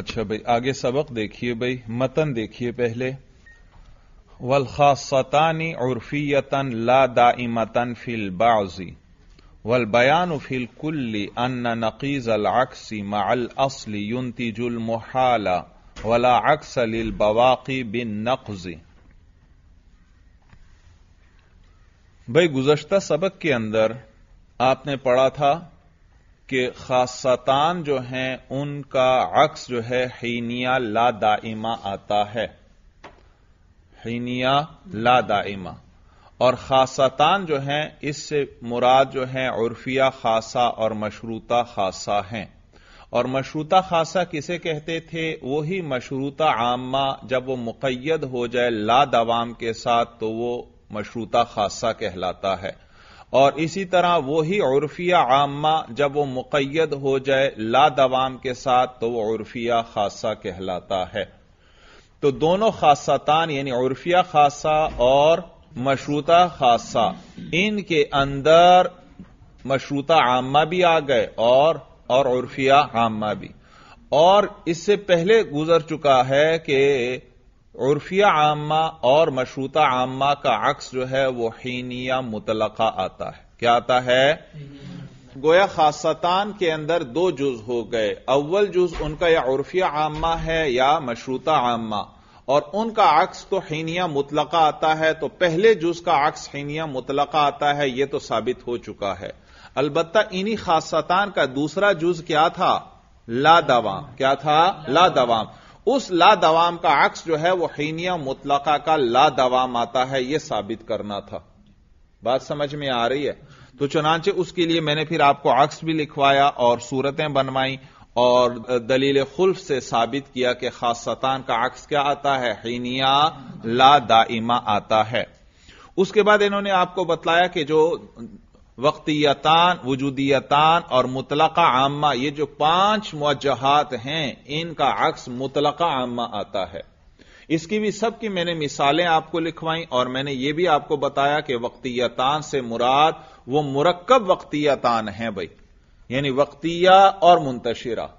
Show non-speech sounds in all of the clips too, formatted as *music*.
अच्छा भाई आगे सबक देखिए भाई मतन देखिए पहले खासतानी उर्फीयतन ला दाइमतन फिल बाजी वल बयान फिल कुल्ली अन्न नकीज अल अक्सी मल असली युनती जुल मोहाला वला अक्स लिल बवाकी बिन नकजी भाई गुजश्ता सबक के अंदर आपने पढ़ा था कि खासतान जो हैं उनका अक्स जो है हीनिया ला दाइमा आता है हीनिया ला दाइमा और खासतान जो हैं इससे मुराद जो हैं उर्फिया खासा और मशरूता खासा हैं और मशरूता खासा किसे कहते थे वही मशरूता आमा जब वो मुकैद हो जाए ला दवाम के साथ तो वो मशरूता खासा कहलाता है और इसी तरह वही उर्फिया आमा जब वो मुकैद हो जाए ला दवाम के साथ तो वो उर्फिया खासा कहलाता है तो दोनों खासातान यानी उर्फिया खासा और मशरूता खासा इनके अंदर मशरूता आमा भी आ गए और और उर्फिया आमा भी और इससे पहले गुजर चुका है कि उर्फिया आमा और मशरूता आमा का अक्स जो है वो हीनिया मुतलका आता है क्या आता है गोया खासतान के अंदर दो जुज हो गए अव्वल जुज उनका या उर्फिया आमा है या मशरूता आमा और उनका अक्स तो हीनिया मुतलका आता है तो पहले जुज का अक्स हीनिया मुतलका आता है यह तो साबित हो चुका है अलबत् इन्हीं खासतान का दूसरा जुज क्या था ला दवाम क्या था ला दवाम उस ला दवाम का अक्स जो है वह हीनिया मुतलका का ला दवाम आता है यह साबित करना था बात समझ में आ रही है तो चुनाचे उसके लिए मैंने फिर आपको अक्स भी लिखवाया और सूरतें बनवाई और दलील खुल्फ से साबित किया कि खास सतान का अक्स क्या आता है हीनिया ला दाइमा आता है उसके बाद इन्होंने आपको बतलाया कि जो वक्तियतान वजूदियतान और मुतलका आमा ये जो पांच मुजहत हैं इनका अक्स मुतलका आमा आता है इसकी भी सबकी मैंने मिसालें आपको लिखवाई और मैंने यह भी आपको बताया कि वक्तियतान से मुराद वो मुरक्कब वक्तियतान है भाई यानी वक्तिया और मुंतशिरा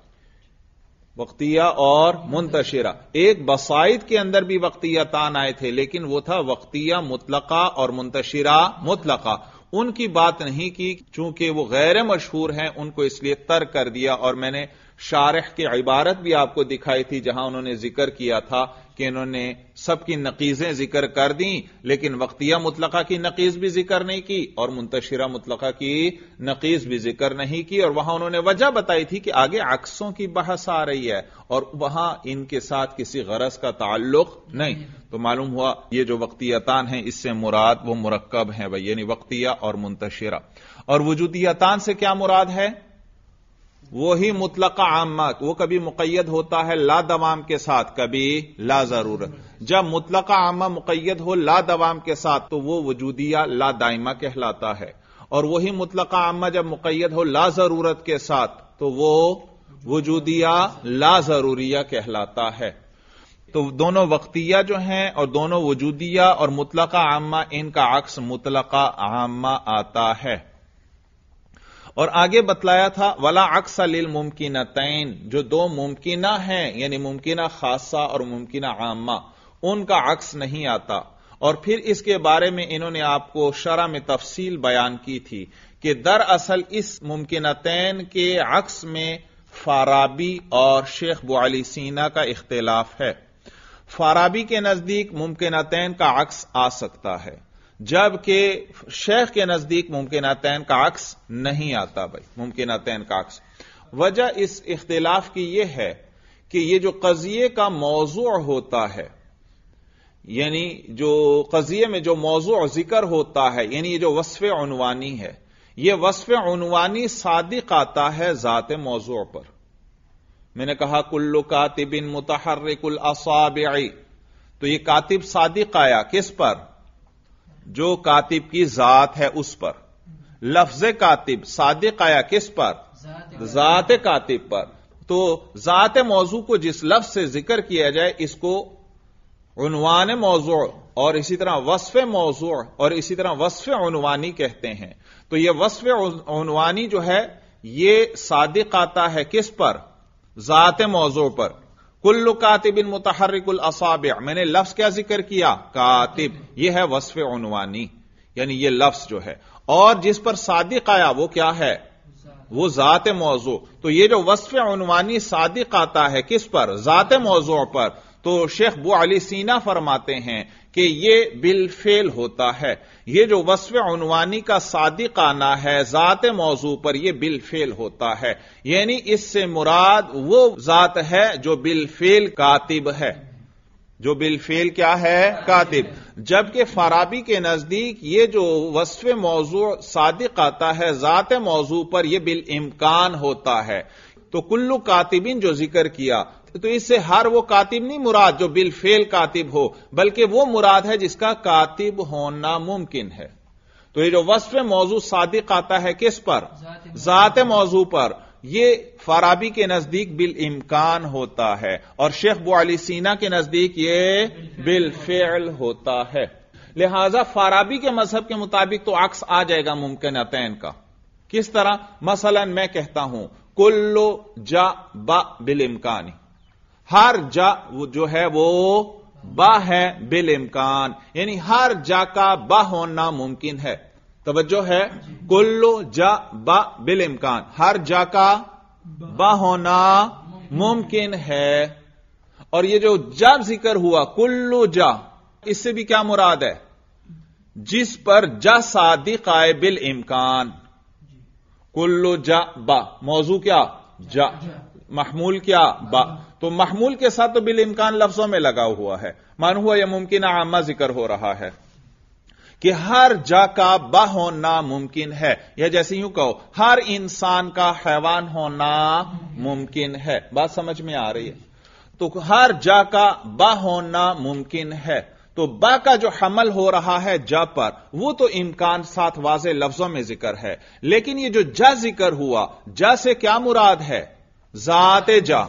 वक्तिया और मुंतशिरा एक बसाइद के अंदर भी वक्तियतान आए थे लेकिन वो था वक्तिया मुतलका और मुंतशिरा मुतलका उनकी बात नहीं की चूंकि वो गैर मशहूर हैं उनको इसलिए तर कर दिया और मैंने शारह की इबारत भी आपको दिखाई थी जहां उन्होंने जिक्र किया था कि इन्होंने सबकी नकीजें जिक्र कर दी लेकिन वक्तिया मुतलका की नकीज भी जिक्र नहीं की और मुंतशिरा मुतलका की नकीज भी जिक्र नहीं की और वहां उन्होंने वजह बताई थी कि आगे अक्सों की बहस आ रही है और वहां इनके साथ किसी गरज का ताल्लुक नहीं तो मालूम हुआ ये जो वक्तियातान है इससे मुराद वो मुरक्ब है भाई यानी वक्तिया और मुंतशिरा और वजूदियातान से क्या मुराद है वही मुतलक मुतलका आमा वो कभी मुकैद होता है ला दवाम के साथ कभी ला जरूरत जब मुतलका आमा मुकैद हो ला दवाम के साथ तो वो वजूदिया ला दाइमा कहलाता है और वही मुतलका आमा जब मुकैद हो ला जरूरत के साथ तो वो वजूदिया ला जरूरिया कहलाता है तो दोनों वक्तिया जो हैं और दोनों वजूदिया और मुतलका आमा इनका अक्स मुतलका आमा आता है और आगे बतलाया था वला अक्स लिल मुमकिन तैन जो दो मुमकिना है यानी मुमकिना खासा और मुमकिन आमा उनका अक्स नहीं आता और फिर इसके बारे में इन्होंने आपको शरा में तफसील बयान की थी कि दरअसल इस मुमकिन तैन के अक्स में फाराबी और शेख बुआली सीना का इख्तलाफ है फाराबी के नजदीक मुमकिन तैन का अक्स आ सकता है जबकि शेख के नजदीक मुमकिन का अक्स नहीं आता भाई मुमकिन तैन का अक्स वजह इस इख्तिलाफ की यह है कि यह जो कजिए का मौजू होता है यानी जो कजिए में जो मौजू जिक्र होता है यानी यह जो वसफ उनवानी है यह वसफ उनवानी सादिक आता है ज़ात मौजू पर मैंने कहा कुल्लु कातिबिन मुतहर्रिकुल कुल असाब तो यह कातिब सादिक आया किस पर जो कातिब की जात है उस पर लफ्ज कातिब सादिक आया किस पर जात कातिब पर तो जात मौजू को जिस लफ्ज से जिक्र किया जाए इसको उनवान मौजू और इसी तरह वसफ मौजू और इसी तरह वसफ उनवानी कहते हैं तो यह वसफ उनवानी जो है यह सादिक आता है किस पर जात मौजू पर कुल्लु कातिबिन मुतहरिकुल असाब मैंने लफ्ज क्या जिक्र किया कातिब यह है वसफ उनवानी यानी यह लफ्ज जो है और जिस पर सादिक आया वो क्या है वो ज़ात मौजू तो ये जो वसफ उनवानी सादिक आता है किस पर ज़ात मौजू पर तो शेख बो अली सीना फरमाते हैं कि यह बिलफेल होता है यह जो वसफ उनवानी का सादिक आना है ज़ात मौजू पर यह बिलफेल होता है यानी इससे मुराद वो ज़ात है जो बिलफेल कातिब है जो बिलफेल क्या है कातिब जबकि फराबी के नजदीक ये जो वसफ मौजू सादिक आता है ज़ात मौजू पर यह बिल इम्कान होता है तो कुल्लू कातिबिन जो जिक्र किया तो इससे हर वो कातिब नहीं मुराद जो बिलफेल कातिब हो बल्कि वो मुराद है जिसका कातिब होना मुमकिन है तो ये जो वस्फ मौजू सादिक आता है किस पर ज़ात मौजू पर ये फाराबी के नजदीक बिल इम्कान होता है और शेख बुआली सीना के नजदीक ये बिलफेल होता है लिहाजा फाराबी के मजहब के मुताबिक तो अक्स आ जाएगा मुमकिन अतैन का किस तरह मसलन मैं कहता हूं कुल्लो जा बा बिल इम्कानी हर जा जो है वो बा है बिल इम्कान यानी हर जा का बा होना मुमकिन है तवज्जो है कुल्लो जा बा बिल इम्कान हर जा का बा होना मुमकिन है और ये जो जब जिक्र हुआ कुल्लू जा इससे भी क्या मुराद है जिस पर जा सादिक आए बिल इम्कान कुल्लू जा बा मौजू क्या जा महमूल क्या बा तो महमूल के साथ तो बिल इम्कान लफ्जों में लगा हुआ है मान हुआ यह मुमकिन आमा जिक्र हो रहा है कि हर जा का बा होना मुमकिन है यह जैसे यूं कहो हर इंसान का हैवान होना मुमकिन है बात समझ में आ रही है तो हर जा का बा होना मुमकिन है तो बा का जो हमल हो रहा है जा पर वो तो इम्कान साथ वाजे लफ्जों में जिक्र है लेकिन ये जो जा जिक्र हुआ जा से क्या मुराद है जात जा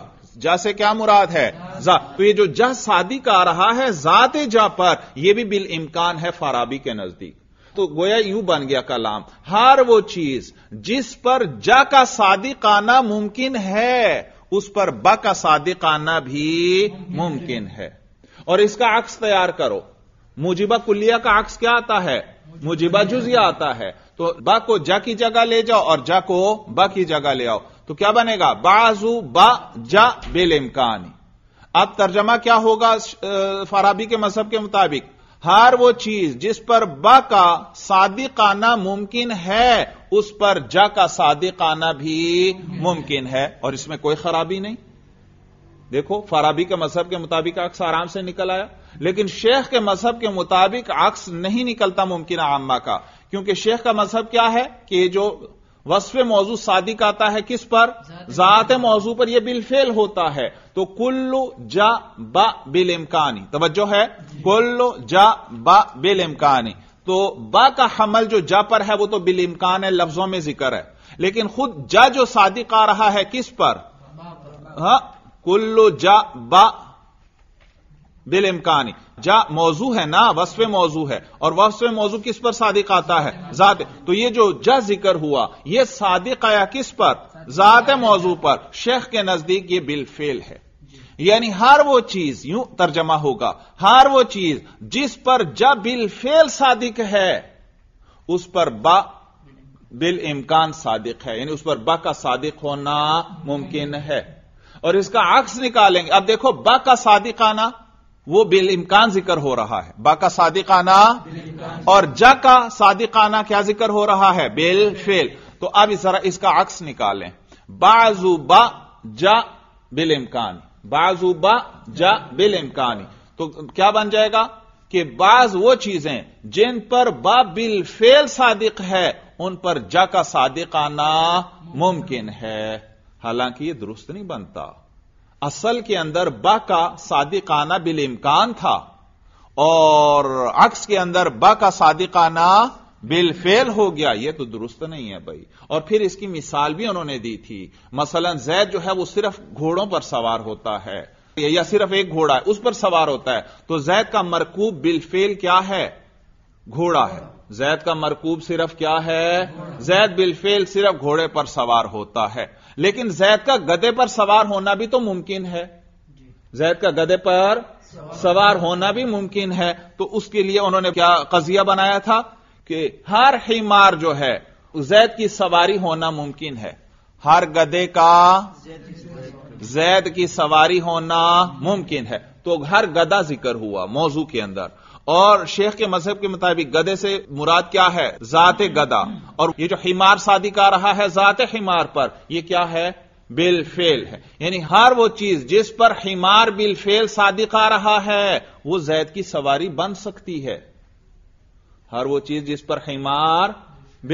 जा से क्या मुराद है जा तो ये जो जा सादी का आ रहा है जात जा पर यह भी बिल इम्कान है फाराबी के नजदीक तो गोया यू बन गया कलाम हर वो चीज जिस पर जा का काना मुमकिन है उस पर ब का काना भी मुमकिन है और इसका अक्स तैयार करो मुजिबा कुल्लिया का अक्स क्या आता है मुजिबा जुजिया आता है तो ब को जा की जगह ले जाओ और जा को ब की जगह ले आओ तो क्या बनेगा बाजू बा जा बेल इम्कानी अब तर्जमा क्या होगा फराबी के मजहब के मुताबिक हर वो चीज जिस पर ब का सादिकाना मुमकिन है उस पर जा का सादिकाना भी मुमकिन है और इसमें कोई खराबी नहीं देखो फराबी के मजहब के मुताबिक अक्स आराम से निकल आया लेकिन शेख के मजहब के मुताबिक अक्स नहीं निकलता मुमकिन आम्मा का क्योंकि शेख का मजहब क्या है कि जो वस्फ मौजू सादिक आता है किस पर ज़ात मौजू पर यह बिलफेल होता है तो कुल्लु जा बा बिल इमकानी तवज्जो है कुल्लु जा बा बिल इमकानी तो बा का हमल जो जा पर है वो तो बिल इमकान है लफ्जों में जिक्र है लेकिन खुद जा जो सादिक आ रहा है किस पर हाँ कुल्लु जा बा बिल इम्कानी जा मौजू है ना वसफ मौजू है और वसफ मौजू किस पर सादिक आता है जात तो ये जो जा जिक्र हुआ ये सादिक आया किस पर जात मौजू पर शेख के नजदीक ये बिल फेल है यानी हर वो चीज यूं तर्जमा होगा हर वो चीज जिस पर जा बिल फेल सादिक है उस पर बा बिल इम्कान सादिक है यानी उस पर बा का सादिक होना मुमकिन है और इसका अक्स निकालेंगे अब देखो बा का सादिक आना वो बिल इम्कान जिक्र हो रहा है बा का सादिकाना और ज का सादिकाना क्या जिक्र हो रहा है बिल फेल तो अब इस जरा इसका अक्स निकालें बाजू बा जा बिल इम्कान बाजू बा जा बिल इम्कानी तो क्या बन जाएगा कि बाज वो चीजें जिन पर बा बिल फेल सादिक है उन पर जा का सादिकाना मुमकिन है हालांकि यह दुरुस्त नहीं बनता असल के अंदर ब का सादिकाना बिल इमकान था और अक्स के अंदर ब का सादिकाना बिल फेल हो गया यह तो दुरुस्त नहीं है भाई और फिर इसकी मिसाल भी उन्होंने दी थी मसलन जैद जो है वो सिर्फ घोड़ों पर सवार होता है या सिर्फ एक घोड़ा है उस पर सवार होता है तो जैद का मरकूब बिलफेल क्या है घोड़ा है जैद का मरकूब सिर्फ क्या है जैद बिलफेल सिर्फ घोड़े पर सवार होता है लेकिन जैद का गदे पर सवार होना भी तो मुमकिन है जैद का गदे पर सवार होना भी मुमकिन है तो उसके लिए उन्होंने क्या कजिया बनाया था कि हर हिमार जो है जैद की सवारी होना मुमकिन है हर गदे का जैद की सवारी होना मुमकिन है तो हर गदा जिक्र हुआ मौजू के अंदर और शेख के मजहब के मुताबिक गदे से मुराद क्या है जात गदा और ये जो हिमार शादी का रहा है जात हिमार पर यह क्या है बिल फेल है यानी हर वो चीज जिस पर हिमार बिल फेल सादिक आ रहा है वो जैद की सवारी बन सकती है हर वो चीज जिस पर हिमार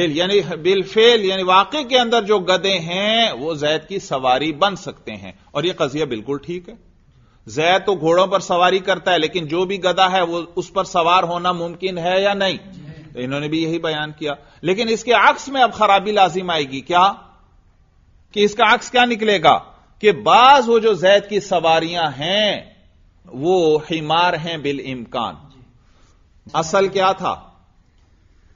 बिल यानी बिल फेल यानी वाकई के अंदर जो गदे हैं वो जैद की सवारी बन सकते हैं और यह कजिया बिल्कुल ठीक है जैद तो घोड़ों पर सवारी करता है लेकिन जो भी गधा है वो उस पर सवार होना मुमकिन है या नहीं तो इन्होंने भी यही बयान किया लेकिन इसके अक्स में अब खराबी लाजिम आएगी क्या कि इसका अक्स क्या निकलेगा कि बाज वो जो जैद की सवारियां हैं वो हिमार हैं बिल इम्कान असल क्या था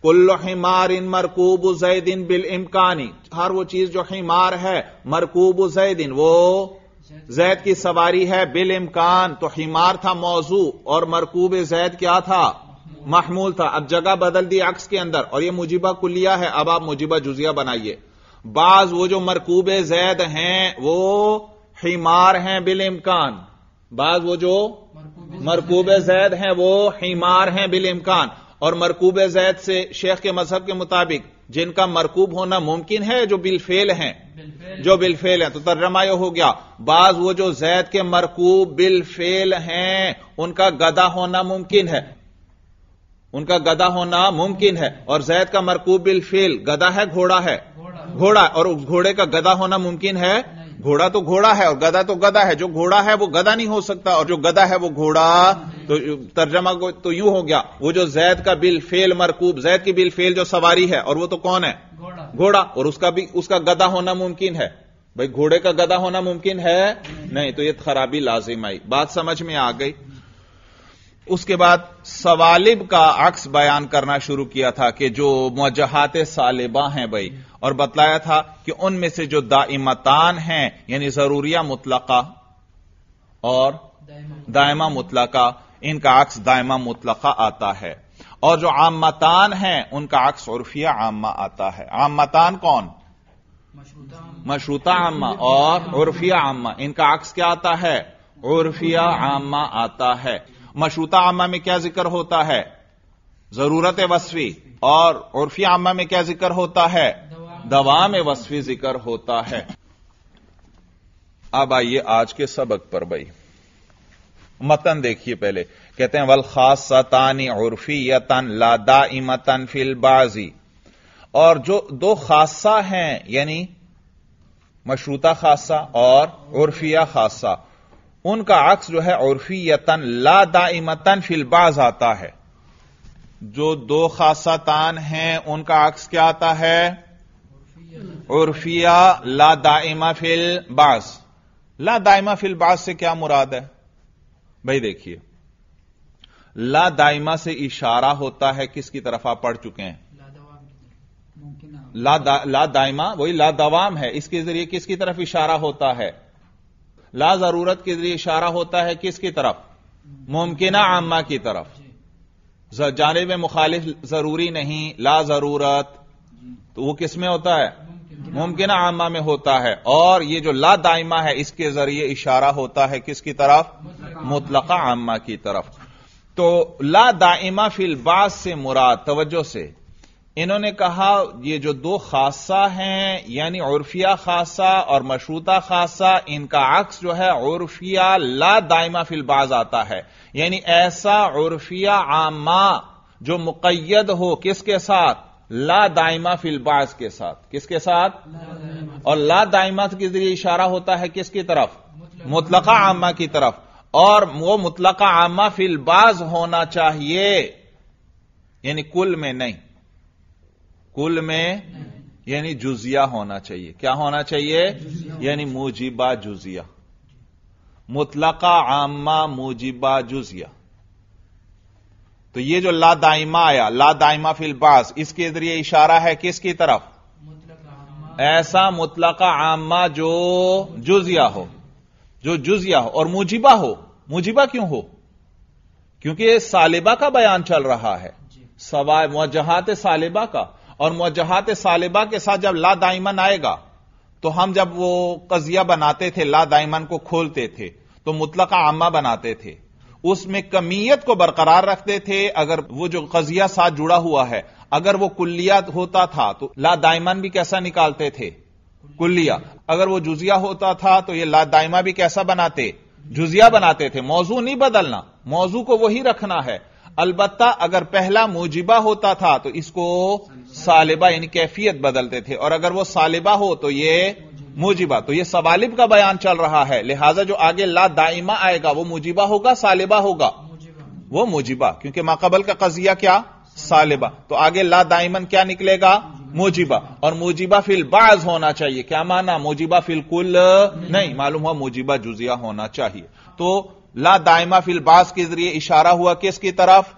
कुल्लो हिमार इन मरकूब जैदिन बिल इम्कानी हर वो चीज जो हिमार है मरकूब जैदिन वो जैद की सवारी है बिल इमकान तो हिमार था मौजू और मरकूब जैद क्या था महमूल था अब जगह बदल दी अक्स के अंदर और यह मुजिबा कुलिया है अब आप मुजिबा जुजिया बनाइए बाज वो जो मरकूब जैद हैं वो हिमार हैं बिल इमकान बाज वो जो मरकूब जैद हैं वो हिमार हैं बिल इमकान और मरकूब जैद से शेख के मजहब के मुताबिक जिनका मरकूब होना मुमकिन है जो बिलफेल हैं जो बिलफेल है तो तर्रमाय हो गया बाज वो जो जैद के मरकूब बिलफेल हैं उनका गदा होना मुमकिन है उनका गदा होना मुमकिन है और जैद का मरकूब बिलफेल गदा है घोड़ा है घोड़ा और उस घोड़े का गदा होना मुमकिन है घोड़ा तो घोड़ा है और गधा तो गधा है जो घोड़ा है वो गधा नहीं हो सकता और जो गधा है वो घोड़ा तो तर्जमा को तो यूं हो गया वो जो जैद का बिल फेल मरकूब जैद की बिल फेल जो सवारी है और वो तो कौन है घोड़ा घोड़ा और उसका भी उसका गधा होना मुमकिन है भाई घोड़े का गधा होना मुमकिन है नहीं तो ये खराबी लाजिम आई बात समझ में आ गई उसके बाद सवालिब का अक्स बयान करना शुरू किया था कि जो मजहत सालिबा हैं भाई और बतलाया था कि उनमें से जो दाइमतान हैं यानी जरूरिया मुतलका और दायमा मुतलका इनका अक्स दायमा मुतलका आता है और जो आमतान हैं उनका अक्स उर्फिया आमा आता है आमतान कौन मशरूता आमा और उर्फिया आमा इनका अक्स क्या आता है उर्फिया आमा आता है मशरूता आमा में क्या जिक्र होता है जरूरत वसवी और उर्फी आमा में क्या जिक्र होता है दवा में वसवी जिक्र होता है अब आइए आज के सबक पर भाई मतन देखिए पहले कहते हैं वल खास सतानी उर्फी यतन लादा इमतन फिल बाजी और जो दो खासा हैं यानी मशरूता खासा और उर्फिया खासा उनका अक्स जो है उर्फीयतन ला दाइमतन फिलबाज आता है जो दो तान हैं उनका अक्स क्या आता है उर्फिया ला दाइमा फिल बास ला दाइमा फिल बास से क्या मुराद है भाई देखिए ला दाइमा से इशारा होता है किसकी तरफ आप पढ़ चुके हैं ला दा, ला दाइमा वही ला दवाम है इसके जरिए किसकी तरफ इशारा होता है ला जरूरत के लिए इशारा होता है किसकी तरफ मुमकिना आमा की तरफ में मुखालिफ जरूरी नहीं ला जरूरत तो वो किस में होता है मुमकिन आमा में होता है और ये जो ला दाइमा है इसके जरिए इशारा होता है किसकी तरफ मुतलका आमा की तरफ तो ला दाइमा फिलबाज से मुराद तवज्जो से इन्होंने कहा ये जो दो खासा हैं यानी उर्फिया खासा और मशरूता खासा इनका अक्स जो है उर्फिया ला दायमा फिलबाज आता है यानी ऐसा उर्फिया आमा जो मुकैद हो किसके साथ ला दायमा फिलबाज के साथ किसके साथ और ला दायमा के जरिए इशारा होता है किसकी तरफ मुतलका आमा की तरफ और वो मुतलका आमा फिलबाज होना चाहिए यानी कुल में नहीं कुल में यानी जुजिया होना चाहिए क्या होना चाहिए यानी मुजिबा जुजिया मुतलका आमा मुजिबा जुजिया तो ये जो ला दाइमा आया ला दाइमा फिलबास इसके जरिए इशारा है किसकी तरफ ऐसा मुतलका आमा जो जुजिया हो जो जुजिया हो और मुजिबा हो मुजिबा क्यों हो क्योंकि सालिबा का बयान चल रहा है सवाए वजहात सालिबा का और मुजहत सालिबा के साथ जब ला दाइमन आएगा तो हम जब वो कजिया बनाते थे ला दाइमन को खोलते थे तो मुतलक आमा बनाते थे उसमें कमीयत को बरकरार रखते थे अगर वो जो कजिया साथ जुड़ा हुआ है अगर वो कुल्लिया होता था तो ला दाइमन भी कैसा निकालते थे कुल्लिया अगर वो जुजिया होता था तो ये ला दाइमा भी कैसा बनाते जुजिया बनाते थे मौजू नहीं बदलना मौजू को वही रखना है अलबत् अगर पहला मूजिबा होता था तो इसको सालिबा यानी कैफियत बदलते थे और अगर वो सालिबा हो तो ये मुजिबा तो ये सवालिब का बयान चल रहा है लिहाजा जो आगे ला दाइमा आएगा वो मुजिबा होगा सालिबा होगा वो मुजिबा क्योंकि माकबल का कजिया क्या सालिबा तो आगे ला दाइमन क्या निकलेगा मोजिबा और मुजिबा फिल बाज होना चाहिए क्या माना मोजिबा फिल कुल नहीं मालूम हुआ मुजिबा जुजिया होना चाहिए तो ला दायमा फिलबास के जरिए इशारा हुआ किसकी तरफ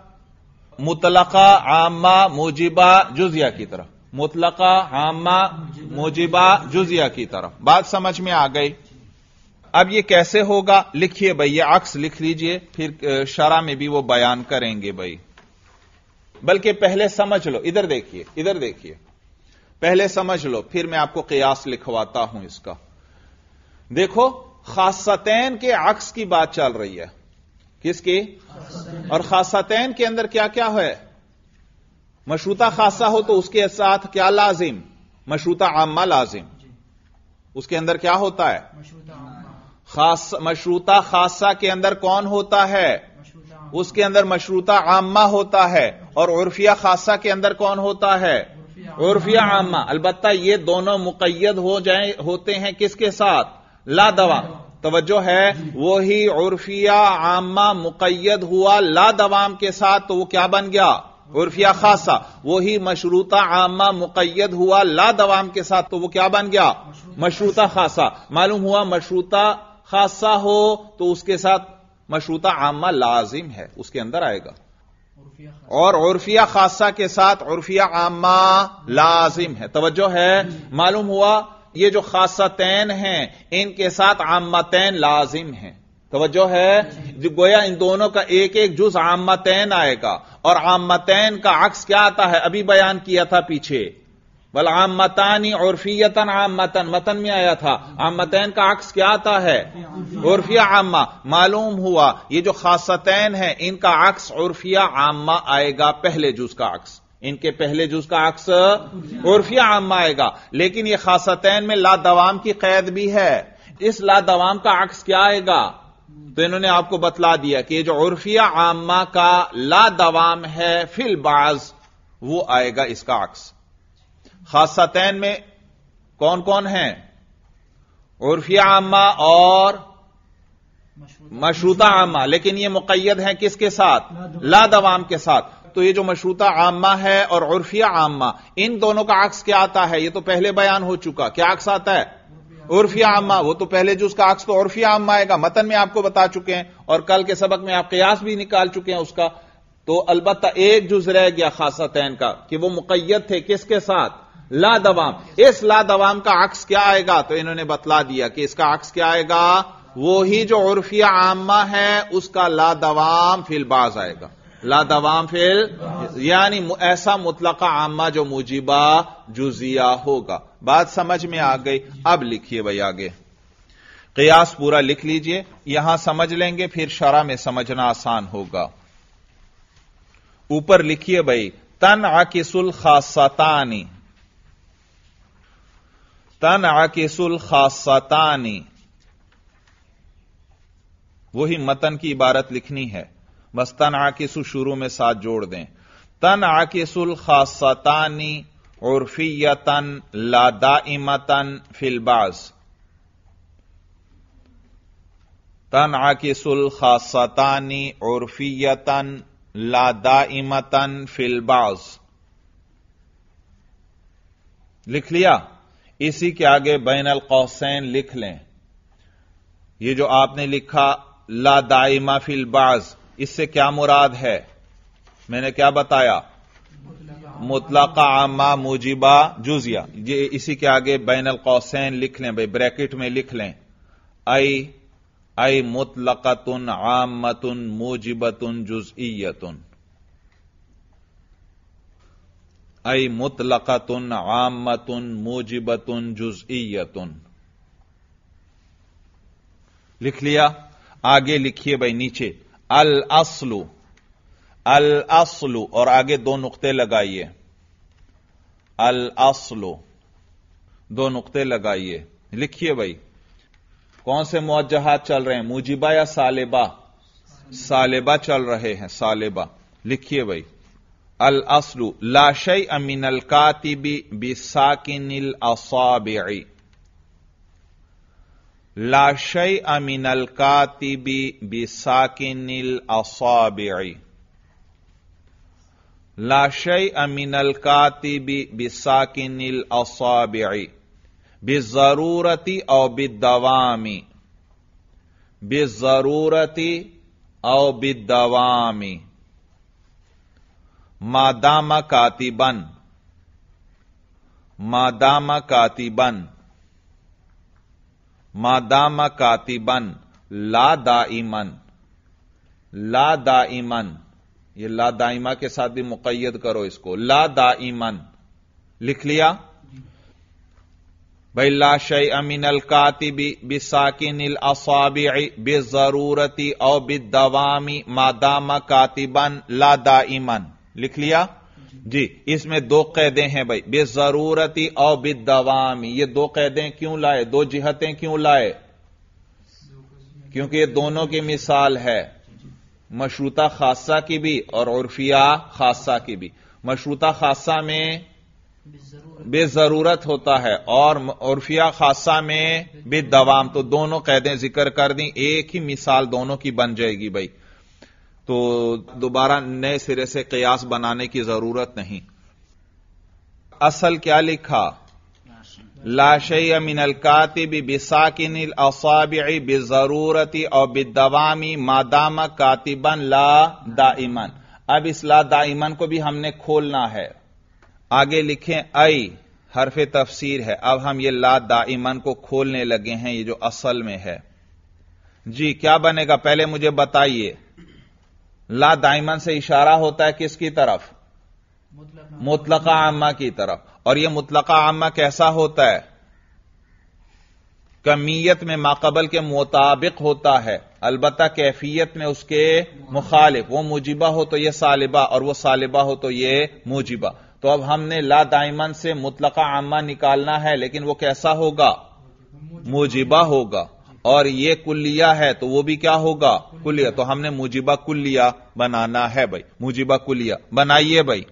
मुतलका आमा मोजिबा जुजिया की तरफ मुतलका आमा मोजिबा जुजिया की तरफ बात समझ में आ गई अब ये कैसे होगा लिखिए भाई ये अक्स लिख लीजिए फिर शरा में भी वो बयान करेंगे भाई बल्कि पहले समझ लो इधर देखिए इधर देखिए पहले समझ लो फिर मैं आपको कयास लिखवाता हूं इसका देखो खासतैन के अक्स की बात चल रही है किसकी और खासतैन के अंदर क्या क्या है मशरूता खासा हो तो उसके साथ क्या लाजिम मशरूता आमा लाजिम उसके अंदर क्या होता है खास मशरूता खासा के अंदर कौन होता है उसके अंदर मशरूता आमा होता है और उर्फिया खासा के अंदर कौन होता है उर्फिया आमा अलबत्ता ये दोनों मुकैद हो जाए होते हैं किसके साथ ला दवा तवज्जो है वही उर्फिया आमा मुकैद हुआ ला दवाम के साथ तो वो क्या बन गया उर्फिया खासा वही मशरूता आमा मुकैद हुआ ला दवाम के साथ तो वो क्या बन गया मशरूता खासा मालूम हुआ मशरूता खासा हो तो उसके साथ मशरूता आमा लाजिम है उसके अंदर आएगा और उर्फिया खासा के साथ उर्फिया आमा लाजिम है तवज्जो है मालूम हुआ ये जो खासतैन हैं इनके साथ आमतैन लाजिम हैं तोज्जो है जो गोया इन दोनों का एक एक जुज आमतैन आएगा और आमतैन का अक्स क्या आता है अभी बयान किया था पीछे बल आमतानी उर्फियतन आमतन मतन में आया था आमतैन का अक्स क्या आता है उर्फिया आमा मालूम हुआ ये जो खासतैन है इनका अक्स उर्फिया आमा आएगा पहले जुज का अक्स इनके पहले जूस का अक्स उर्फिया आम आएगा लेकिन यह खासतैन में लादवाम की कैद भी है इस लादवाम का अक्स क्या आएगा तो इन्होंने आपको बतला दिया कि जो उर्फिया आमा का लादवाम है फिलबाज वो आएगा इसका अक्स खासतैन में कौन कौन है उर्फिया आमा और मशरूता आमा लेकिन यह मुकैद है किसके साथ लादवाम के साथ तो ये जो मशरूता आमा है और उर्फिया आमा इन दोनों का अक्स क्या आता है ये तो पहले बयान हो चुका क्या अक्स आता है उर्फिया आमा वो तो पहले जो उसका अक्स तो उर्फिया आमा आएगा मतन में आपको बता चुके हैं और कल के सबक में आप कयास भी निकाल चुके हैं उसका तो अलबत् एक जुज रह गया खासा तैन का कि वो मुकैद थे किसके साथ ला दवाम इस ला दवाम का अक्स क्या आएगा तो इन्होंने बतला दिया कि इसका अक्स क्या आएगा वो ही जो उर्फिया आमा है उसका ला दवाम फिलबाज आएगा ला दवाम फिल यानी ऐसा मुतलका आमा जो मुजीबा जुजिया होगा बात समझ में आ गई अब लिखिए भाई आगे कयास पूरा लिख लीजिए यहां समझ लेंगे फिर शरा में समझना आसान होगा ऊपर लिखिए भाई तन आकिसुल खासतानी तन आकिसुल खासतानी वही मतन की इबारत लिखनी है बस तन आकिसु शुरू में साथ जोड़ दें तन आकिसुल खासतानी उर्फियतन लादाइमतन फिलबाज तन आकिसुल खासतानी उर्फियतन लादाइमतन फिलबाज लिख लिया इसी के आगे बैन कौसैन लिख लें ये जो आपने लिखा ला दाइमा फिलबाज इससे क्या मुराद है मैंने क्या बताया मुतलाका आमा मुजिबा जुजिया ये इसी के आगे बैन कौसैन लिख लें भाई ब्रैकेट में लिख लें आई आई मुतलकतुन आमतुन मुजिबतुन जुजियतुन आई मुतलकतुन आमतुन मुजिबतुन जुजियतुन लिख लिया आगे लिखिए भाई नीचे अल असलू अल असलू और आगे दो नुकते लगाइए अल असलू दो नुकते लगाइए लिखिए भाई कौन से मुआजहात चल रहे हैं मुजिबा या सालेबा सालेबा चल रहे हैं सालेबा लिखिए भाई अल असलू लाशई अमीन अल कातिबी बिसाकिन असाबी لا شيء من الكاتب بساكن الأصابع لا شيء من الكاتب بساكن الأصابع بالضرورة أو بالدوام بالضرورة أو بالدوام ما دام كاتبا ما دام كاتبا मादाम कातिबन ला दाइमन ला दाइमन ये ला दाइमा के साथ भी मुकैद करो इसको ला दाइमन लिख लिया भाई ला शय अमिन अल कातिबी बिसाकिन अल असाबी बे जरूरती बि बिदवामी मादाम कातिबन ला दाइमन लिख लिया जी इसमें दो कैदे हैं भाई बेजरूरती और बिदवामी ये दो कैदे क्यों लाए दो जिहतें क्यों लाए क्योंकि ये दोनों की मिसाल है मशरूता खासा की भी और उर्फिया खासा की भी मशरूता खासा में बेजरूरत होता है और उर्फिया खासा में बेदवाम तो दोनों कैदें जिक्र कर दी एक ही मिसाल दोनों की बन जाएगी भाई तो दोबारा नए सिरे से कयास बनाने की जरूरत नहीं असल क्या लिखा लाशय मिनल कातिब बिसाकिन असाबि बिजरूरती और बिदवामी मादाम कातिबन ला दाइमन अब इस ला दाइमन को भी हमने खोलना है आगे लिखें अई हरफ तफसीर है अब हम ये ला दाइमन को खोलने लगे हैं ये जो असल में है जी क्या बनेगा पहले मुझे बताइए ला दाइमन से इशारा होता है किसकी तरफ मुतलका आमा की तरफ और यह मुतलका आमा कैसा होता है कमीयत में माकबल के मुताबिक होता है अलबत् कैफियत में उसके मुखालिफ वो मुजिबा हो तो यह सालिबा और वो सालिबा हो तो यह मुजिबा तो अब हमने ला दाइमन से मुतलका आमा निकालना है लेकिन वो कैसा होगा मुजिबा होगा और ये कुल्लिया है तो वो भी क्या होगा कुल्लिया तो हमने मुजिबा कुल्लिया बनाना है भाई मुजिबा कुलिया बनाइए भाई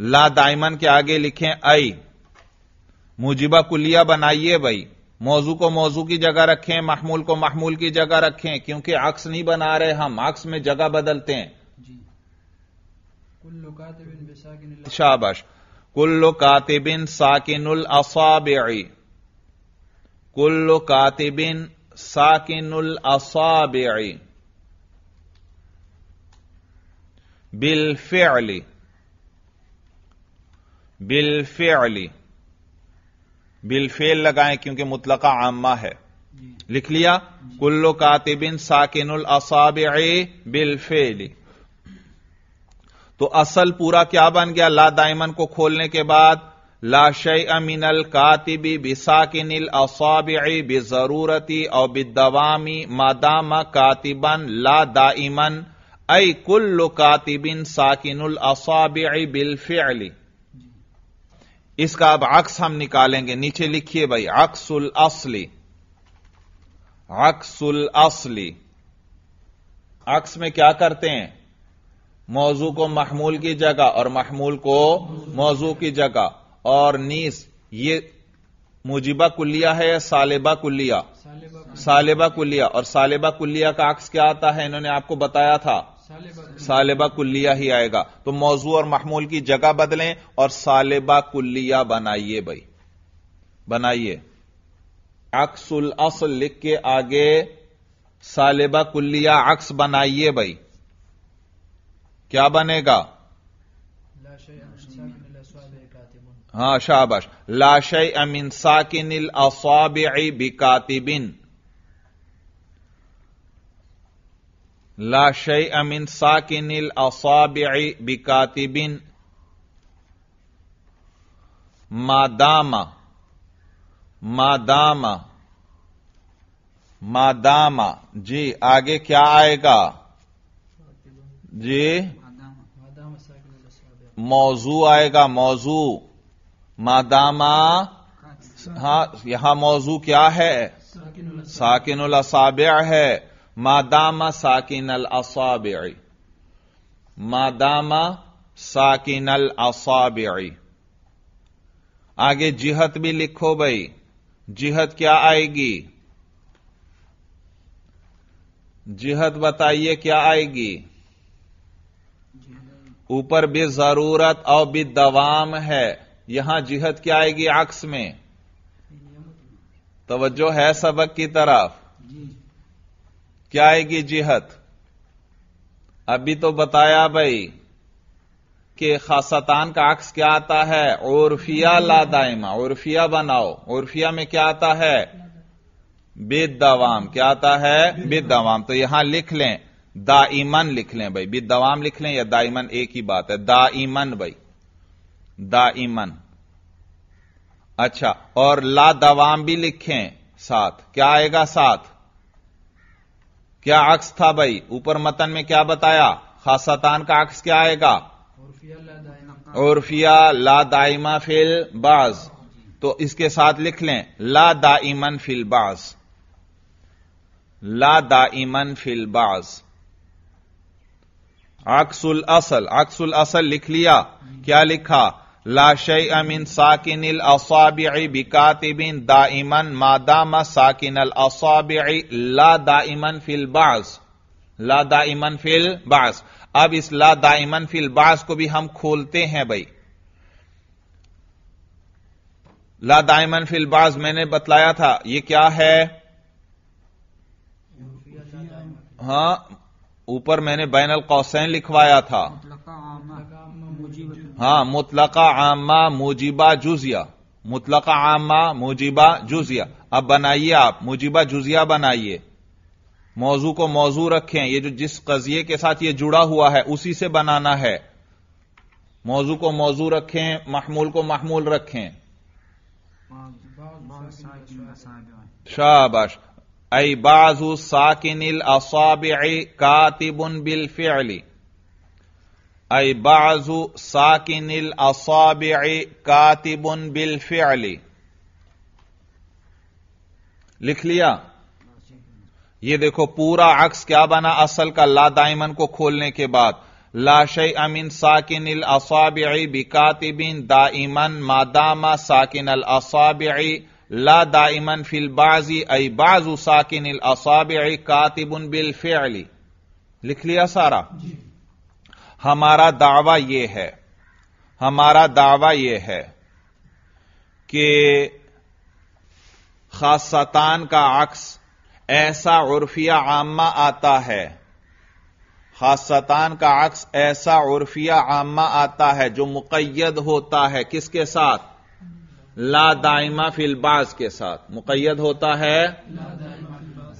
ला दायमन के आगे लिखें आई मुजिबा कुलिया बनाइए भाई मौजू को मौजू की जगह रखें महमूल को महमूल की जगह रखें क्योंकि अक्स नहीं बना रहे हम अक्स में जगह बदलते हैं शाबाश कुल्लु कातिबिन साकिनुल असाबिई कुल्लु कातिबिन साकिनुल असाबि बिलफिली बिलफिली बिलफेल लगाएं क्योंकि मुतलका आमा है लिख लिया कुल्लो कातिबिन साकिनुल असाब बिलफेली तो असल पूरा क्या बन गया ला दाइमन को खोलने के बाद लाशय अमिनल कातिबी बिसाकिनिल असाबि बेजरूरती और बिदवामी मादाम कातिबन ला दाइमन ऐ कुल्लु कातिबिन साकिनुल असाबिई बिलफिली इसका अब अक्स हम निकालेंगे नीचे लिखिए भाई अक्सुल असली अक्सुल असली अक्स में क्या करते हैं मौजू को महमूल की जगह और महमूल को मौजू की जगह और नीस ये मुजिबा कुल्लिया है या सालेबा कुल्लिया सालेबा कुल्लिया और सालेबा कुल्लिया का अक्स क्या आता है इन्होंने आपको बताया था सालेबा कुल्लिया ही आएगा तो मौजू और महमूल की जगह बदलें और सालेबा कुल्लिया बनाइए भाई बनाइए अक्सुल असल लिख के आगे सालेबा कुल्लिया अक्स बनाइए भाई क्या बनेगा ها شابش لا شيء من ساكن الأصابع بكاتب لا شيء من ساكن الأصابع بكاتب ما دام ما دام ما دام जी आगे क्या आएगा जी मौजू आएगा موضوع मादामा हाँ यहां मौजू क्या है साकिन असाब है मादामा साकिन असाब मादामा साकिन असाब आगे जिहत भी लिखो भाई जिहत क्या आएगी जिहत बताइए क्या आएगी ऊपर भी जरूरत और भी दवाम है यहां जिहत क्या आएगी अक्स में तवज्जो है सबक की तरफ क्या आएगी जिहत अभी तो बताया भाई कि खासतान का अक्स क्या आता है उर्फिया ला दायमा उर्फिया बनाओ उर्फिया में क्या आता है बिद दवाम क्या आता है बिद दवाम तो यहां लिख लें दाइमन लिख लें भाई बिद दवाम लिख लें या दाइमन एक ही बात है दाइमन भाई दाइमन अच्छा और ला दवाम भी लिखें साथ क्या आएगा साथ क्या अक्स था भाई ऊपर मतन में क्या बताया खासातान का अक्स क्या आएगा उर्फिया ला दाइमा फिल बाज तो इसके साथ लिख लें ला दाइमन फिल बाज ला दाइमन फिल बाज अक्सुल असल अक्सुल असल लिख लिया क्या लिखा लाशय अमिन साकिन असाबि बिकातिबिन दाइमन मादाम साकिन अल असाबि ला दाइमन फिल बास ला दाइमन फिल बास अब इस ला दाइमन फिल बास को भी हम खोलते हैं भाई ला दाइमन फिल बास मैंने बतलाया था ये क्या है हां ऊपर मैंने बैनल कौसैन लिखवाया था हां मुतलका आमा मुजीबा जुजिया मुतलका आमा मुजीबा जुजिया अब बनाइए आप मुजिबा जुजिया बनाइए मौजू को मौजू रखें ये जो जिस कजिए के साथ ये जुड़ा हुआ है उसी से बनाना है मौजू को मौजू रखें महमूल को महमूल रखें शाबाश अई बाजू साकिन असाब कातिबुन बिल फिली अय बाजू साकिनिल असाब कातिबुन बिल फिअली लिख लिया ये देखो पूरा अक्स क्या बना असल का ला दाइमन को खोलने के बाद लाशय अमीन साकिन अल असाब बिकातिबिन दाइमन मादामा साकिन अल असाब ला दाइमन फिल बाजी अई बाजू साकिन अल असाब कातिबुन बिल फेली लिख लिया सारा जी। हमारा दावा यह है हमारा दावा यह है कि खासतान का अक्स ऐसा उर्फिया आमा आता है खासतान का अक्स ऐसा उर्फिया आमा आता है जो मुकैद होता है किसके साथ ला दाइमा फिलबाज के साथ मुकैद होता है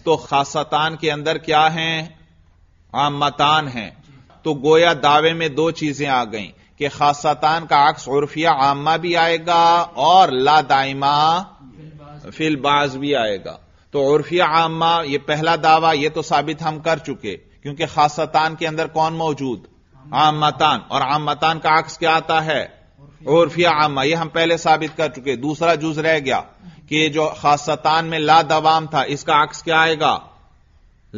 तो खासतान के अंदर क्या है आमतान हैं तो गोया दावे में दो चीजें आ गई कि खासतान का अक्स उर्फिया आमा भी आएगा और ला दाइमा फिलबाज भी आएगा तो उर्फिया आमा ये पहला दावा ये तो साबित हम कर चुके क्योंकि खासतान के अंदर कौन मौजूद आमतान और आमतान का अक्स क्या आता है उर्फिया आमा ये हम पहले साबित कर चुके दूसरा जूज रह गया कि जो खासतान में ला दवाम था इसका अक्स क्या आएगा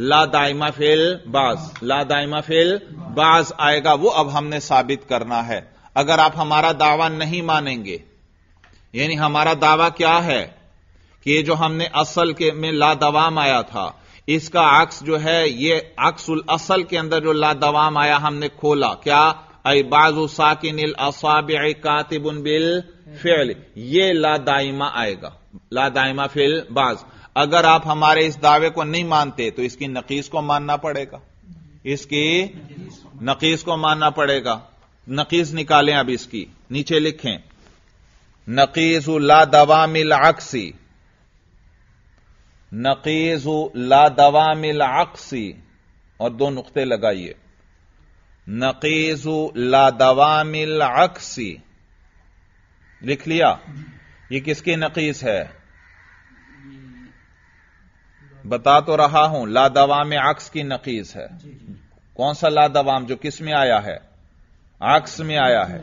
ला दाइमा फेल बाज ला दाइमा फेल बाज आएगा वो अब हमने साबित करना है अगर आप हमारा दावा नहीं मानेंगे यानी हमारा दावा क्या है कि ये जो हमने असल के में ला दवाम आया था इसका अक्स जो है ये अक्सुल असल के अंदर जो ला दवाम आया हमने खोला क्या अई बाजू साकिन असाब कातिबुन बिल फेल ये ला दाइमा आएगा ला दाइमा फिल बाज़ अगर आप हमारे इस दावे को नहीं मानते तो इसकी नकीस को मानना पड़ेगा इसकी नकीस को मानना पड़ेगा नकीस निकालें अब इसकी नीचे लिखें नकीस ला दवा मिल अक्सी नकीस ला दवा मिल अक्सी और दो नुकते लगाइए नकीस ला दवा मिल अक्सी लिख लिया ये किसकी नकीस है बता तो रहा हूं लादवाम अक्स की नकीज है कौन सा लादवाम जो किस में आया है अक्स में आया है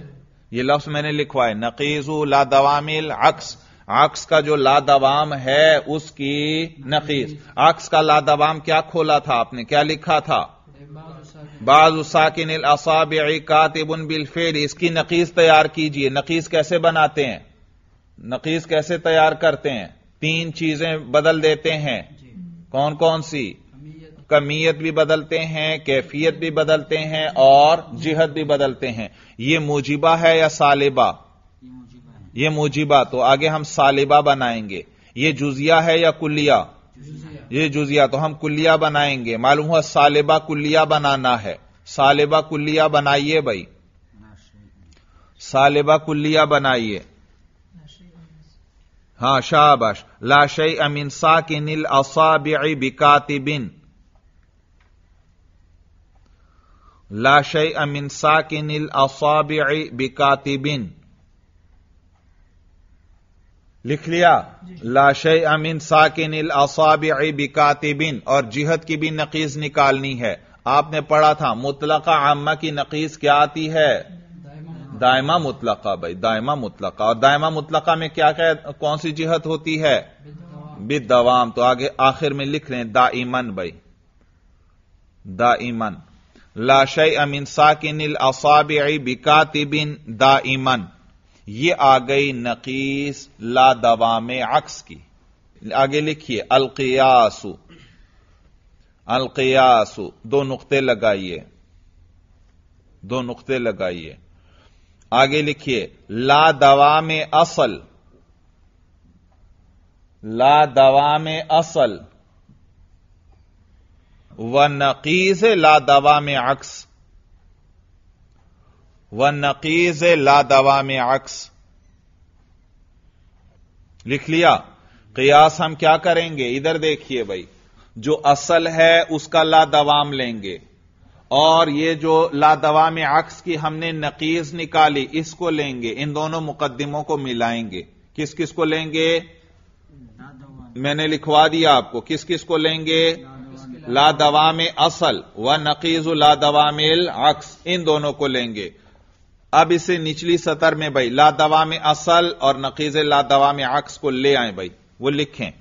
ये लफ्ज मैंने लिखवाए नकीजू लादवामिल अक्स अक्स का जो लादवाम है उसकी नकीज अक्स का लादवाम क्या खोला था आपने क्या लिखा था बाज साकिन असाब कातिबन बिलफेल इसकी नकीज तैयार कीजिए नकीज कैसे बनाते हैं नकीज कैसे तैयार करते हैं तीन चीजें बदल देते हैं कौन कौन सी कमीयत भी बदलते हैं कैफियत भी बदलते हैं और जिहत भी बदलते हैं यह मुजिबा है या सालिबा यह मुजिबा तो आगे हम सालिबा बनाएंगे यह जुजिया है या कुलिया ये जुजिया तो हम कुलिया बनाएंगे मालूम हुआ सालिबा कुलिया बनाना है सालिबा कुलिया बनाइए भाई सालिबा कुलिया बनाइए हां शाबाश लाशय अमिन साकिन असाबि बिकातिबिन लाशय अमिन साकिन बिकाति बिकातिबिन लिख लिया लाशय अमिन साकिन बिकाति बिकातिबिन और जिहद की भी नकीज निकालनी है आपने पढ़ा था मुतलका आम्मा की नकीज क्या आती है दायमा मुतलका भाई दायमा मुतलका और दायमा मुतलका में क्या क्या कौन सी जिहत होती है बिद दवाम तो आगे आखिर में लिख रहे हैं दाइमन भाई दाइमन लाशय अमिन साकिन असाब बिकातिबिन दाइमन ये आ गई नकीस ला दवाम अक्स की आगे लिखिए अलकियासु अलकियासु दो नुकते लगाइए दो नुकते लगाइए आगे लिखिए ला दवा में असल ला दवा में असल व नकीज ला दवा में अक्स व नकीज ला दवा में अक्स लिख लिया कयास हम क्या करेंगे इधर देखिए भाई जो असल है उसका ला दवाम लेंगे और ये जो लादवा में अक्स की हमने नकीज निकाली इसको लेंगे इन दोनों मुकदमों को मिलाएंगे किस किस को लेंगे मैंने लिखवा दिया आपको किस किस को लेंगे लादवा में असल व नकीज लादवा में अक्स इन दोनों को लेंगे अब इसे निचली सतर में भाई लादवा में असल और नकीज लादवा में अक्स को ले आए भाई वो लिखें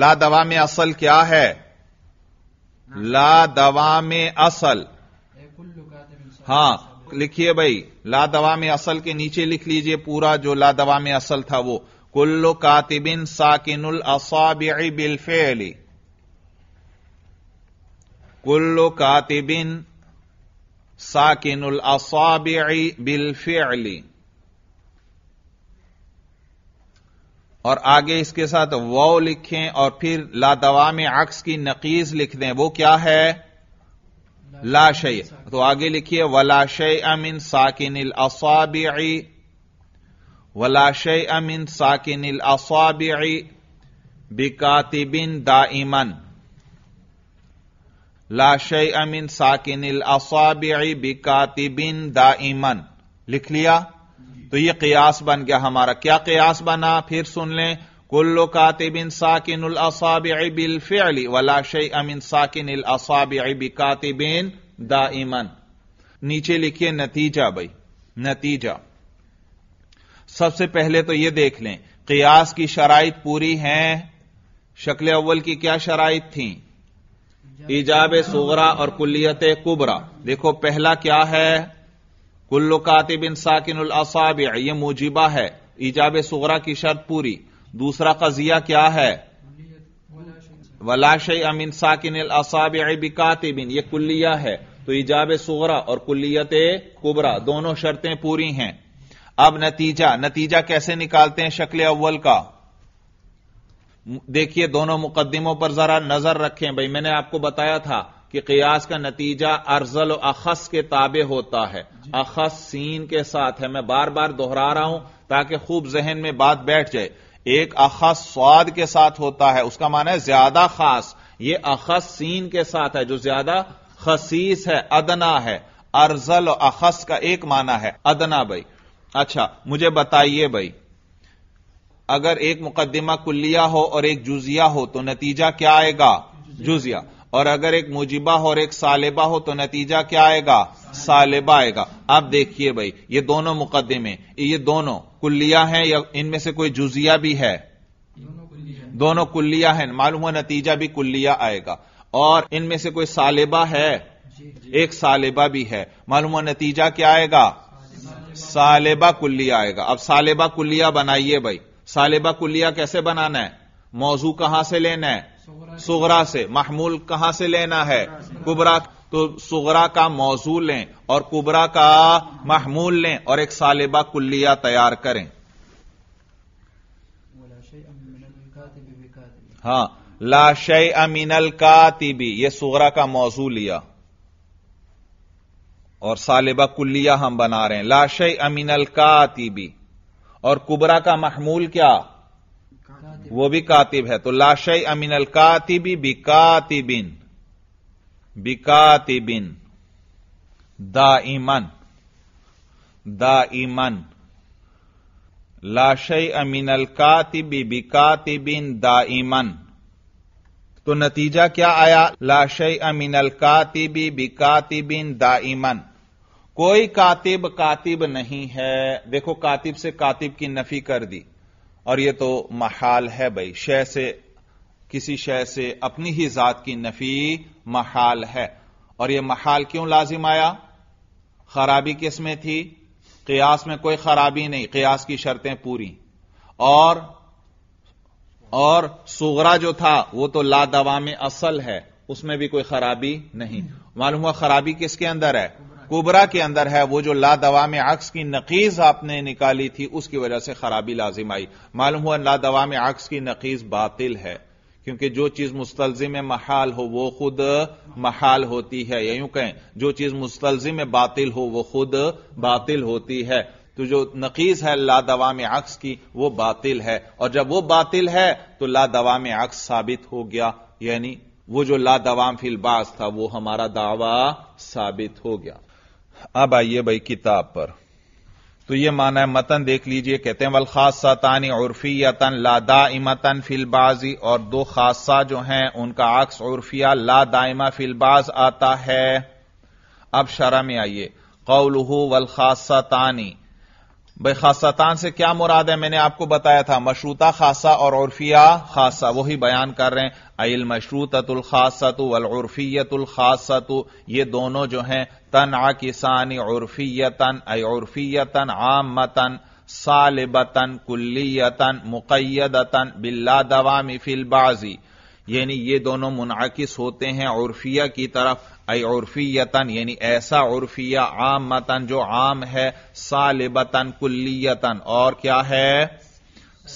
लादवा में असल क्या है ला दवा में असल हां लिखिए भाई ला दवा में असल के नीचे लिख लीजिए पूरा जो ला दवा में असल था वो कुल्लु कातिबिन साकिनुल असाबि बिलफेली कुल्लु कातिबिन साकिनुल असाबि बिलफेली और आगे इसके साथ वो लिखें और फिर लादवा में अक्स की नकीज लिख दें वो क्या है लाशय तो आगे लिखिए वलाशय अमिन साकिन असाबी वलाशय अमिन साकिन असाबी बिकातिबिन दाइमन लाशय अमिन साकिन असाबी बिकातिबिन दाइमन लिख लिया तो ये कयास बन गया हमारा क्या कयास बना फिर सुन लें कुल्लो कातिबिन साकिन बिल फेली वला शई अमिन साकिन बि कातिबिन दा इमन नीचे लिखिए नतीजा भाई नतीजा सबसे पहले तो यह देख लें कयास की शराइत पूरी हैं शक्ल अव्वल की क्या शराइत थी ईजाब सुगरा और कुल्लियत कुबरा देखो पहला क्या है कुल्लु इन साकिन असाब ये मुजिबा है ईजाब सुगरा की शर्त पूरी दूसरा कजिया क्या है वलाशय अमिन साकिन असाब बिकातिबिन ये कुल्लिया है तो ईजाब सुगरा और कुल्लियत कुबरा दोनों शर्तें पूरी हैं अब नतीजा नतीजा कैसे निकालते हैं शक्ल अव्वल का देखिए दोनों मुकदमों पर जरा नजर रखें भाई मैंने आपको बताया था कि कयास का नतीजा अर्जल अखस के ताबे होता है अखस सीन के साथ है मैं बार बार दोहरा रहा हूं ताकि खूब जहन में बात बैठ जाए एक अखस स्वाद के साथ होता है उसका माना है ज्यादा खास ये अखस सीन के साथ है जो ज्यादा खसीस है अदना है अर्जल अखस का एक माना है अदना भाई अच्छा मुझे बताइए भाई अगर एक मुकदमा कुल्लिया हो और एक जुजिया हो तो नतीजा क्या आएगा जुजिया और अगर एक मुजिबा हो और एक सालिबा हो तो नतीजा क्या आएगा सालिबा आएगा अब देखिए भाई ये दोनों मुकदमे ये दोनों कुल्लिया हैं या इनमें से कोई जुजिया भी है दोनों कुल्लिया हैं मालूम हुआ नतीजा भी कुल्लिया आएगा और इनमें से कोई सालिबा है एक सालिबा भी है मालूम हुआ नतीजा क्या आएगा सालिबा कुल्लिया आएगा अब सालिबा कुल्लिया बनाइए भाई सालिबा कुल्लिया कैसे बनाना है मौजू कहां से लेना है सुगरा से महमूल कहां से लेना है कुबरा तो सुगरा का मौजू लें और कुबरा का महमूल लें और एक सालिबा कुल्लिया तैयार करें हां लाश अमीनल कातिबी हाँ, यह सुगरा का मौजू लिया और सालिबा कुल्लिया हम बना रहे हैं लाश अमीनल कातिबी और कुबरा का महमूल क्या वो भी कातिब है तो लाशय अल कातिबी बिकातिबिन बिकातिबिन दाइमन दाइमन लाशय अमिनल कातिबी बिकातिबिन दाइमन तो नतीजा क्या आया लाशय अल कातिबी बिकातिबिन दाइमन कोई कातिब कातिब नहीं है देखो कातिब से कातिब की नफी कर दी और यह तो महाल है भाई शय से किसी शय से अपनी ही जात की नफी महाल है और यह महाल क्यों लाजिम आया खराबी किस में थी कयास में कोई खराबी नहीं कयास की शर्तें पूरी और और सुगरा जो था वो तो लादवा में असल है उसमें भी कोई खराबी नहीं मालूम हुआ खराबी किसके अंदर है कोबरा के अंदर है वो जो ला दवा में अक्स की नकीज आपने निकाली थी उसकी वजह से खराबी लाजिम आई मालूम हुआ ला दवा में अक्स की नकीज बातिल है क्योंकि जो चीज मुस्तलजिम महाल हो वो खुद महाल होती है या यूं कहें जो चीज मुस्तलजिम बातिल हो वो खुद बातिल होती है तो जो नकीज है ला दवा में अक्स की वो बातिल है और जब वो बातिल है तो ला दवा में अक्स साबित हो गया यानी वो जो ला दवा फिलबास था वो हमारा दावा साबित हो गया अब आइए भाई किताब पर तो ये माना है मतन देख लीजिए कहते हैं वल खासा तानी उर्फियतन लादा इमतन फिलबाजी और दो खासा जो हैं उनका अक्स उर्फिया ला दाइमा फिलबाज आता है अब शरा में आइए कौलहू वल खासा तानी भाई खासातान से क्या मुराद है मैंने आपको बताया था मशरूता खासा और उर्फिया खासा वही बयान कर रहे हैं अल मशरूतुल खासतु उर्फियतुल खासतु ये दोनों जो हैं तन आ किसानी उर्फियतन अर्फियतन आम मतन सालिबतन कुल्लीतन मुकैदतन बिल्ला दवा फिलबाजी यानी ये दोनों मुनाकिस होते हैं उर्फिया की तरफ आई उर्फीयतन यानी ऐसा उर्फिया आम मतन जो आम है सालिबतन कुल्लियतन और क्या है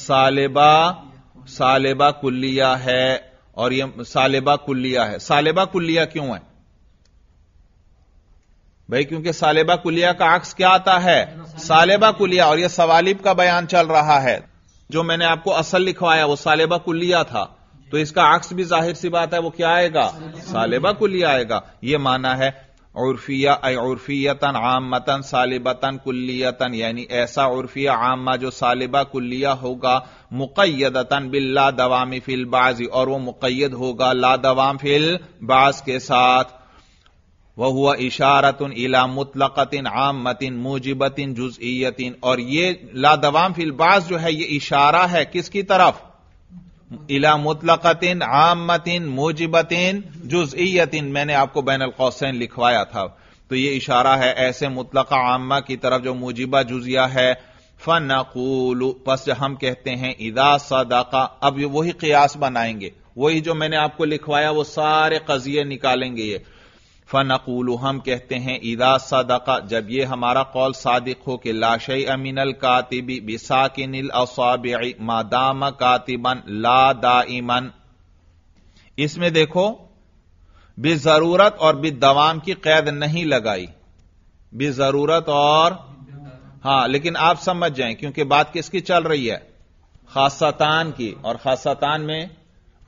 सालिबा सालिबा कुल्लिया है और ये सालिबा कुल्लिया है सालिबा कुल्लिया क्यों है भाई क्योंकि सालिबा कुलिया का अक्स क्या आता है सालिबा कुलिया और यह सवालिब का बयान चल रहा है जो मैंने आपको असल लिखवाया वो सालिबा कुलिया था तो इसका अक्स भी जाहिर सी बात है वो क्या आएगा सालिबा कुल्ली आएगा ये माना है उर्फिया उर्फियतन आमतन सालिबतन कुल्लियतन यानी ऐसा उर्फिया आमा जो सालिबा कुल्लिया होगा मुकैदतन बिल्ला दवामी फिल बाजी और वो मुकैद होगा ला दवाम फिल बाज के साथ वह हुआ इशारतन इला मुतलकतिन आमतिन मुजिबतिन जुजियतिन और ये ला दवाम फिल बाज जो है ये इशारा है किसकी तरफ इला मुतलकतिन आमतिन मोजिबतिन जुजियतिन मैंने आपको बैन अलकौसैन लिखवाया था तो ये इशारा है ऐसे मुतलका आमा की तरफ जो मुजिबा जुजिया है फनकूल पस हम कहते हैं इदा सदाका अब वही कयास बनाएंगे वही जो मैंने आपको लिखवाया वो सारे कजिए निकालेंगे ये फनकूल हम कहते हैं इदा सदका जब ये हमारा कौल सादिक हो कि लाशई अमिनल कातिबी बिसाकिनिल असाब मादाम कातिबन ला दाइमन इसमें देखो बे जरूरत और बे दवाम की कैद नहीं लगाई बे जरूरत और हां लेकिन आप समझ जाए क्योंकि बात किसकी चल रही है खासतान की और खासतान में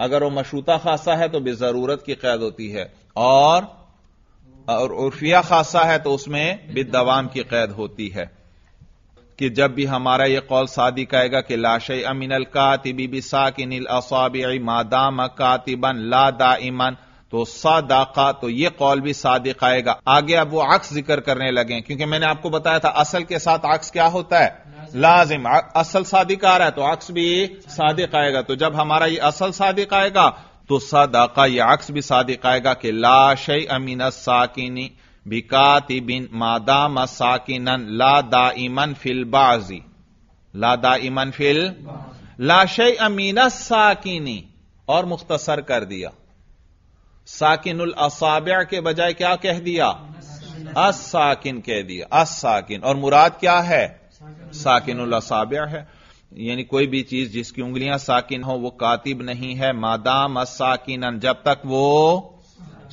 अगर वो मशरूता खासा है तो बे जरूरत की कैद होती है और और उर्फिया खासा है तो उसमें बिदवाम की कैद होती है कि जब भी हमारा यह कौल सादी कहेगा कि अमिन अल कातिबी बिसाकिन असाबी मादाम कातिबन ला दा इमन तो सादाका तो यह कौल भी सादिक आएगा आगे अब वो अक्स जिक्र करने लगे क्योंकि मैंने आपको बताया था असल के साथ अक्स क्या होता है लाजिम असल सादिक आ रहा है तो अक्स भी सादिक आएगा तो जब हमारा ये असल सादिक आएगा तो सदाका यह अक्स भी सादिक आएगा कि ला शई अमीन साकिनी भिकाति बिन मादाम साकिन ला दा इमन फिल बाजी ला दा इमन फिल ला शई अमीन साकिनी और मुख्तसर कर दिया उल असाब्या के बजाय क्या कह दिया असाकिन कह दिया असाकिन और मुराद क्या है उल असाबिया है यानी कोई भी चीज जिसकी उंगलियां साकिन हो वो कातिब नहीं है मादाम असाकिन जब तक वो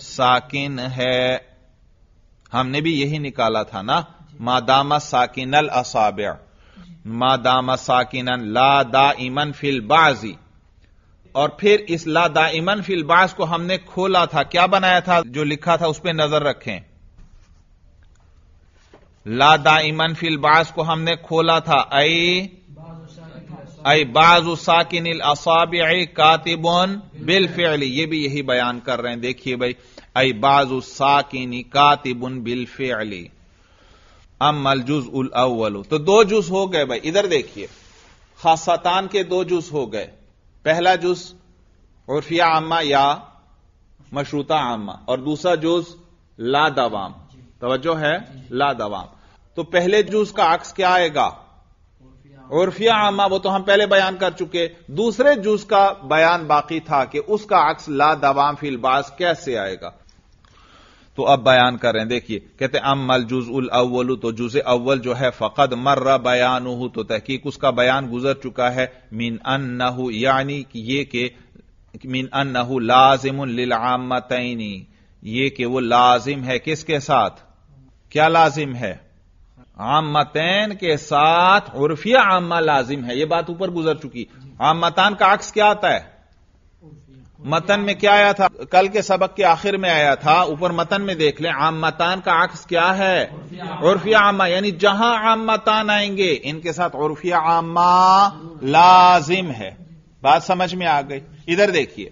साकिन है हमने भी यही निकाला था ना मादाम साकिनल असाब मादाम साकिन ला दा इमन फिल बाजी और फिर इस ला दा इमन फिल बाज को हमने खोला था क्या बनाया था जो लिखा था उस पर नजर रखें ला दा इमन फिल बाज को हमने खोला था आई आई बाजू साकिन असाब कातिबन बिल फेल ये भी यही बयान कर रहे हैं देखिए भाई आई बाजू साकिन कातिबन बिल फेली अम जुज उल अवल तो दो जुज हो गए भाई इधर देखिए खासतान के दो जुज हो गए पहला जुज उर्फिया आमा या मशरूता आमा और दूसरा जुज ला दवाम तोज्जो है ला दवाम तो पहले जुज का अक्स क्या आएगा उर्फिया आमा वो तो हम पहले बयान कर चुके दूसरे जूस का बयान बाकी था कि उसका अक्स ला दवाम फिलबाज कैसे आएगा तो अब बयान कर रहे हैं देखिए कहते अम मल जुज उल अव्वल तो जुज अव्वल जो है फकद मर्रा बयान तो तहकीक उसका बयान गुजर चुका है मीन अन यानी कि ये के मीन अन लाजिम लिलआमतनी ये कि वो लाजिम है किसके साथ क्या लाजिम है आमतैन के साथ उर्फिया आमा लाजिम है यह बात ऊपर गुजर चुकी आमतान का अक्स क्या आता है मतन में क्या आया था कल के सबक के आखिर में आया था ऊपर मतन में देख लें आमतान का अक्स क्या है उर्फिया आमा यानी जहां आमतान आएंगे इनके साथ उर्फिया आमा लाजिम है बात समझ में आ गई इधर देखिए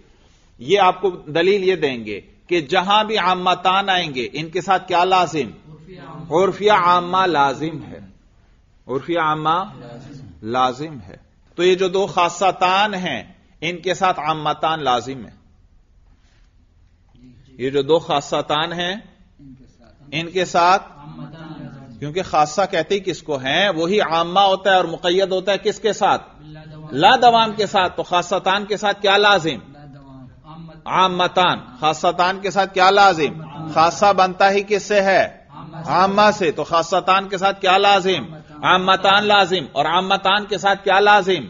ये आपको दलील ये देंगे कि जहां भी आमतान आएंगे इनके साथ क्या लाजिम उर्फिया आमा लाजिम है उर्फिया आमा लाजिम है तो ये जो दो खासतान हैं इनके साथ आमतान लाजिम है ये जो दो खासतान हैं इनके साथ क्योंकि खासा कहते ही किसको हैं वही आमा होता है और मुकैद होता है किसके साथ ला दवाम के साथ तो खासातान के साथ क्या लाजिम आमतान खासातान के साथ क्या लाजिम खासा बनता ही किससे है आमा से तो खासतान के साथ क्या लाजिम आमतान लाजिम और आमतान के साथ क्या लाजिम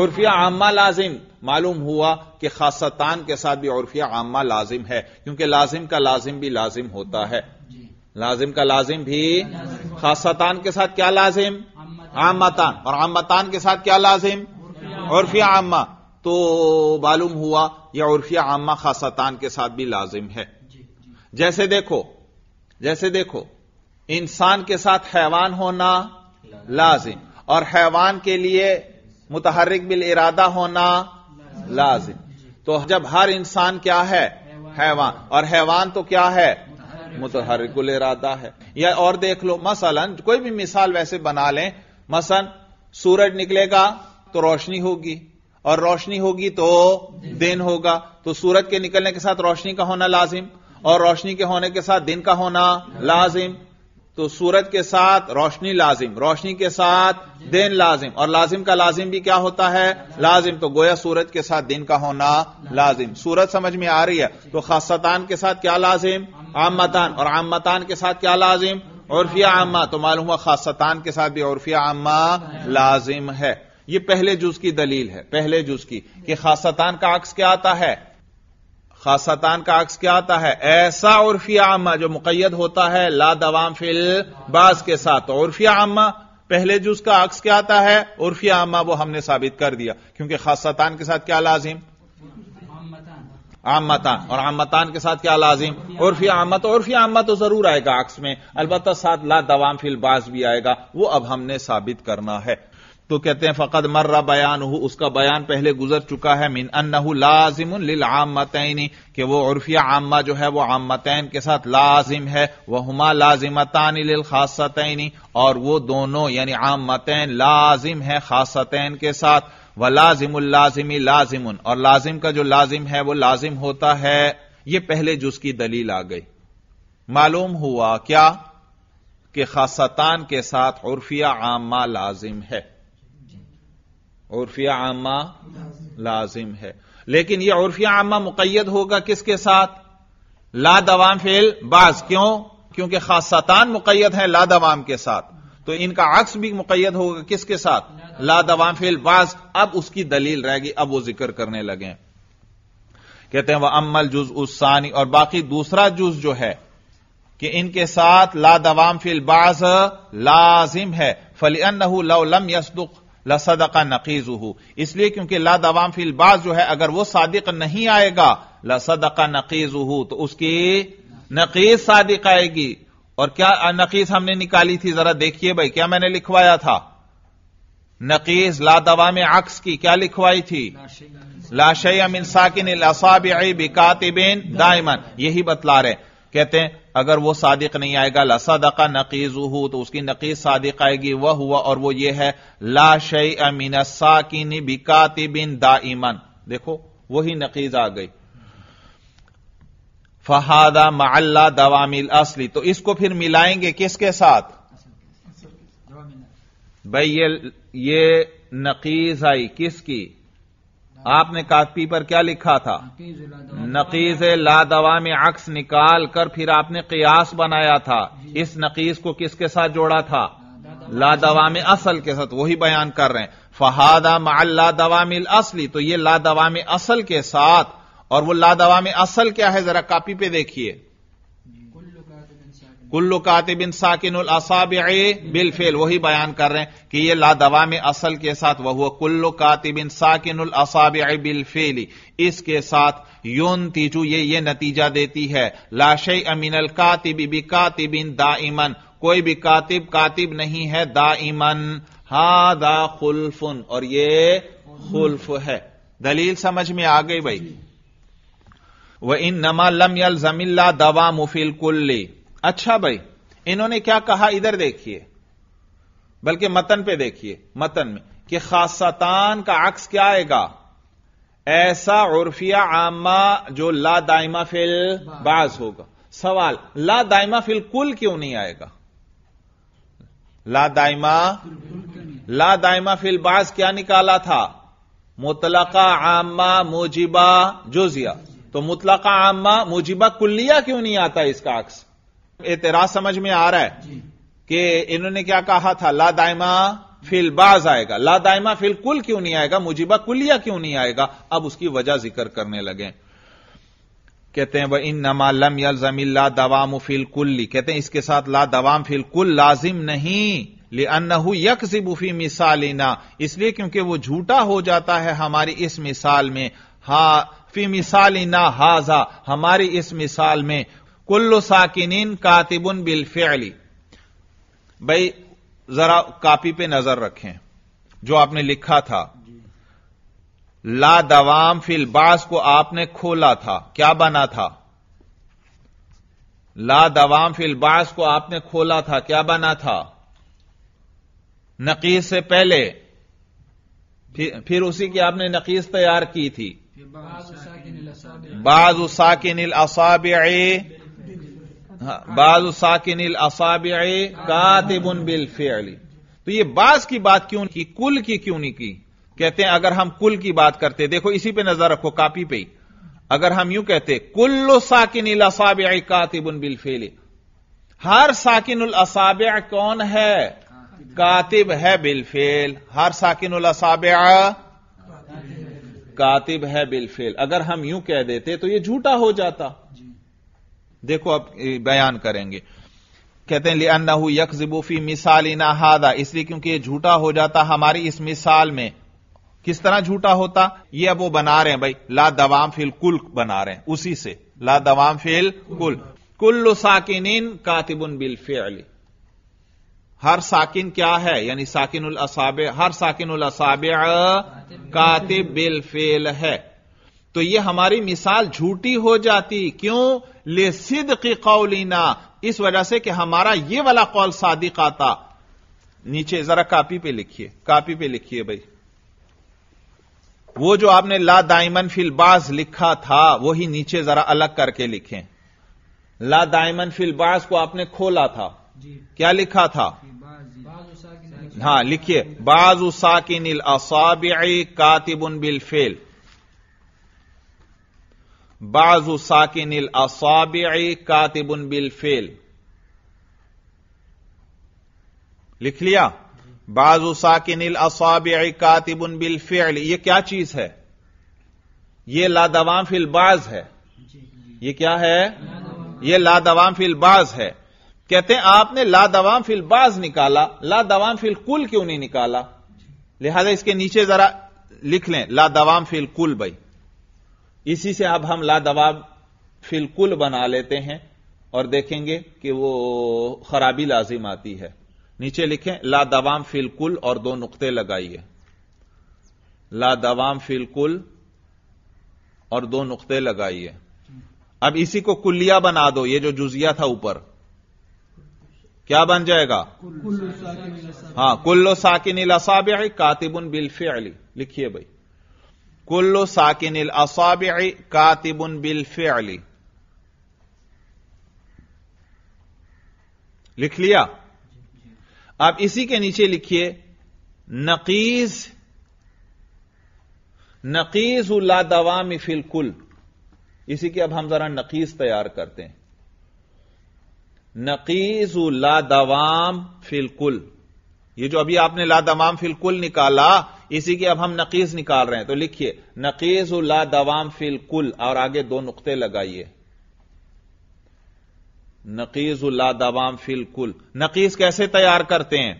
उर्फिया आमा लाजिम मालूम हुआ कि खासतान के साथ भी उर्फिया आमा लाजिम है क्योंकि लाजिम का लाजिम भी लाजिम होता है लाजिम का लाजिम भी खासतान के साथ क्या लाजिम आमतान और आमतान के साथ क्या लाजिम उर्फिया आमा तो मालूम हुआ यह उर्फिया आमा खासतान के साथ भी लाजिम है जैसे देखो जैसे देखो इंसान के साथ हैवान होना लाजिम और हैवान के लिए मुतहरक बिल इरादा होना लाजिम तो जब हर इंसान क्या है हैवान और हैवान तो क्या है मुतहरकुल इरादा है या और देख लो मसलन कोई भी मिसाल वैसे बना लें मसन सूरज निकलेगा तो रोशनी होगी और रोशनी होगी तो दिन होगा तो सूरज के निकलने के साथ रोशनी का होना लाजिम और रोशनी के होने के साथ दिन का होना लाजिम तो सूरज के साथ रोशनी लाजिम रोशनी के साथ दिन लाजिम और लाजिम का लाजिम भी क्या होता है लाजिम तो गोया सूरज के साथ दिन का होना लाजिम सूरज समझ में आ रही है तो खासतान के साथ क्या लाजिम आम मतान और आम मतान के साथ क्या लाजिम उर्फिया आमा तो मालूम हुआ खासतान के साथ भी उर्फिया आमा लाजिम है यह पहले जुज की दलील है पहले जुज की कि खासतान का अक्स क्या आता है खासतान का अक्स क्या आता है ऐसा उर्फिया आमा जो मुकैद होता है ला दवाम फिल बास के साथ तो उर्फिया आमा पहले जो उसका अक्स क्या आता है उर्फिया आमा वो हमने साबित कर दिया क्योंकि खासतान के साथ क्या लाजिम आम मतान और आम मतान के साथ क्या लाजिम उर्फी आमत तो उर्फी आमत तो जरूर आएगा अक्स में अलबत्ता साथ ला दवाम फिल बास भी आएगा वो अब हमने साबित करना है तो कहते हैं फ़कद मर्रा बयान हो उसका बयान पहले गुजर चुका है मिन अन्ना लाजिम लिल आमतैन कि वो उर्फिया आमा जो है वो आमतैन के साथ लाजिम है वह हुमा लाजिमतान लिल खासतैन और वो दोनों यानी आमतैन लाजिम है खासतैन के साथ व लाजिमी लाजिमन और लाजिम का जो लाजिम है वो लाजिम होता है ये पहले जुज की दलील आ गई मालूम हुआ क्या कि खासतान के साथ उर्फिया आमा लाजिम है उर्फिया आमा लाजिम है लेकिन यह उर्फिया आमा मुकैद होगा किसके साथ ला दवाम फेल बाज क्यों क्योंकि खासतान मुकैद है ला दवाम के साथ तो इनका अक्स भी मुकैद होगा किसके साथ ला दवाम फेल बाज अब उसकी दलील रहेगी अब वो जिक्र करने लगे कहते हैं वह अमल जुज उसानी और बाकी दूसरा जुज जो है कि इनके साथ ला दवाम फिल बाज लाजिम है फलिअन लम यसदुख लसद का नकीज इसलिए क्योंकि ला दवाम फिल बाज जो है अगर वो सादिक नहीं आएगा लसद का नकीज तो उसकी नकीज सादिक आएगी और क्या नकीज हमने निकाली थी जरा देखिए भाई क्या मैंने लिखवाया था नकीज दवा में अक्स की क्या लिखवाई थी लाशय मिन साकिन बिकातिबिन दायमन यही बतला रहे कहते हैं अगर वो सादिक नहीं आएगा नकीज हो तो उसकी नकीज सादिक आएगी वह हुआ और वो ये है ला शई अमीन साकिनी बिकाति बिन दाइमन देखो वही नकीज आ गई फहादा माल्ला दवामिल असली तो इसको फिर मिलाएंगे किसके साथ भाई ये ये नकीज आई किसकी आपने कापी पर क्या लिखा था नकीज लादवा में अक्स निकाल कर फिर आपने कयास बनाया था इस नकीज को किसके साथ जोड़ा था लादवा में असल के साथ वही बयान कर रहे हैं फहादा माल दवा मिल असली तो ये लादवा में असल के साथ और वो लादवा में असल क्या है जरा कापी पे देखिए कुल्लु कातिबिन साकिन असाब बिलफेल वही बयान कर रहे हैं कि ये लादवा में असल के साथ वह हुआ कुल्लु कातिबिन साकिन असाब बिलफेली इसके साथ योन तीजू ये ये नतीजा देती है लाशे अमीनल कातिबी बी कातिबिन दाइमन कोई भी कातिब कातिब नहीं है दाइमन हा दा खुल्फुन और ये खुल्फ है दलील समझ में आ गई भाई वह इन नमा लम यल जमिल्ला दवा मुफिल कुल्ली अच्छा भाई इन्होंने क्या कहा इधर देखिए बल्कि मतन पे देखिए मतन में कि खासतान का अक्स क्या आएगा ऐसा उर्फिया आमा जो ला दाइमा फिल बाज होगा सवाल ला दाइमा फिल कुल क्यों नहीं आएगा ला दाइमा ला दाइमा फिल बाज क्या निकाला था मुतलका आमा मुजिबा जोजिया तो मुतलका आमा मुजिबा कुल्लिया क्यों नहीं आता इसका अक्स एतराज समझ में आ रहा है कि इन्होंने क्या कहा था ला दायमा फिल बाज आएगा ला दायमा फिल कुल क्यों नहीं आएगा मुजिबा कुलिया क्यों नहीं आएगा अब उसकी वजह जिक्र करने लगे कहते हैं वह इन नमा लम यल जमी ला दवाम फिल कुल्ली कहते हैं इसके साथ ला दवाम फिल कुल लाजिम नहीं ले अन्नहू फी मिसालिना इसलिए क्योंकि वो झूठा हो जाता है हमारी इस मिसाल में हा फी मिसालिना हाजा हमारी इस मिसाल में कुल्लु साकिनिन कातिबुन फेली भाई जरा कापी पे नजर रखें जो आपने लिखा था ला दवाम फिल बास को आपने खोला था क्या बना था ला दवाम फिल बास को आपने खोला था क्या बना था नकीस से पहले फिर, फिर उसी की आपने नकीस तैयार की थी बाज उसाकिन असाब हाँ, बाजु साकिन असाब कातिबुन बिल फेली तो ये बाज की बात क्यों की कुल की क्यों नहीं की कहते हैं अगर हम कुल की बात करते देखो इसी पे नजर रखो कापी पे ही अगर हम यूं कहते कुल साकिन असाब कातिबुन बिल फेली हर साकिन असाब कौन है कातिब है बिलफेल हर साकिन असाब कातिब है बिलफेल अगर हम यूं कह देते तो यह झूठा हो जाता देखो अब बयान करेंगे कहते हैं लियान्नाहू यकजिबूफी इना हादा इसलिए क्योंकि यह झूठा हो जाता हमारी इस मिसाल में किस तरह झूठा होता ये अब वो बना रहे हैं भाई ला दवाम फिल कुल बना रहे हैं उसी से ला दवाम फिल कुल कुल्लु साकिन कातिबुन बिल फेली हर साकिन क्या है यानी साकिन उल असाब हर साकिन असाब कातिब बिल फेल है तो यह हमारी मिसाल झूठी हो जाती क्यों ले सिद की कौलीना इस वजह से कि हमारा यह वाला कौल सादिक आता नीचे जरा कापी पे लिखिए कापी पे लिखिए भाई वो जो आपने ला दायमन फिलबाज लिखा था वही नीचे जरा अलग करके लिखें ला दायमन फिलबाज को आपने खोला था क्या लिखा था हां लिखिए बाज उसाकिन असाब कातिबुन बिल फेल बाजू साकिन असाबी कातिबुन बिल फेल लिख लिया बाजू साकिन असाबी कातिबुन बिल फेल यह क्या चीज है यह लादवाम फिल बाज है यह क्या है यह लादवाम फिल बाज है कहते हैं आपने लादवाम फिल बाज निकाला लादवाम फिल कुल क्यों नहीं निकाला लिहाजा इसके नीचे जरा लिख लें लादवाम फिल कुल भाई इसी से अब हम लादवाब फिलकुल बना लेते हैं और देखेंगे कि वो खराबी लाजिम आती है नीचे लिखें ला दवाम फिलकुल और दो नुकते लगाइए ला दवाम फिलकुल और दो नुकते लगाइए अब इसी को कुल्लिया बना दो ये जो जुजिया था ऊपर क्या बन जाएगा हां कुल्लो साकिन लसाब कातिबुन बिल्फे अली लिखिए भाई कुल्लु साकिन असाब कातिबुन बिल फेली लिख लिया अब इसी के नीचे लिखिए नकीज नकीज उल्ला दवा मिफिल कुल इसी की अब हम जरा नकीज तैयार करते हैं नकीज ला दवाम फिलकुल ये जो अभी आपने ला दवाम फिलकुल निकाला इसी की अब हम नकीस निकाल रहे हैं तो लिखिए नकीज ला दवाम फिल कुल और आगे दो नुकते लगाइए नकीज ला दवाम फिल कुल नकीस कैसे तैयार करते हैं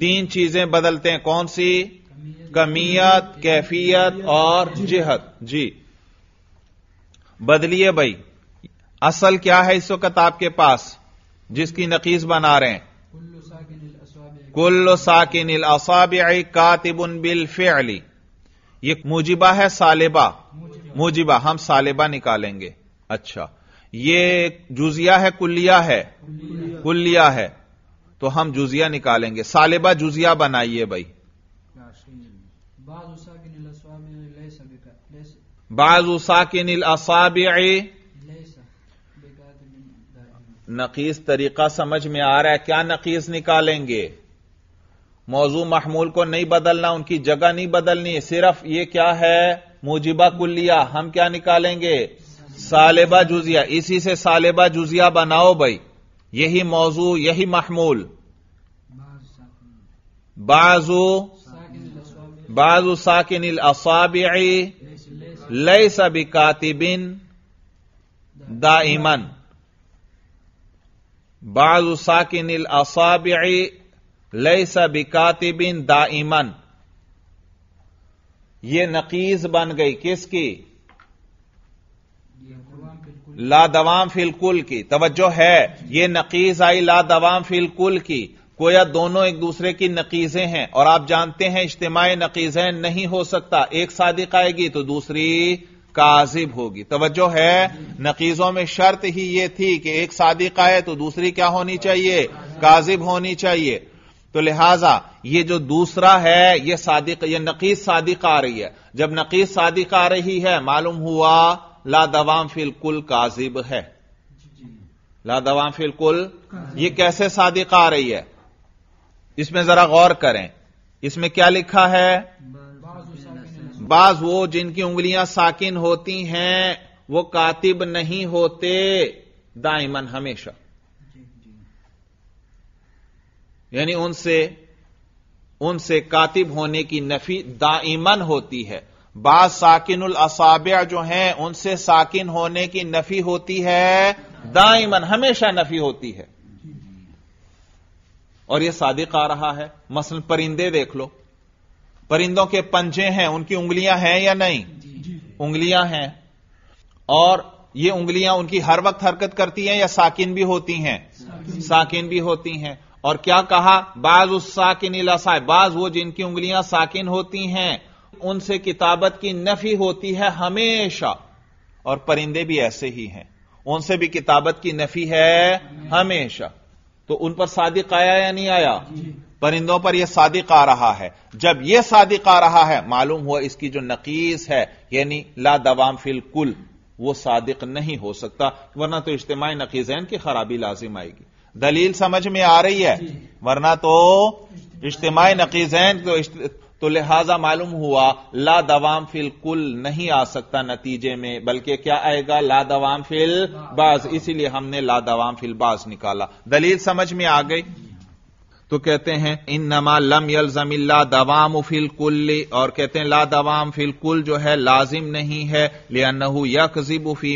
तीन चीजें बदलते हैं कौन सी कमियत कैफियत और जिहत जी बदलिए भाई असल क्या है इस वक्त आपके पास जिसकी नकीस बना रहे हैं कुल्ल साकिन असाबिया कातिबुन बिल फेली ये मुजिबा है सालिबा मुजिबा हम सालिबा निकालेंगे अच्छा ये जुजिया है कुल्लिया है कुल्लिया है तो हम जुजिया निकालेंगे सालिबा जुजिया बनाइए भाई बाजू साकिन असाबिया नकीस तरीका समझ में आ रहा है क्या नकीस निकालेंगे मौजू महमूल को नहीं बदलना उनकी जगह नहीं बदलनी सिर्फ ये क्या है मुजिबा कुल्लिया हम क्या निकालेंगे सालेबा जुजिया इसी से सालेबा जुजिया बनाओ भाई यही मौजू यही महमूल बाजू बाजू साकिन असाबी लई सभी कातिबिन दाइमन बाजू साकिन असाबी लईसा बिकातिबिन दाइमन ये नकीज बन गई किसकी लादवाम फिलकुल की तवज्जो है ये नकीज आई लादवाम फिलकुल की कोया दोनों एक दूसरे की नकीजें हैं और आप जानते हैं इज्तमाही नकीजें नहीं हो सकता एक सादिक आएगी तो दूसरी काजिब होगी तवज्जो है नकीजों में शर्त ही यह थी कि एक सादिक आए तो दूसरी क्या होनी चाहिए काजिब होनी चाहिए तो लिहाजा ये जो दूसरा है यह सादिक यह नकीस सादिक आ रही है जब नकीस सादिक आ रही है मालूम हुआ दवाम फिल कुल काजिब है लादवाम फिल कुल ये कैसे सादिक आ रही है इसमें जरा गौर करें इसमें क्या लिखा है बाज वो जिनकी उंगलियां साकिन होती हैं वो कातिब नहीं होते दाइमन हमेशा यानी उनसे उनसे कातिब होने की नफी दाइमन होती है बाद साकिनुल असाबिया जो हैं उनसे साकिन होने की नफी होती है दाइमन हमेशा नफी होती है और यह सादिक आ रहा है मसलन परिंदे देख लो परिंदों के पंजे हैं उनकी उंगलियां हैं या नहीं उंगलियां हैं और ये उंगलियां उनकी हर वक्त हरकत करती हैं या साकिन भी होती हैं साकिन भी होती हैं और क्या कहा बाज उस साकिन लसाय बाज वो जिनकी उंगलियां साकिन होती हैं उनसे किताबत की नफी होती है हमेशा और परिंदे भी ऐसे ही हैं उनसे भी किताबत की नफी है हमेशा तो उन पर सादिक आया या नहीं आया परिंदों पर यह सादिक आ रहा है जब यह सादिक आ रहा है मालूम हुआ इसकी जो नकीस है यानी ला दवाम फिल कुल वो सादिक नहीं हो सकता वरना तो इज्तमाही नकीजैन की खराबी लाजिम आएगी दलील समझ में आ रही है वरना तो इज्तमा नकीजैन तो तो लिहाजा मालूम हुआ ला दवाम फिल कुल नहीं आ सकता नतीजे में बल्कि क्या आएगा ला दवाम फिल बाज इसीलिए हमने ला दवाम फिल बाज निकाला दलील समझ में आ गई तो कहते हैं इन नमा लम यल जमिल्ला दवाम फिल कुल और कहते हैं ला दवाम फिल कुल जो है लाजिम नहीं है लियानहू यकजिब फी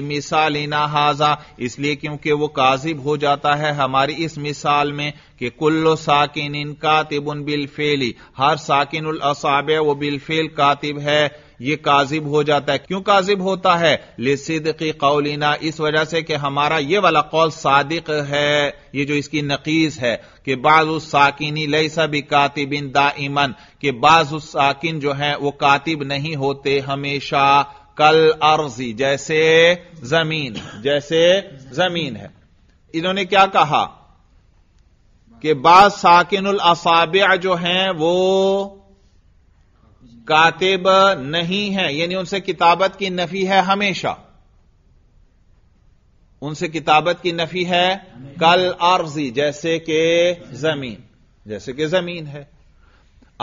इना हाजा इसलिए क्योंकि वो काजिब हो जाता है हमारी इस मिसाल में कि कुल्लो साकिन इन कातिब उन बिल फेली हर साकिन असाब वो बिल फेल कातिब है यह काजिब हो जाता है क्यों काजिब होता है लिसदकी कौलिना इस वजह से कि हमारा यह वाला कौल सादिक है ये जो इसकी नकीस है कि बाज साकिनी लई भी कातिबिन इमन कि बाज साकिन जो है वो कातिब नहीं होते हमेशा कल अर्जी जैसे जमीन जैसे जमीन है इन्होंने क्या कहा कि बाज साकिन असाबिया जो हैं वो कातिब नहीं है यानी उनसे किताबत की नफी है हमेशा उनसे किताबत की नफी है कल आर्जी जैसे कि जमीन जैसे कि जमीन है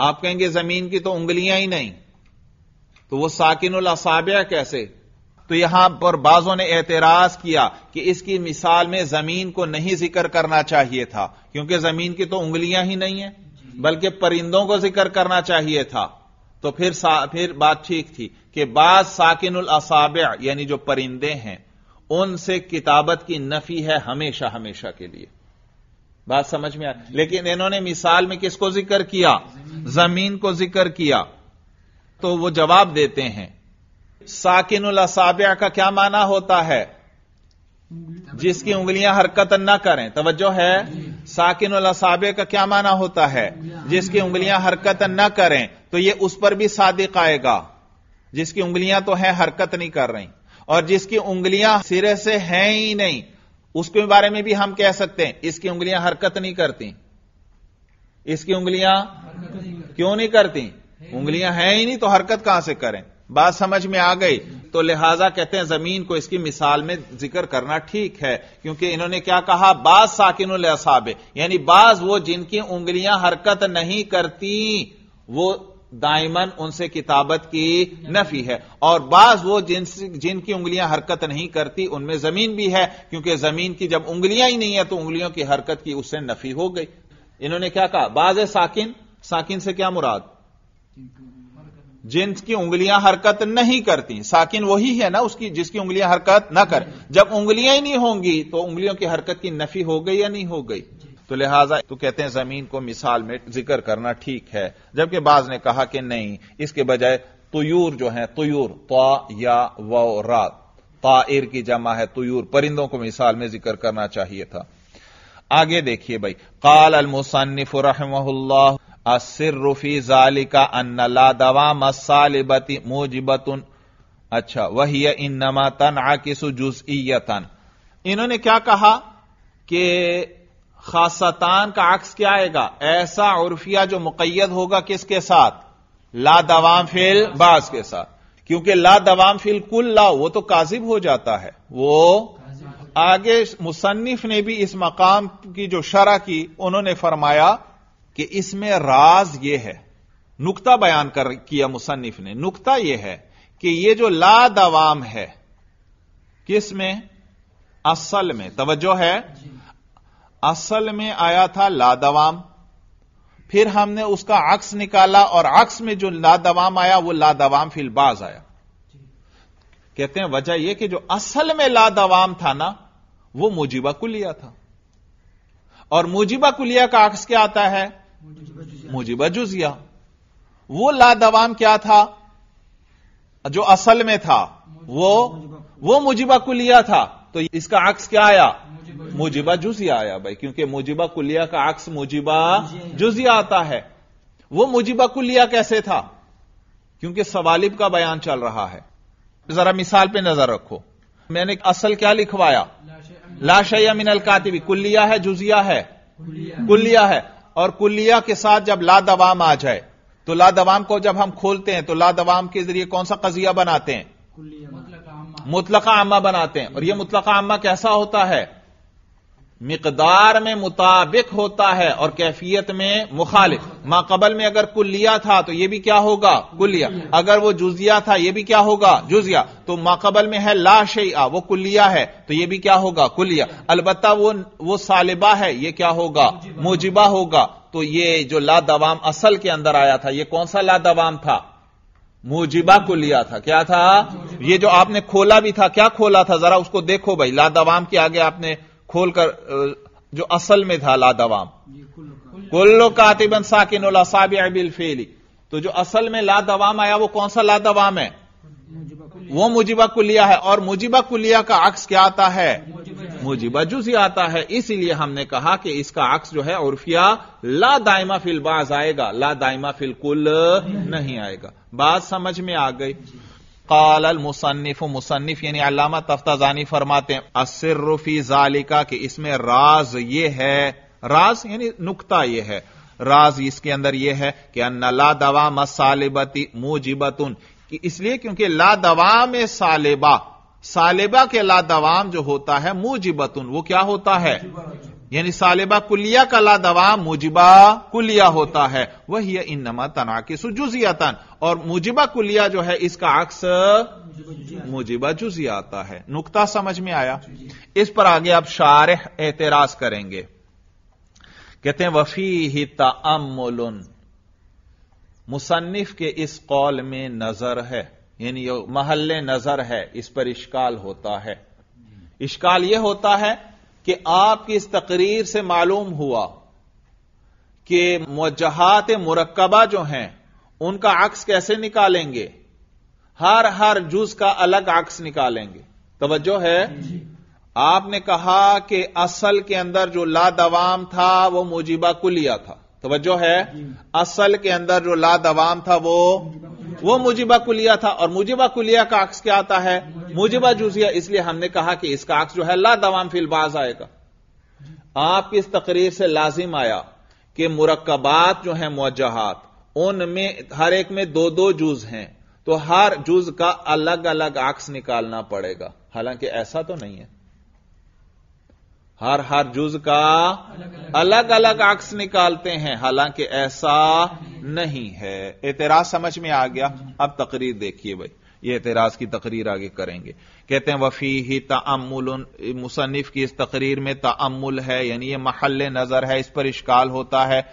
आप कहेंगे जमीन की तो उंगलियां ही नहीं तो वो साकिनुल असाबिया कैसे तो यहां पर बाजों ने एतराज किया कि इसकी मिसाल में जमीन को नहीं जिक्र करना चाहिए था क्योंकि जमीन की तो उंगलियां ही नहीं है बल्कि परिंदों को जिक्र करना चाहिए था तो फिर फिर बात ठीक थी कि बाद साकिनुल असाब यानी जो परिंदे हैं उनसे किताबत की नफी है हमेशा हमेशा के लिए बात समझ में आ लेकिन इन्होंने मिसाल में किसको जिक्र किया जमीन को जिक्र किया तो वो जवाब देते हैं साकिनुल असाबिया का क्या माना होता है जिसकी उंगलियां हरकत न करें तवज्जो है साकिन साबिया का क्या माना होता है जिसकी उंगलियां हरकत न करें तो यह उस पर भी सादिक आएगा जिसकी उंगलियां तो हैं हरकत नहीं कर रही और जिसकी उंगलियां सिरे से हैं ही नहीं उसके बारे में भी हम कह सकते हैं इसकी उंगलियां हरकत नहीं करती इसकी उंगलियां क्यों नहीं करती उंगलियां हैं ही नहीं तो हरकत कहां से करें बात समझ में आ गई तो लिहाजा कहते हैं जमीन को इसकी मिसाल में जिक्र करना ठीक है क्योंकि इन्होंने क्या कहा बाज साकिन असाबे यानी बाज वो जिनकी उंगलियां हरकत नहीं करती वो दायमन उनसे किताबत की नफी है और बाज वो जिन जिनकी उंगलियां हरकत नहीं करती उनमें जमीन भी है क्योंकि जमीन की जब उंगलियां ही नहीं है तो उंगलियों की हरकत की उससे नफी हो गई इन्होंने क्या कहा बाज है साकिन साकिन से क्या मुराद जिनकी उंगलियां हरकत नहीं करती साकिन वही है ना उसकी जिसकी उंगलियां हरकत ना कर जब उंगलियां ही नहीं होंगी तो उंगलियों की हरकत की नफी हो गई या नहीं हो गई तो लिहाजा तो कहते हैं जमीन को मिसाल में जिक्र करना ठीक है जबकि बाज ने कहा कि नहीं इसके बजाय तुयूर जो है तुयूर त्वा या वो रात ताइर की जमा है तुयूर परिंदों को मिसाल में जिक्र करना चाहिए था आगे देखिए भाई काल अल मुसनफ असिर असरफी जालिका ला दवा मसालिबती मोजिबतुन अच्छा वही इन नमा तन आकिसु जुज इन्होंने क्या कहा कि खासतान का अक्स क्या आएगा ऐसा उर्फिया जो मुकैद होगा किसके साथ ला दवाम फिल बाज के साथ क्योंकि ला दवाम फिल कुल ला वो तो काजिब हो जाता है वो आगे मुसन्फ ने भी इस मकाम की जो शरह की उन्होंने फरमाया कि इसमें राज ये है नुकता बयान कर किया मुसन्फ ने नुकता यह है कि यह जो ला दवाम है किस में असल में तवज्जो है असल में आया था लादवाम फिर हमने उसका अक्स निकाला और अक्स में जो लादवाम आया वो लादवाम फिलबाज आया कहते हैं वजह यह कि जो असल में लादवाम था ना वो मुजीबा कुलिया था और मुजीबा कुलिया का अक्स क्या आता है मुजीबा जुजिया वो लादवाम क्या था जो असल में था वो वो मुजीबा कुलिया था तो इसका अक्स क्या आया मुजिबा जुजिया आया भाई क्योंकि मुजिबा कुलिया का अक्स मुजिबा जुजिया आता है वो मुजिबा कुलिया कैसे था क्योंकि सवालिब का बयान चल रहा है जरा मिसाल पर नजर रखो मैंने असल क्या लिखवाया लाशया मिनल कातिबी कुल्लिया है जुजिया है कुल्लिया है और कुल्लिया के साथ जब दवाम आ जाए तो लादवाम को जब हम खोलते हैं तो ला दवाम के जरिए कौन सा कजिया बनाते हैं मुतलका आमा बनाते हैं और यह मुतलका आमा कैसा होता है मकदार में मुताबिक होता है और कैफियत में मुखालिफ माकबल में अगर कुल्लिया था तो यह भी क्या होगा कुल्लिया अगर वो जुजिया था यह भी क्या होगा जुजिया तो माकबल में है लाशया वो कुल्लिया है तो यह भी क्या होगा कुल्लिया अलबत् वो वो सालिबा है यह क्या होगा मुजिबा होगा तो ये जो लादवाम असल के अंदर आया था यह कौन सा लादवाम था मुजिबा को लिया था क्या था ये जो आपने खोला भी था क्या खोला था जरा उसको देखो भाई दवाम के आगे आपने खोलकर जो असल में था लादवाम कुल्लो कातिबन साकिन साबिल फेली तो जो असल में लादवाम आया वो कौन सा लादवाम है वो मुजिबा कुलिया है और मुजिबा कुलिया का अक्स क्या आता है मुजिबा जुजी आता है इसीलिए हमने कहा कि इसका अक्स जो है उर्फिया ला दाइमा फिल बाज आएगा ला दाइमा फिल कुल नहीं आएगा बात समझ में आ गई काल मुसनफ मुसनफ यानी अलामा तफ्ताजानी फरमाते हैं असरफी जालिका कि इसमें राज ये है राज यानी नुकता ये है राज इसके अंदर यह है कि अन्नला दवा मसालिबती मुजिबतुन कि इसलिए क्योंकि ला दवा में सालेबा सालेबा के ला दवाम जो होता है मुजिबतुन वो क्या होता है यानी सालिबा कुलिया का ला दवा मुजिबा कुलिया होता है वही है इन नमा तना तनाकिस सुजुजियातन और मुजिबा कुलिया जो है इसका अक्स मुजिबा जुजिया आता है नुकता समझ में आया इस पर आगे आप शार एतराज करेंगे कहते हैं वफी ही तमल मुसन्फ के इस कौल में नजर है यानी महल नजर है इस पर इश्काल होता है इश्काल यह होता है कि आपकी इस तकरीर से मालूम हुआ कि मुजहात मुरकबा जो हैं उनका अक्स कैसे निकालेंगे हर हर जूस का अलग अक्स निकालेंगे तोज्जो है आपने कहा कि असल के अंदर जो लादवाम था वो मुजीबा कुलिया था तोज्जो है असल के अंदर जो लादवाम था वो वो मुजिबा कुलिया था और मुजिबा कुलिया का अक्स क्या आता है मुजिबा जूजिया इसलिए हमने कहा कि इसका अक्स जो है ला दवाम फिलबाज आएगा आप इस तकरीर से लाजिम आया कि मुरक्बात जो है मुजहत उनमें हर एक में दो दो जूज हैं तो हर जूज का अलग अलग आक्स निकालना पड़ेगा हालांकि ऐसा तो नहीं है हर हर जुज का अलग अलग अक्स निकालते हैं हालांकि ऐसा नहीं है एतराज समझ में आ गया अब तकरीर देखिए भाई ये एतराज की तकरीर आगे करेंगे कहते हैं वफी ही तमुल मुसनफ की इस तकरीर में तमुल है यानी यह महल नजर है इस पर इश्काल होता है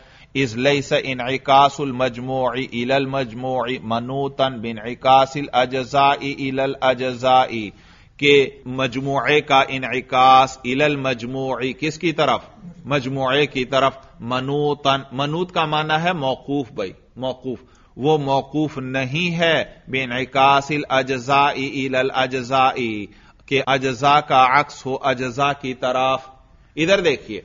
इज लई स इनकासल मजमू इलल मजमू मनूतन बिन इकासिल अजजा इलल अजजाई कि मजमू का इनकास इलल मजमू किसकी तरफ मजमू की तरफ मनूतन मनूत का माना है मौकूफ भाई मौकूफ वो मौकूफ नहीं है बेनकासिल अजजाई इलल अजजाई के अजजा का अक्स हो अजजा की तरफ इधर देखिए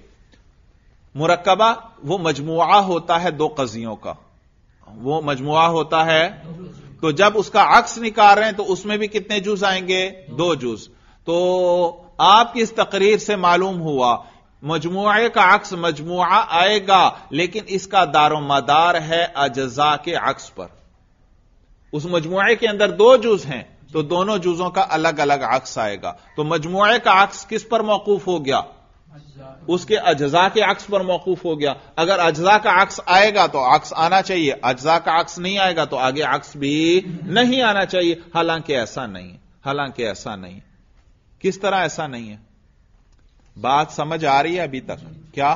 मुरकबा वो मजमु होता है दो कजियों का वो मजमुआ होता है तो जब उसका अक्स निकाल रहे हैं तो उसमें भी कितने जूस आएंगे दो जूस तो आपकी इस तकरीर से मालूम हुआ मजमुआ का अक्स मजमुआ आएगा लेकिन इसका दारो मदार है अजजा के अक्स पर उस मजमू के अंदर दो जूस हैं तो दोनों जूसों का अलग अलग अक्स आएगा तो मजमू का अक्स किस पर मौकूफ हो गया उसके अजजा के अक्स पर मौकूफ हो गया अगर अजजा का अक्स आएगा तो अक्स आना चाहिए अजजा का अक्स नहीं आएगा तो आगे अक्स भी नहीं आना चाहिए हालांकि ऐसा नहीं हालांकि ऐसा नहीं किस तरह ऐसा नहीं है बात समझ आ रही है अभी तक क्या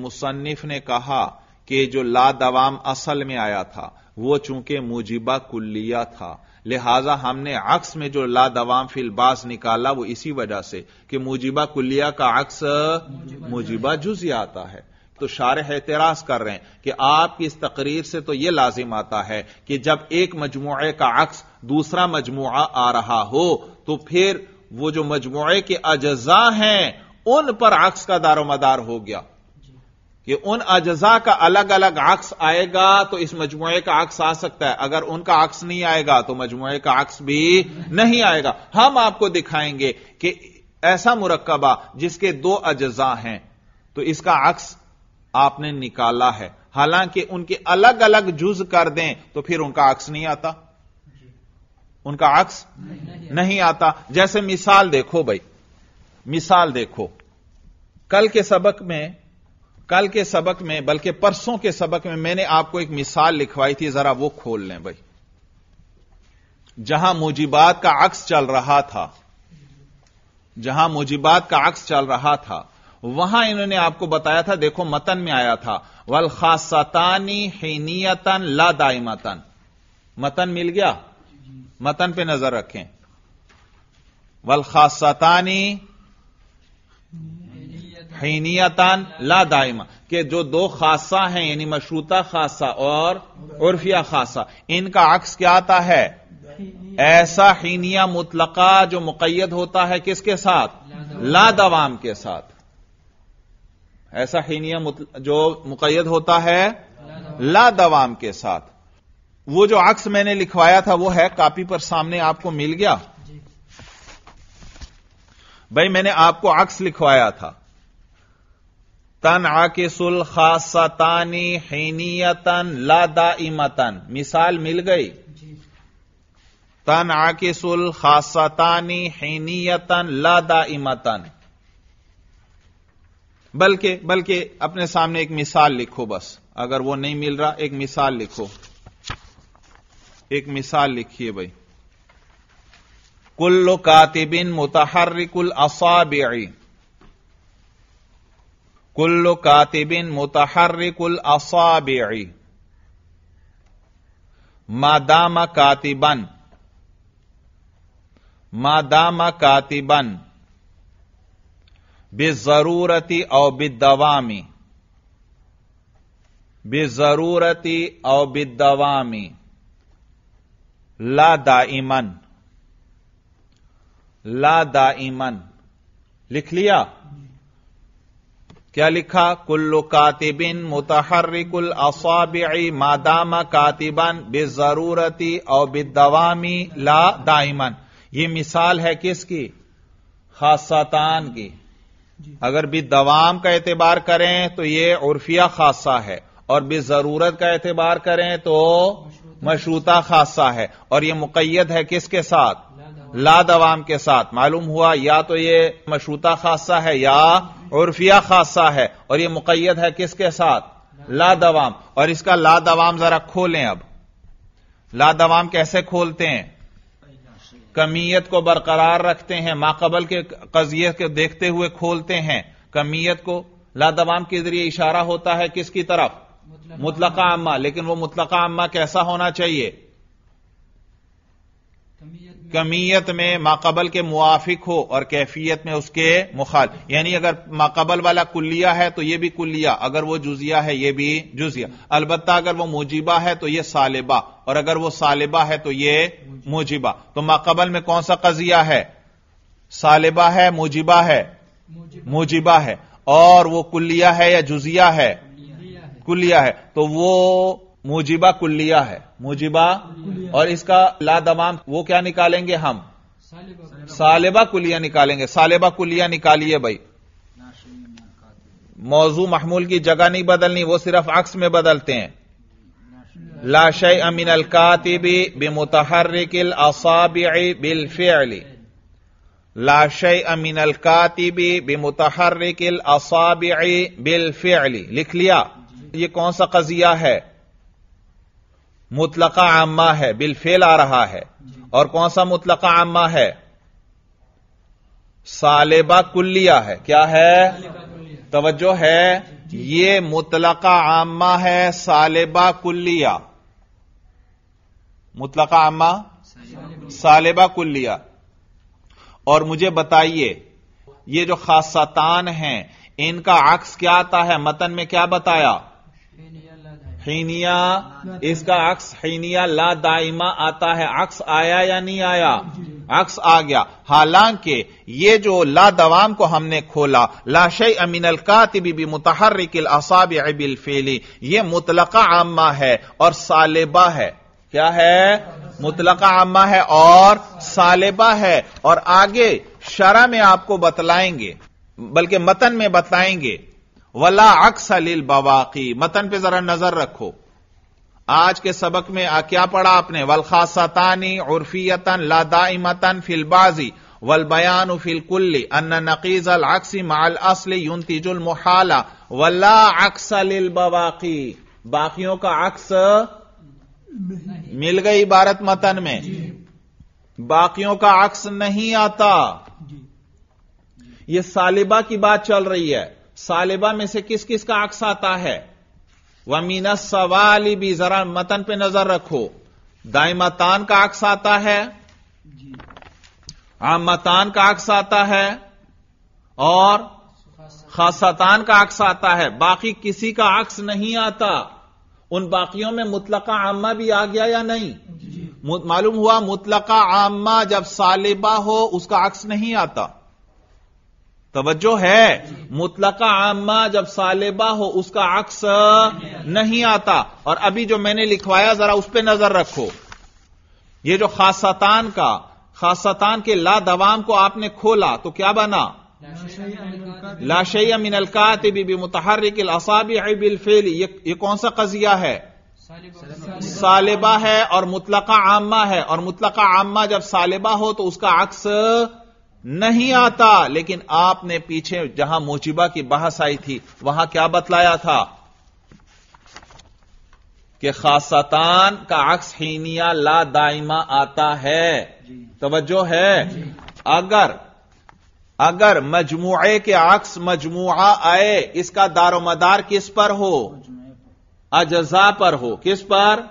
मुसन्फ ने कहा कि जो लादवाम असल में आया था वो चूंकि मुजिबा कुल्लिया था लिहाजा हमने अक्स में जो ला दवाम फिल बास निकाला वो इसी वजह से कि मुजिबा कुलिया का अक्स मुजिबा जुजी आता है तो शार एतराज कर रहे हैं कि आपकी इस तकरीर से तो यह लाजिम आता है कि जब एक मजमु का अक्स दूसरा मजमु आ रहा हो तो फिर वो जो मजमु के अजा हैं उन पर अक्स का दारोमदार हो गया ये उन अजजा का अलग अलग अक्स आएगा तो इस मजमुए का अक्स आ सकता है अगर उनका अक्स नहीं आएगा तो मजमुए का अक्स भी नहीं आएगा हम आपको दिखाएंगे कि ऐसा मुरकबा जिसके दो अजजा हैं तो इसका अक्स आपने निकाला है हालांकि उनके अलग अलग जुज कर दें तो फिर उनका अक्स नहीं आता उनका अक्स नहीं, नहीं आता जैसे मिसाल देखो भाई मिसाल देखो कल के सबक में कल के सबक में बल्कि परसों के सबक में मैंने आपको एक मिसाल लिखवाई थी जरा वो खोल लें भाई जहां मुजीबात का अक्स चल रहा था जहां मुजीबात का अक्स चल रहा था वहां इन्होंने आपको बताया था देखो मतन में आया था वल खासतानी हैनीयतन ला दाई मतन मतन मिल गया मतन पे नजर रखें वल खासतानी हैनीतान ला दायमा के जो दो खासा हैं यानी मशरूता खासा और उर्फिया खासा इनका अक्स क्या आता है ऐसा हीनिया मुतलका जो मुकैद होता है किसके साथ ला दवाम के साथ ऐसा हीनिया जो मुकैद होता है ला दवाम के साथ वो जो अक्स मैंने लिखवाया था वो है कापी पर सामने आपको मिल गया भाई मैंने आपको अक्स लिखवाया था तन आकिसुल खासतानी हैनीयतन लादा इमतन मिसाल मिल गई तन आकिसुल खासतानी हैनीयतन लादा इमतन बल्कि बल्कि अपने सामने एक मिसाल लिखो बस अगर वो नहीं मिल रहा एक मिसाल लिखो एक मिसाल लिखिए भाई कुल्लु कातिबिन मुतहरिकुल असाबी كل كاتب متحرك الأصابع ما دام كاتبا ما دام كاتبا بالضرورة أو بالدوام بالضرورة أو بالدوام لا دائما لا دائما लिख लिया क्या लिखा कुल्लु कातिबिन मुतहरिकुल असाबी मादामा कातिबन बेजरूरती और बिदवामी ला दाइमन ये मिसाल है किसकी खासातान की अगर बेदवाम का एतबार करें तो ये उर्फिया खासा है और जरूरत का एतबार करें तो मशरूता खासा है और यह मुकैद है किसके साथ लादवाम के साथ मालूम हुआ या तो ये मशरूता खासा है या उर्फिया खासा है और यह मुकैद है किसके साथ लादवाम और इसका लादवाम जरा खोलें अब लादवाम कैसे खोलते हैं कमीयत को बरकरार रखते हैं माकबल के कजियत को देखते हुए खोलते हैं कमीयत को लादवाम के जरिए इशारा होता है किसकी तरफ मुतलका अम्मा लेकिन वो मुतलका अम्मा कैसा होना चाहिए कमीयत में माकबल के मुआफिक हो और कैफियत में उसके मुखाल यानी अगर माकबल वाला कुल्लिया है तो यह भी कुल्लिया अगर वह जुजिया है यह भी जुजिया अलबत्ता अगर वह मुजिबा है तो यह सालिबा और अगर वह सालिबा है तो यह मुजिबा तो माकबल में कौन सा कजिया है सालिबा है मुजिबा है मुजिबा है और वह कुल्लिया है या जुजिया है कुल्लिया है तो वो मुजिबा कुल्लिया है मुजिबा और इसका लादवाम वो क्या निकालेंगे हम सालेबा कुलिया निकालेंगे सालेबा कुलिया निकालिए भाई मौजू महमूल की जगह नहीं बदलनी वो सिर्फ अक्स में बदलते हैं लाशय अमिन अलकातिबी बेमुतहरिकिल असाबी बिलफेली लाशय अमिन अलकातिबी बेमुतहरिकिल असाबी फेली लिख लिया ये कौन सा कजिया है मुतलका आम्मा है बिलफेल आ रहा है और कौन सा मुतलका आम्मा है सालेबा कुल्लिया है क्या है तवज्जो है ये मुतलका आम्मा है सालेबा कुल्लिया मुतलका आम्मा सालेबा कुल्लिया और मुझे बताइए ये जो खासतान हैं इनका अक्स क्या आता है मतन में क्या बताया हीनिया इसका अक्स हीनिया ला दाइमा आता है अक्स आया या नहीं आया अक्स आ गया हालांकि ये जो ला दवाम को हमने खोला अमीन अमीनल कातिबी भी मुतहरिकिल असाब अबिल फेली ये मुतलका आम्मा है और सालेबा है क्या है मुतलका आमा है और सालेबा है और आगे शरा में आपको बतलाएंगे बल्कि मतन में बताएंगे वला अक्स अलील बवाकी मतन पे जरा नजर रखो आज के सबक में आ क्या पढ़ा आपने वलखासतानी उर्फियतन मतन फिलबाजी वल बयान फिलकुल्ली अन्न नकीज अल अक्सी माल असल युनतीजुल मुहाला वल्ला अक्स अलील बवाकी बाकियों का अक्स मिल गई भारत मतन में बाकियों का अक्स नहीं आता यह सालिबा की बात चल रही है सालिबा में से किस किस का अक्स आता है वमीना सवाली भी जरा मतन पे नजर रखो दाइमतान का अक्स आता है आमतान का अक्स आता है और खासतान का अक्स आता है बाकी किसी का अक्स नहीं आता उन बाकियों में मुतलका आमा भी आ गया या नहीं मालूम हुआ मुतलका आमा जब सालिबा हो उसका अक्स नहीं आता तवज्जो है मुतलका आमा जब सालेबा हो उसका अक्स नहीं आता और अभी जो मैंने लिखवाया जरा उस पर नजर रखो ये जो खासतान का खासतान के ला दवाम को आपने खोला तो क्या बना लाशैया मिनलका बिबी मुतहरिक असाबी ये, ये कौन सा कजिया है सालेबा है और मुतलका आमा है और मुतलका आमा जब सालेबा हो तो उसका अक्स नहीं आता लेकिन आपने पीछे जहां मोजिबा की बहस आई थी वहां क्या बतलाया था कि खासतान का अक्स हीनिया ला दाइमा आता है तवज्जो है अगर अगर मजमुए के अक्स मजमुआ आए इसका दारोमदार किस पर हो अजजा पर हो किस पर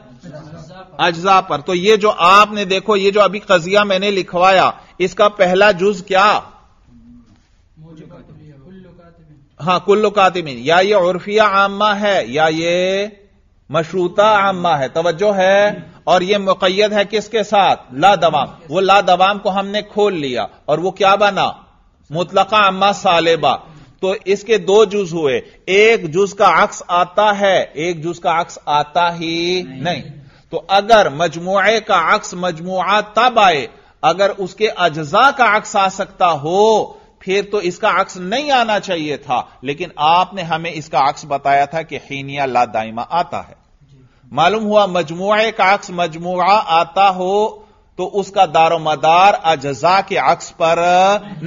अजजा पर तो ये जो आपने देखो ये जो अभी कजिया मैंने लिखवाया इसका पहला जुज क्या हां कुल्लु कातिमिन या ये उर्फिया आमा है या ये मशरूता आमा है तवज्जो है और ये मुकैद है किसके साथ ला दवाम वो ला दवाम को हमने खोल लिया और वो क्या बना मुतलका अम्मा सालेबा तो इसके दो जुज हुए एक जुज का अक्स आता है एक जुज का अक्स आता ही नहीं, नहीं। तो अगर मजमुए का अक्स मजमुआ तब आए अगर उसके अजजा का अक्स आ सकता हो फिर तो इसका अक्स नहीं आना चाहिए था लेकिन आपने हमें इसका अक्स बताया था कि हीनिया ला दाइमा आता है मालूम हुआ मजमू का अक्स मजमू आता हो तो उसका दारोमदार अजजा के अक्स पर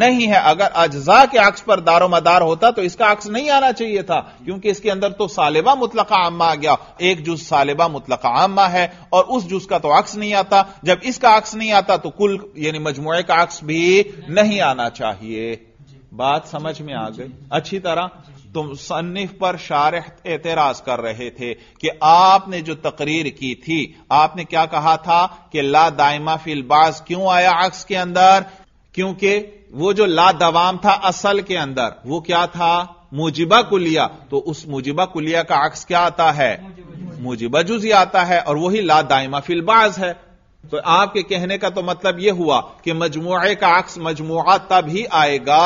नहीं है अगर अजजा के अक्स पर दारोमदार होता तो इसका अक्स नहीं आना चाहिए था क्योंकि इसके अंदर तो सालिबा मुतलका आमा आ गया एक जुज सालिबा मुतलका आमा है और उस जुज का तो अक्स नहीं आता जब इसका अक्स नहीं आता तो कुल यानी मजमू का अक्स भी नहीं आना चाहिए बात समझ में आ गई अच्छी तरह तो मुसन्फ पर शारह एतराज कर रहे थे कि आपने जो तकरीर की थी आपने क्या कहा था कि ला दायमा फिलबाज क्यों आया अक्स के अंदर क्योंकि वो जो ला दवाम था असल के अंदर वो क्या था मुजिबा कुलिया तो उस मुजिबा कुलिया का अक्स क्या आता है मुजिबा जुजी आता है और वही ला दायमा फिलबाज है तो आपके कहने का तो मतलब यह हुआ कि मजमू का अक्स मजमू तब ही आएगा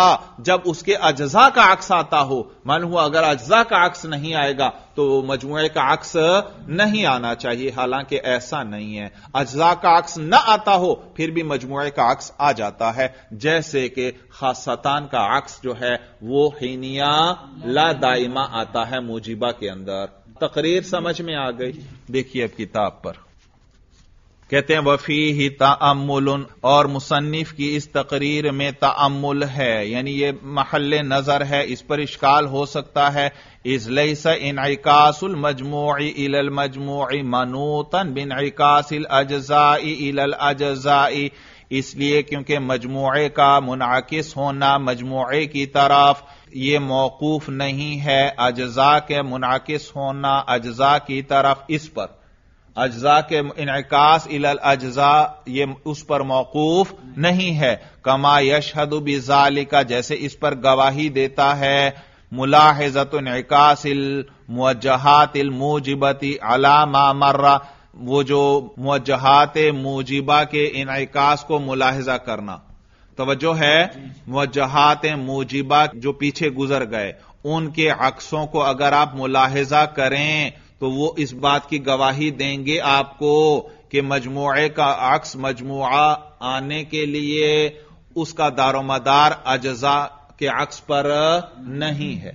जब उसके अज्जा का अक्स आता हो मन हुआ अगर अजा का अक्स नहीं आएगा तो मजमू का अक्स नहीं आना चाहिए हालांकि ऐसा नहीं है अजा का अक्स न आता हो फिर भी मजमू का अक्स आ जाता है जैसे कि खासतान का अक्स जो है वो हीनिया दाइमा आता है मुजिबा के अंदर तकरीर समझ में आ गई देखिए अब किताब पर कहते हैं वफी ही तामुल और मुसन्फ की इस तकरीर में तामुल है यानी ये महल नजर है इस पर इश्काल हो सकता है इसलई स इनकासल मजमू इल मजमू मनूतन बिन अकासिल अजाई इल अजाई इसलिए क्योंकि मजमू का मुनाकिस होना मजमू की तरफ ये मौकूफ नहीं है अजजा के मुनाकिस होना अजजा की तरफ इस पर अज्जा के इनकास इलल अज्जा ये उस पर मौकूफ नहीं है कमा यशहद बिजालिका जैसे इस पर गवाही देता है मुलाहजत इनकासिल मुजहातिल मुजिबती अलामा मर्रा वो जो मुजहात मुजिबा के इनकास को मुलाहजा करना तोज्जो है मुजहात मुजिबा जो पीछे गुजर गए उनके अक्सों को अगर आप मुलाहजा करें तो वो इस बात की गवाही देंगे आपको कि मजमू का अक्स मजमु आने के लिए उसका दारोमदार अजजा के अक्स पर नहीं है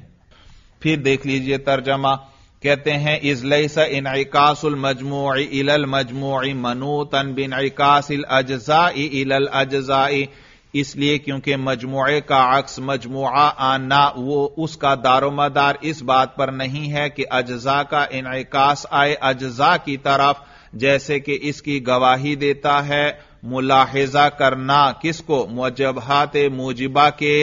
फिर देख लीजिए तर्जमा कहते हैं इजलई स इनकासल मजमू इलल मजमू मनू तन बिन अकासिल अज्जा इल अज्जा इसलिए क्योंकि मजमुए का अक्स मजमुआ आना वो उसका दारोमदार इस बात पर नहीं है कि अज्जा का इनकास आए अज्जा की तरफ जैसे कि इसकी गवाही देता है मुलाहजा करना किसको मुजबहात मुजिबा के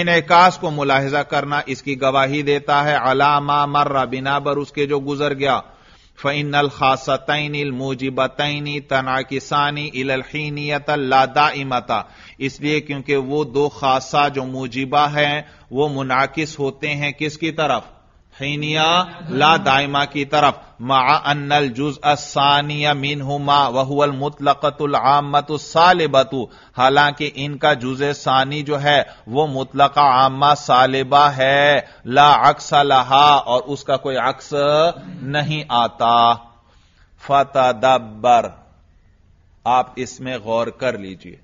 इनकास को मुलाहजा करना इसकी गवाही देता है अलामा मर्रा बिना बर उसके जो गुजर गया फइनल खासतनी मुजिबतनी तनाकिसानी इलहीनीत लादाइमता इसलिए क्योंकि वो दो खासा जो मुजिबा है वो मुनाकिस होते हैं किसकी तरफ हिनिया ला दाइमा की तरफ माअल जुज असानिया मिन हुमा वहुअल मुतलकतुल आमत सालिबतु हालांकि इनका जुज सानी जो है वो मुतलका आमा सालिबा है ला अक्स लहा और उसका कोई अक्स नहीं आता फतदब्बर आप इसमें गौर कर लीजिए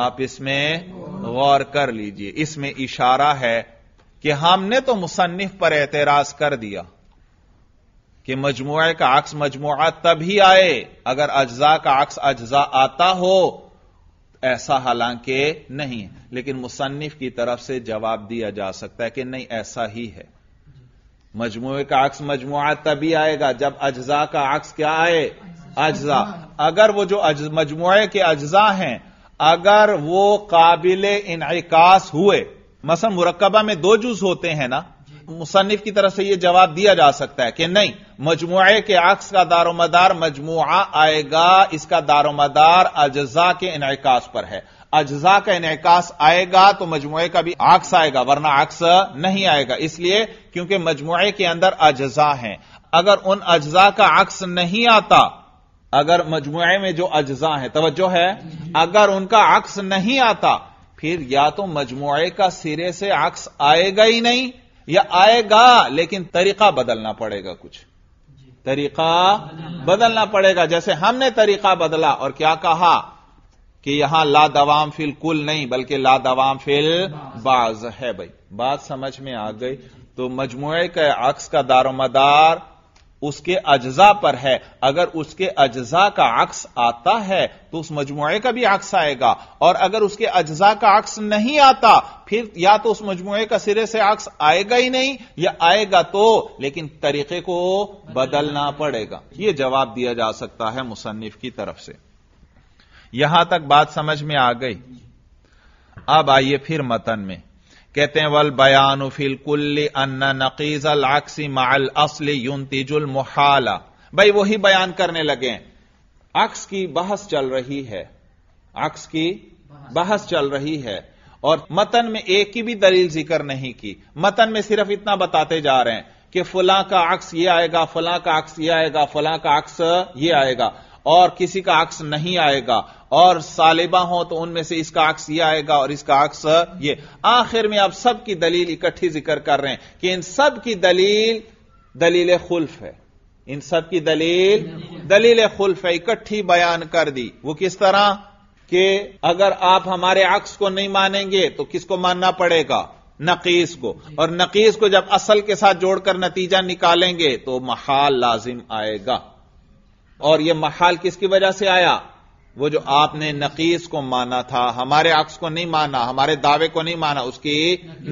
आप इसमें गौर कर लीजिए इसमें इशारा है कि हमने तो मुसन्फ पर एतराज कर दिया कि मजमू का अक्स मजमुआ तभी आए अगर अज्जा का अक्स अज्जा आता हो ऐसा हालांकि नहीं लेकिन मुसन्फ की तरफ से जवाब दिया जा सकता है कि नहीं ऐसा ही है मजमू का अक्स मजमुआ तभी आएगा जब अज्जा का अक्स क्या आए अज्जा अगर वो जो मजमू के अज्जा हैं अगर वो काबिल इनकास हुए मसल मुरकबा में दो जूस होते हैं ना मुसनफ की तरफ से यह जवाब दिया जा सकता है कि नहीं मजमुए के अक्स का दारोमदार मजमुआ आएगा इसका दारोमदार अजा के इनकास पर है अजा का इनकास आएगा तो मजमुए का भी आक्स आएगा वरना आक्स नहीं आएगा इसलिए क्योंकि मजमुए के अंदर अजा है अगर उन अजा का अक्स नहीं आता अगर मजमुए में जो अज्जा है तोज्जो है अगर उनका अक्स नहीं आता फिर या तो मजमुए का सिरे से अक्स आएगा ही नहीं या आएगा लेकिन तरीका बदलना पड़ेगा कुछ तरीका बदलना पड़ेगा जैसे हमने तरीका बदला और क्या कहा कि यहां ला दवाम फिल कुल नहीं बल्कि ला दवाम फिल बाज है भाई बात समझ में आ गई तो मजमुए के अक्स का दारोमदार उसके अज्जा पर है अगर उसके अज्जा का अक्स आता है तो उस मजमुए का भी अक्स आएगा और अगर उसके अज्जा का अक्स नहीं आता फिर या तो उस मजमुए का सिरे से अक्स आएगा ही नहीं या आएगा तो लेकिन तरीके को बदलना पड़ेगा यह जवाब दिया जा सकता है मुसन्फ की तरफ से यहां तक बात समझ में आ गई अब आइए फिर मतन में कहते हैं वल बयान फिल कुल्ली अन्ना नकीज अल आक्सी माल असली तिजुल मुहाला भाई वही बयान करने लगे अक्स की बहस चल रही है अक्स की बहस चल रही है और मतन में एक की भी दलील जिक्र नहीं की मतन में सिर्फ इतना बताते जा रहे हैं कि फला का अक्स ये आएगा फला का अक्स ये आएगा फला का अक्स ये आएगा और किसी का अक्स नहीं आएगा और सालिबा हो तो उनमें से इसका अक्स यह आएगा और इसका अक्स ये आखिर में आप सबकी दलील इकट्ठी जिक्र कर रहे हैं कि इन सब की दलील दलील खुल्फ है इन सब की दलील दलील खुल्फ है इकट्ठी बयान कर दी वो किस तरह कि अगर आप हमारे अक्स को नहीं मानेंगे तो किसको मानना पड़ेगा नकीस को और नकीस को जब असल के साथ जोड़कर नतीजा निकालेंगे तो महाल लाजिम आएगा और यह महाल किसकी वजह से आया वो जो आपने नकीस को माना था हमारे अक्स को नहीं माना हमारे दावे को नहीं माना उसकी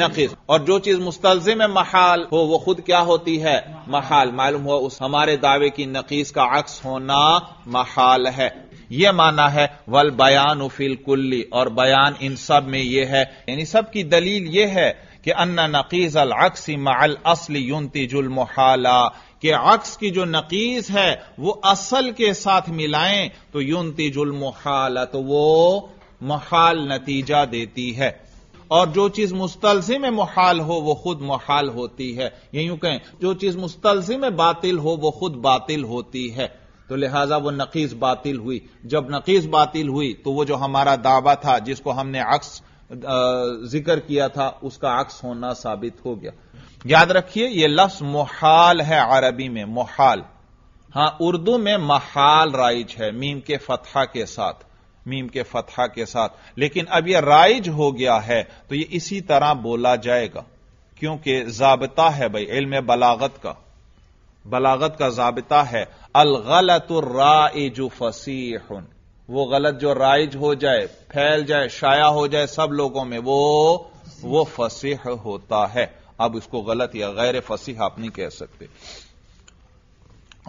नकीस और जो चीज मुस्तलजिम महाल हो वो खुद क्या होती है महाल मालूम हो उस हमारे दावे की नकीस का अक्स होना महाल है ये माना है वल बयान उफिल कुल्ली और बयान इन सब में ये है यानी सब की दलील ये है कि अन्ना नकीज अल अक्स मल असली युनती जुल मुहाला कि अक्स की जो नकीस है वो असल के साथ मिलाएं तो जुल मुहाल तो वो महाल नतीजा देती है और जो चीज मुस्तलसिम में मुहाल हो वो खुद मुहाल होती है ये यूं कहें जो चीज मुस्तलसिम में बातिल हो वो खुद बातिल होती है तो लिहाजा वो नकीस बातिल हुई जब नकीस बातिल हुई तो वो जो हमारा दावा था जिसको हमने अक्स जिक्र किया था उसका अक्स होना साबित हो गया याद रखिए यह लफ्स मोहाल है अरबी में मोहाल हां उर्दू में महाल राइज है मीम के फतहा के साथ मीम के फतहा के साथ लेकिन अब यह राइज हो गया है तो यह इसी तरह बोला जाएगा क्योंकि जाबता है भाई इल्म बलागत का बलागत का जाबता है अलगलत राइज फसीह वो गलत जो राइज हो जाए फैल जाए शाया हो जाए सब लोगों में वो वो फसीह होता है अब इसको गलत या गैर फसीह आप नहीं कह सकते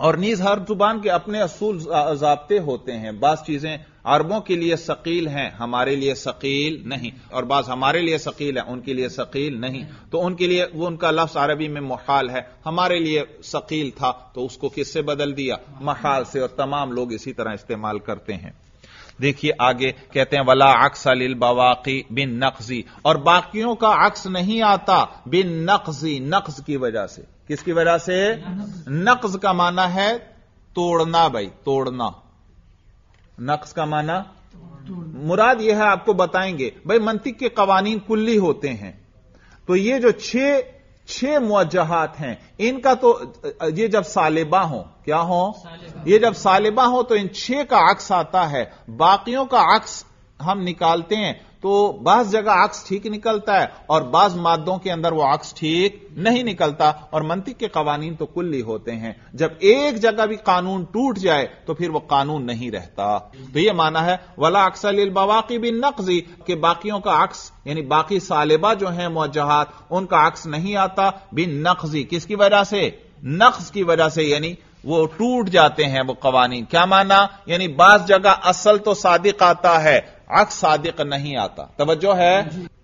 और नीज हर जुबान के अपने असूल जबते होते हैं बास चीजें अरबों के लिए शकील हैं हमारे लिए शकील नहीं और बास हमारे लिए शकील है उनके लिए शकील नहीं तो उनके लिए वो उनका लफ्स अरबी में महाल है हमारे लिए शकील था तो उसको किससे बदल दिया महाल से और तमाम लोग इसी तरह इस्तेमाल करते हैं देखिए आगे कहते हैं वला अक्स अलिल बवाकी बिन नक्जी और बाकियों का अक्स नहीं आता बिन नक्जी नक्स की वजह से किसकी वजह से नक्स का माना है तोड़ना भाई तोड़ना नक्स का माना मुराद यह है आपको बताएंगे भाई मंतिक के कवानीन कुल्ली होते हैं तो ये जो छह छह मुजहत हैं इनका तो ये जब सालिबा हो क्या हो ये जब सालिबा हो तो इन छह का अक्स आता है बाकियों का अक्स हम निकालते हैं तो बास जगह आक्स ठीक निकलता है और बास मादों के अंदर वो आक्स ठीक नहीं निकलता और मंतिक के कवानीन तो कुल्ली होते हैं जब एक जगह भी कानून टूट जाए तो फिर वो कानून नहीं रहता तो ये माना है वला अक्सल बवाकी बिन नकजी के बाकियों का अक्स यानी बाकी सालिबा जो है मुजहत उनका अक्स नहीं आता बिन नकजी किसकी वजह से नक्स की वजह से यानी वो टूट जाते हैं वो कवानी क्या माना यानी बास जगह असल तो सादिक आता है अक्स सादिक नहीं आता तवज्जो है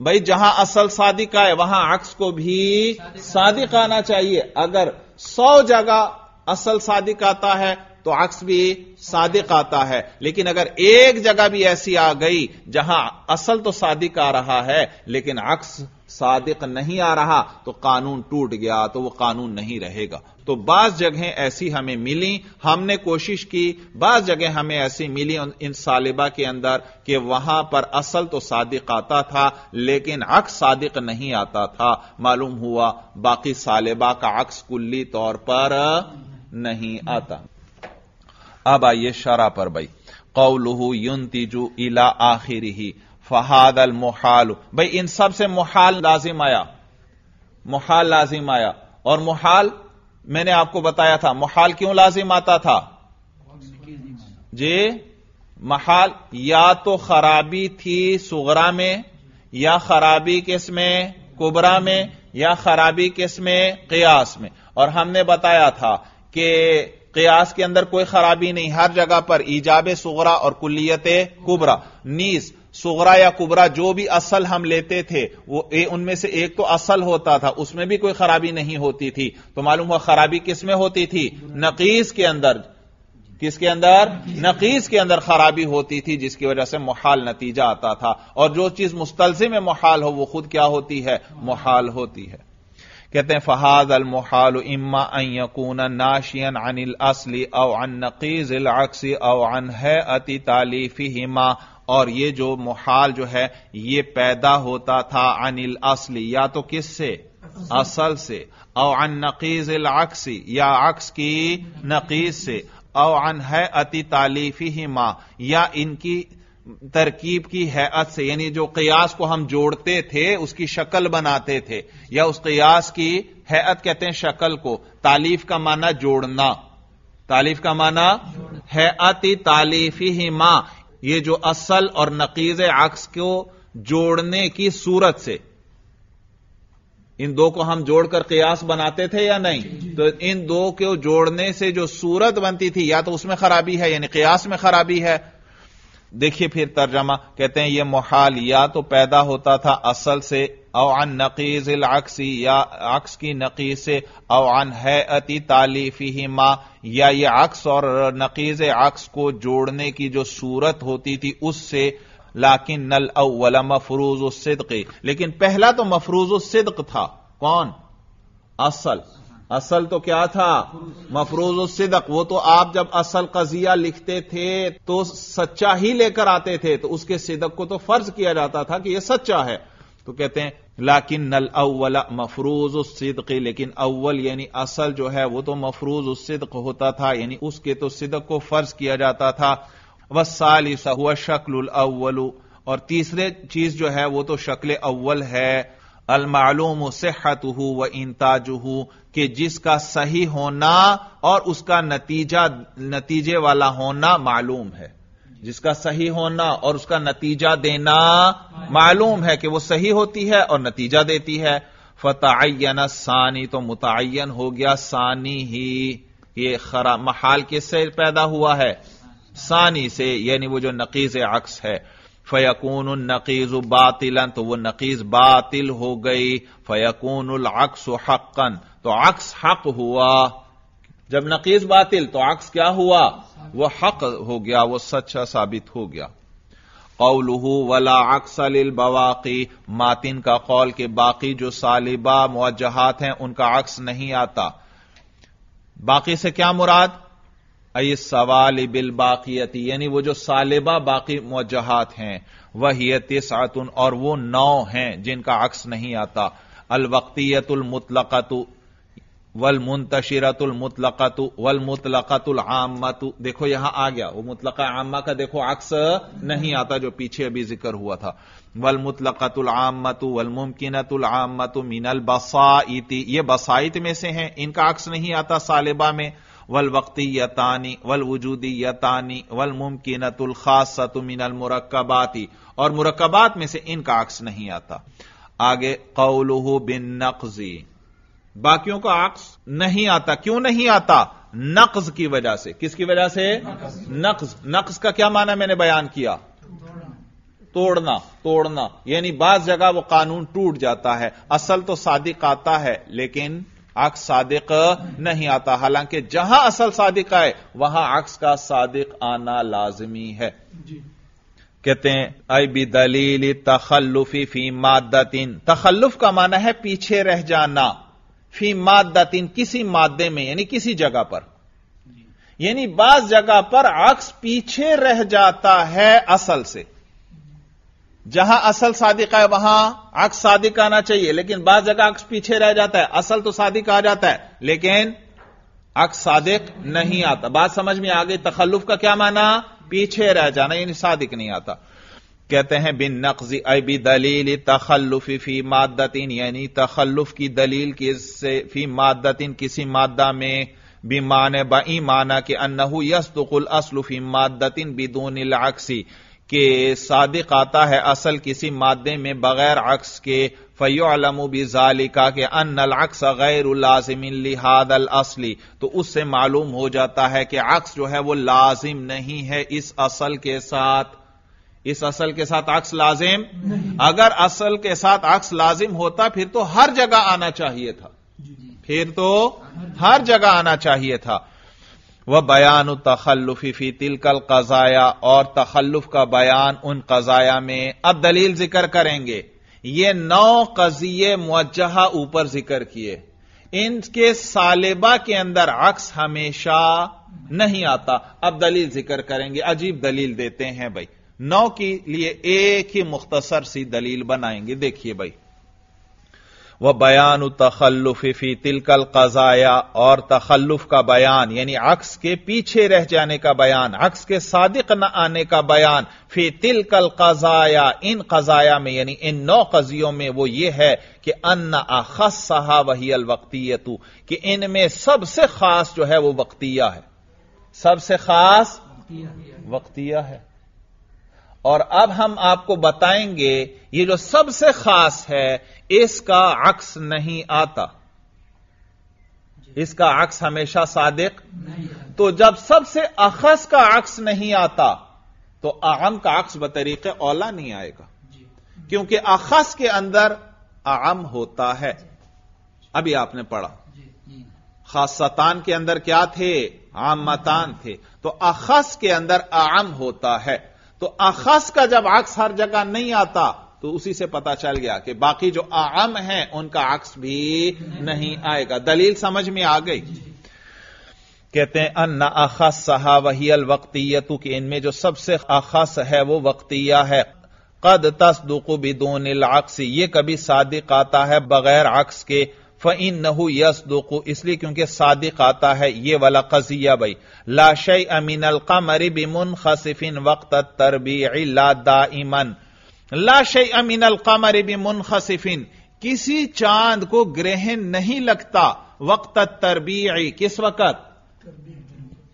भाई जहां असल सादिक आए वहां अक्स को भी सादिक आना चाहिए अगर सौ जगह असल सादिक आता है तो अक्स भी सादिक आता है लेकिन अगर एक जगह भी ऐसी आ गई जहां असल तो सादिक आ रहा है लेकिन अक्स सादिक नहीं आ रहा तो कानून टूट गया तो वह कानून नहीं रहेगा तो बाज जगह ऐसी हमें मिली हमने कोशिश की बाज जगह हमें ऐसी मिली इन सालिबा के अंदर कि वहां पर असल तो सादिक आता था लेकिन अक्स सादिक नहीं आता था मालूम हुआ बाकी सालिबा का अक्स कुल्ली तौर पर नहीं आता अब आइए शरा पर भाई कौलहू युन तिजू इला आखिर ही फहाद अल मोहाल भाई इन सब से मुहाल लाजिम आया मुहाल लाजिम आया और मुहाल मैंने आपको बताया था मुहाल क्यों लाजिम आता था जी महाल या तो खराबी थी सुगरा में या खराबी किस में कुबरा में या खराबी किस में कयास में और हमने बताया था कि कयास के अंदर कोई खराबी नहीं हर जगह पर ईजाब सुगरा और कुलियत कुबरा नीस सुगरा या कुबरा जो भी असल हम लेते थे वो ए, उनमें से एक तो असल होता था उसमें भी कोई खराबी नहीं होती थी तो मालूम हुआ खराबी किसमें होती थी नकीस के अंदर किसके अंदर नकीस के अंदर खराबी होती थी जिसकी वजह से मुहाल नतीजा आता था और जो चीज मुस्तलजिम में मुहाल हो वो खुद क्या होती है मुहाल होती है कहते हैं फहाद अल मुहाल इम्मा नाशियन अनिल असली अव अन नकीज अक्सी अव अन है अति तालीफी हिमा और ये जो मुहाल जो है ये पैदा होता था अनिल असली या तो किस से असल से और अन नकीज अक्सी या अक्स की नकीज से और अन है अति तालीफी ही मां या इनकी तरकीब की हैत से यानी जो कयास को हम जोड़ते थे उसकी शक्ल बनाते थे या उस कयास की हैत कहते हैं शक्ल को तालीफ का माना जोड़ना तालीफ का माना है अति तालीफी ही मां ये जो असल और नकीज अक्स को जोड़ने की सूरत से इन दो को हम जोड़कर कयास बनाते थे या नहीं तो इन दो को जोड़ने से जो सूरत बनती थी या तो उसमें खराबी है यानी कयास में खराबी है देखिए फिर तर्जमा कहते हैं यह मोहाल या तो पैदा होता था असल से अवान नकीज अक्सी या अक्स की नकीज से अवान है अति तालीफी माँ या ये अक्स और नकीज अक्स को जोड़ने की जो सूरत होती थी उससे लाकिन नल अव्वल मफरूज उसदक लेकिन पहला तो मफरूज सिदक था कौन असल असल तो क्या था मफरूज सिदक वो तो आप जब असल कजिया लिखते थे तो सच्चा ही लेकर आते थे तो उसके सिदक को तो फर्ज किया जाता था कि यह सच्चा है तो कहते हैं लाकिन नल अवला मफरूज उस उसदक लेकिन अव्वल यानी असल जो है वो तो मफरूज उस सिदक होता था यानी उसके तो सिदक को फर्ज किया जाता था व सालिस हुआ शक्ल अव्वल और तीसरे चीज जो है वो तो शक्ल अव्वल है अलमालूम सेहत व इंताजहू कि जिसका सही होना और उसका नतीजा नतीजे वाला होना मालूम है जिसका सही होना और उसका नतीजा देना मालूम है कि वो सही होती है और नतीजा देती है फतायन सानी तो मुतन हो गया सानी ही ये खरा महाल किससे पैदा हुआ है सानी से यानी वो जो नकीज अक्स है फयकून नकीज बातिलन तो वो नकीज बातिल हो गई फयकून अक्स हक्कन तो अक्स हक हुआ जब नकीज बातिल तो अक्स क्या हुआ वह हक हो गया वह सच्चा साबित हो गया कौलहू वला अक्सल बवाकी मातिन का कौल के बाकी जो सालिबा मुजहात हैं उनका अक्स नहीं आता बाकी से क्या मुराद अई सवाल बिल बाकी यानी वो जो सालिबा बाकी मुजहत हैं वही तिसातुन और वो नौ हैं जिनका अक्स नहीं आता अलवक्तियतुल मुतलकतु वल मुंतशिरतुल मुतलकतु वल मुतलकतुल आमतु देखो यहां आ गया वो मुतलका आमा का देखो अक्स नहीं आता जो पीछे अभी जिक्र हुआ था वल मुतलकतुल आमतु वल मुमकिनतुल आमतु मिनल बसाइति ये बसाइत में से हैं इनका अक्स नहीं आता सालिबा में वल वक्ती यतानी वल वजूदी यतानी वल मुमकिनतुल खासतु मिनल मुरक्बाती और मुरक्बात में से इनका अक्स नहीं आता आगे कौलुहु बिन नकजी बाकियों को अक्स नहीं आता क्यों नहीं आता नक्ज की वजह से किसकी वजह से नक्ज नक्ज का क्या माना मैंने बयान किया तोड़ना तोड़ना यानी बाज जगह वो कानून टूट जाता है असल तो सादिक आता है लेकिन अक्स सादिक नहीं आता हालांकि जहां असल सादिक आए वहां अक्स का सादिक आना लाजमी है कहते हैं आई बी दलील तखल्लुफी फी मादतिन तखल्लुफ का माना है पीछे रह जाना फी तीन किसी मादे में यानी किसी जगह पर यानी बाज जगह पर अक्स पीछे रह जाता है असल से जहां असल सादिक है वहां अक्स सादिक आना चाहिए लेकिन बाज जगह अक्स पीछे रह जाता है असल तो सादिक आ जाता है लेकिन अक्स सादिक नहीं आता बात समझ में आ गई तखल्लुफ का क्या माना पीछे रह जाना यानी सादिक नहीं आता कहते हैं बिन नकज अबी दलील तखल्लुफी फी मादतिन यानी तखल्लुफ की दलील की फी मादतिन किसी मादा में बिमान बई माना कि अन्नहू यस्तुकुल असलुफी मादतिन बिदून अक्सी के सादिक आता है असल किसी मादे में बगैर अक्स के फ़योलमु बिजालिका के अनल अक्स गैर लाजिमिन लिहादल असली तो उससे मालूम हो जाता है कि अक्स जो है वो लाजिम नहीं है इस असल के साथ इस असल के साथ अक्स लाजिम अगर असल के साथ अक्स लाजिम होता फिर तो हर जगह आना चाहिए था फिर तो हर जगह आना चाहिए था वह बयान तखल्लुफी फी तिलकल कजाया और तखल्लुफ का बयान उन कजाया में अब दलील जिक्र करेंगे ये नौ कजिए मुजहा ऊपर जिक्र किए इनके सालेबा के अंदर अक्स हमेशा नहीं आता अब दलील जिक्र करेंगे अजीब दलील देते हैं भाई नौ के लिए एक ही मुख्तसर सी दलील बनाएंगे देखिए भाई वह बयान तखल्लुफी फी तिलकल कजाया और तखल्लुफ का बयान यानी अक्स के पीछे रह जाने का बयान अक्स के सादिक न आने का बयान फी तिलकल कजाया इन कजाया में यानी इन नौ कजियों में वो ये है कि अन्न अखस सहा वही अलवक्तियतु कि इनमें सबसे खास जो है वो वक्तिया है सबसे खास वक्तिया है और अब हम आपको बताएंगे ये जो सबसे खास है इसका अक्स नहीं आता इसका अक्स हमेशा सादिक तो जब सबसे अखस का अक्स नहीं आता तो आम का अक्स बतरीके औला नहीं आएगा क्योंकि अखस के अंदर आम होता है अभी आपने पढ़ा खासतान के अंदर क्या थे आम मतान थे तो अखस के अंदर आम होता है तो अखस का जब अक्स हर जगह नहीं आता तो उसी से पता चल गया कि बाकी जो आम है उनका अक्स भी नहीं आएगा दलील समझ में आ गई कहते हैं अन्ना अखस सहा वही वहील वक्तियतु कि इनमें जो सबसे अखस है वो वक्तिया है कद तस्दुकु बिदोन अक्स ये कभी सादिक आता है बगैर अक्स के फ़िन नहू यस दुकू इसलिए क्योंकि सादिक आता है ये वाला कजिया भाई लाश अमीन अलकमरी बिमुन खसिफिन वक्त तरबी ला इमन लाश अमीन अलकमरी बिमुन खसिफिन किसी चांद को ग्रहण नहीं लगता वक्त तरबी किस वक्त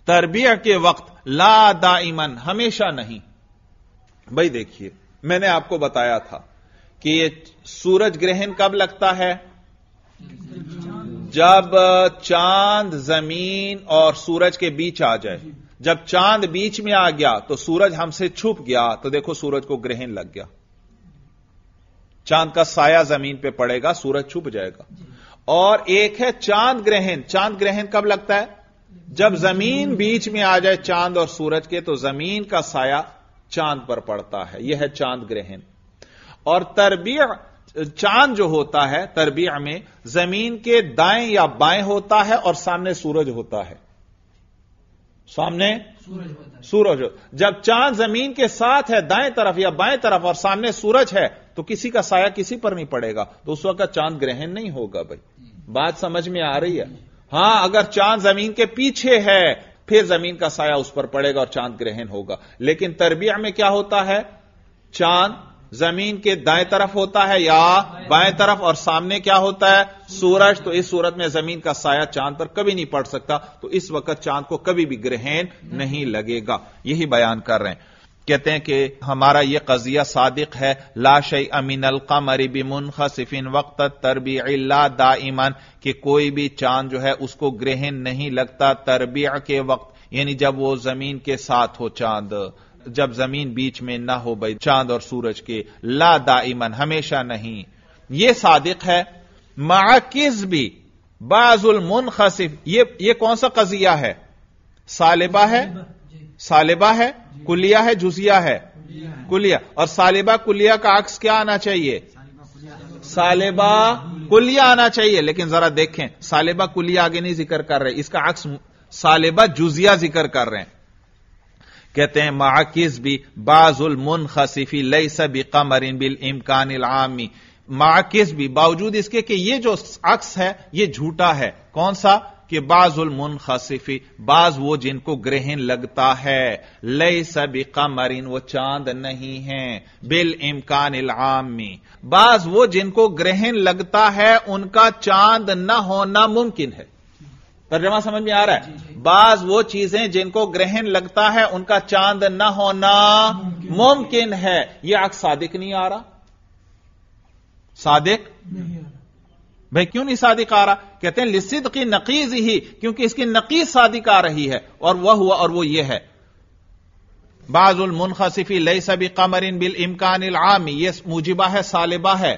तरबिया के वक्त ला इमन हमेशा नहीं भाई देखिए मैंने आपको बताया था कि ये सूरज ग्रहण कब लगता है जब चांद जमीन और सूरज के बीच आ जाए जब चांद बीच में आ गया तो सूरज हमसे छुप गया तो देखो सूरज को ग्रहण लग गया चांद का साया जमीन पे पड़ेगा सूरज छुप जाएगा और एक है चांद ग्रहण चांद ग्रहण कब लगता है जब जमीन बीच में आ जाए चांद और सूरज के तो जमीन का साया चांद पर पड़ता है यह है चांद ग्रहण और तरबिया चांद जो होता है तरबिया में जमीन के दाएं या बाएं होता है और सामने सूरज होता है सामने सूरज होता है। सूरज जब चांद जमीन के साथ है दाएं तरफ या बाएं तरफ और सामने सूरज है तो किसी का साया किसी पर नहीं पड़ेगा तो उस वक्त चांद ग्रहण नहीं होगा भाई बात समझ में आ रही है हां अगर चांद जमीन के पीछे है फिर जमीन का साया उस पर पड़ेगा और चांद ग्रहण होगा लेकिन तरबिया में क्या होता है चांद जमीन के दाएं तरफ होता है या बाएं तरफ और सामने क्या होता है सूरज तो इस सूरत में जमीन का साया चांद पर कभी नहीं पड़ सकता तो इस वक्त चांद को कभी भी ग्रहण नहीं लगेगा यही बयान कर रहे हैं कहते हैं कि हमारा यह कजिया सादिक है लाशई अमीन अलकमरी बिमुन खिफिन वक्त तरबी दा ईमान कि कोई भी चांद जो है उसको ग्रहण नहीं लगता तरबिया के वक्त यानी जब वो जमीन के साथ हो चांद जब जमीन बीच में ना हो बई चांद और सूरज के ला दाइमन हमेशा नहीं ये सादिक है माकिज भी बाजुल मुनखसिफ ये ये कौन सा कजिया है सालिबा है सालिबा है कुलिया है जुजिया है कुलिया और सालिबा कुलिया का अक्स क्या आना चाहिए सालिबा कुलिया आना चाहिए लेकिन जरा देखें सालिबा कुलिया आगे नहीं जिक्र कर रहे इसका अक्स सालिबा जुजिया जिक्र कर रहे हैं कहते हैं माकिस भी बाजुल मुन खसीफी लई कमर इन बिल इमकान आमी माकिस भी बावजूद इसके कि यह जो अक्स है ये झूठा है कौन सा कि बाजुल मुन खसीफी बाज वो जिनको ग्रहण लगता है लई कमर इन वो चांद नहीं है बिल इमकान आमी बाज वो जिनको ग्रहण लगता है उनका चांद न होना मुमकिन है तर्जमा समझ में आ रहा है बाज वो चीजें जिनको ग्रहण लगता है उनका चांद न होना मुमकिन है यह अक्स सादिक नहीं आ रहा सादिक भाई क्यों नहीं सादिक आ रहा कहते हैं लिसिद की नकीज ही क्योंकि इसकी नकीज सादिक आ रही है और वह हुआ और वो ये है बाजुल मुनखसिफी लई सभी कमरिन बिल इमकान आमी ये मुजिबा है सालिबा है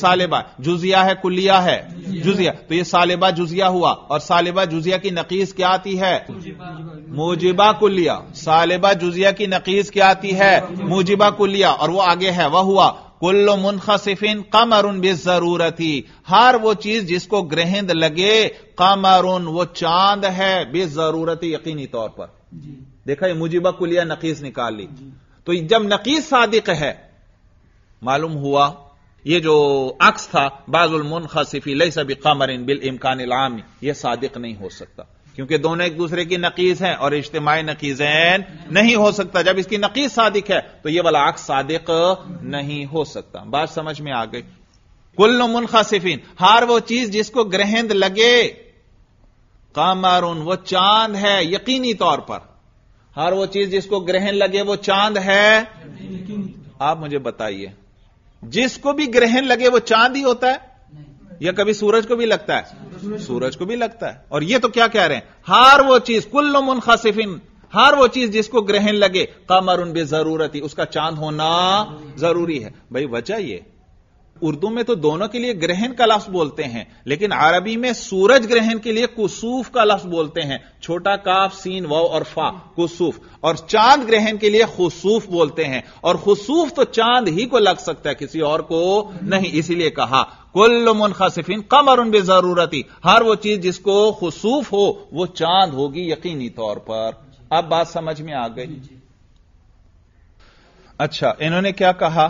सालिबा जुजिया है कुलिया है जुजिया तो ये सालिबा जुजिया हुआ और सालिबा जुजिया की नकीस क्या आती है मुजिबा कुलिया सालिबा जुजिया की नकीस क्या आती है मुजिबा कुलिया और वो आगे है वह हुआ कुल्लो मुनखसिफिन कमर भी बे जरूरती हर वो चीज जिसको ग्रहेंद लगे अरुण वो चांद है बे जरूरती यकीनी तौर पर देखा ये मुजिबा कुलिया नकीस निकाल ली तो जब नकीस सादिक है मालूम हुआ ये जो अक्स था मुन खसिफी लई सभी इन बिल इमकान आम यह सादिक नहीं हो सकता क्योंकि दोनों एक दूसरे की नकीस हैं और इज्तमाही नकीजैन नहीं हो सकता जब इसकी नकीस सादिक है तो यह वाला अक्स सादिक नहीं हो सकता बात समझ में आ गई कुल कुल्ल खासिफिन हार वो चीज जिसको ग्रहण लगे उन वो चांद है यकीनी तौर पर हर वो चीज जिसको ग्रहण लगे वो चांद है आप मुझे बताइए जिसको भी ग्रहण लगे वो चांद ही होता है या कभी सूरज को भी लगता है सूरज को भी लगता है और ये तो क्या कह रहे हैं हर वो चीज कुल्ल मुनखसिफिन हर वो चीज जिसको ग्रहण लगे कमर उन बे जरूरत ही उसका चांद होना जरूरी है भाई वजह ये उर्दू में तो दोनों के लिए ग्रहण का लफ्ज बोलते हैं लेकिन अरबी में सूरज ग्रहण के लिए कुसूफ का लफ्ज बोलते हैं छोटा काफ सीन वाव और फा कुसूफ और चांद ग्रहण के लिए खुसूफ बोलते हैं और खुसूफ तो चांद ही को लग सकता है किसी और को नहीं इसीलिए कहा कुल मुनखसिफिन कमर उन जरूरती हर वो चीज जिसको खुसूफ हो वो चांद होगी यकीनी तौर पर अब बात समझ में आ गई अच्छा इन्होंने क्या कहा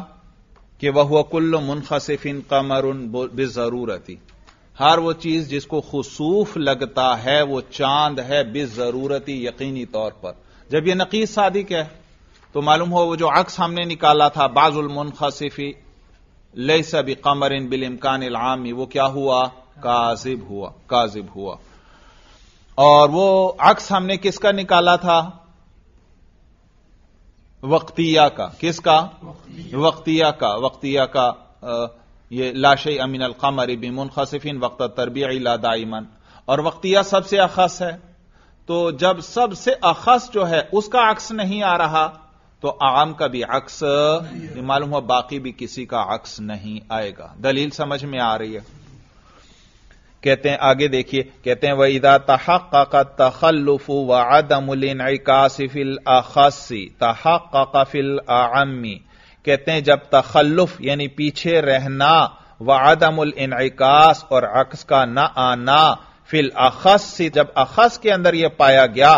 कि वह हुआ कुल्ल मुनखसिफिन कमर उन बेजरूरती हर वो चीज जिसको खसूफ लगता है वो चांद है बेजरूरती यकीनी तौर पर जब यह नकीस सादिक है तो मालूम हो वो जो अक्स हमने निकाला था बाजुल मुनखसिफी ले सभी कमर इन बिल इमकान इलामी वो क्या हुआ काजिब हुआ काजिब हुआ और वो अक्स हमने किसका निकाला था वक्तिया का किसका वक्तिया का वक्तिया का आ, ये लाशे अमीन अलकमर बिमुन खसिफिन वक्त तरबी लादाइमन और वक्तिया सबसे अखस है तो जब सबसे अखस जो है उसका अक्स नहीं आ रहा तो आम का भी अक्स मालूम हो बाकी भी किसी का अक्स नहीं आएगा दलील समझ में आ रही है कहते हैं आगे देखिए कहते हैं वईदा तहक का तखल्लुफ व आदमुलिन कासिफिल अखसी तहक का फिल आमी कहते हैं जब तखल्लुफ यानी पीछे रहना व आदमुल इनकास और अक्स का न आना फिल अखस जब अखस के अंदर यह पाया गया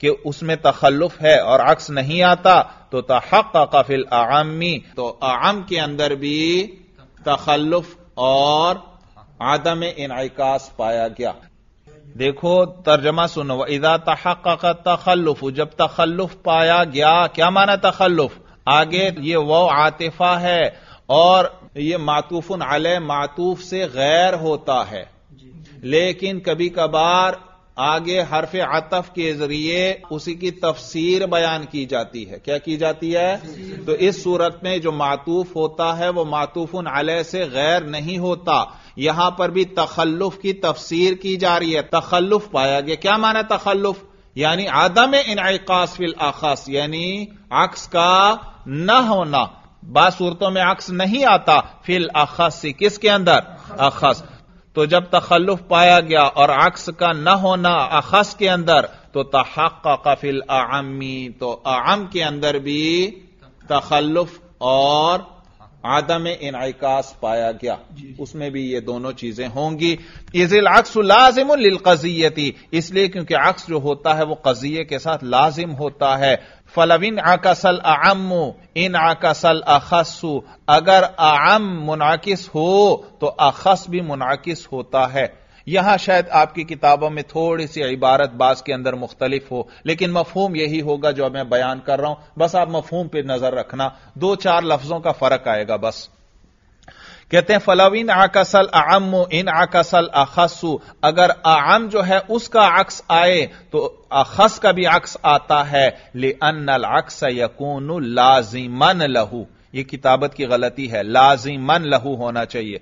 कि उसमें तखल्लुफ है और अक्स नहीं आता तो तहा का फिल आमी तो आम के अंदर भी तखल्लुफ और आदम इनकास पाया गया देखो तर्जमा सुनो इजा तहक तखल्लुफ जब तखल्लुफ पाया गया क्या माना तखल्लुफ आगे ये वो आतिफा है और ये मातूफन अल मातूफ से गैर होता है लेकिन कभी कभार आगे हरफ आतफ के जरिए उसी की तफसीर बयान की जाती है क्या की जाती है तो इस सूरत में जो मातूफ होता है वो मातूफन अलह से गैर नहीं होता यहां पर भी तखल्लुफ की तफसीर की जा रही है तखल्लुफ पाया गया क्या माना तखल्लुफ यानी आदम इनकास फिल आकाश यानी अक्स का न होना बासूरतों में अक्स नहीं आता फिल अखस किसके अंदर अखस तो जब तखल्लुफ पाया गया और अक्स का न होना अखस के अंदर तो तहक कफिल आमी तो आम के अंदर भी तखल्लुफ और आदम इनकास पाया गया उसमें भी ये दोनों चीजें होंगी इजिल अक्स लाजिम लिल कजियती इसलिए क्योंकि अक्स जो होता है वो कजिए के साथ लाजिम होता है फलविन आकासल आम इन आकासल अखसु अगर आम मुनाकिस हो तो अखस भी मुनाकिस होता है यहां शायद आपकी किताबों में थोड़ी सी इबारत बाज के अंदर मुख्तलिफ हो लेकिन मफहूम यही होगा जो मैं बयान कर रहा हूं बस आप मफहूम पर नजर रखना दो चार लफ्जों का फर्क आएगा बस कहते हैं फलाविन आकसल आम इन आकसल अखसु अगर आम जो है उसका अक्स आए तो अखस का भी अक्स आता है ले अन अक्स यकून लाजिमन लहू यह किताबत की गलती है लाजिमन लहू होना चाहिए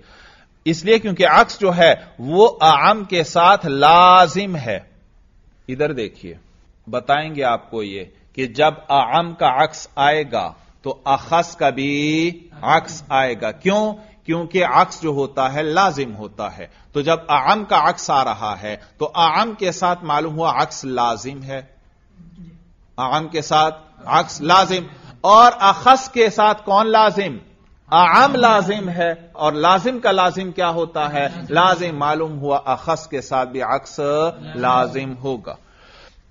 इसलिए क्योंकि अक्स जो है वो आम के साथ लाजिम है इधर देखिए बताएंगे आपको ये कि जब आम का अक्स आएगा तो अखस का भी अक्स आएगा क्यों क्योंकि अक्स जो होता है लाजिम होता है तो जब आम का अक्स आ रहा है तो आम के साथ मालूम हुआ अक्स लाजिम है आम के साथ अक्स लाजिम और अखस के साथ कौन लाजिम आम लाजिम है और लाजिम का लाजिम क्या होता है लाजिम मालूम हुआ अखस के साथ भी अक्स लाजिम होगा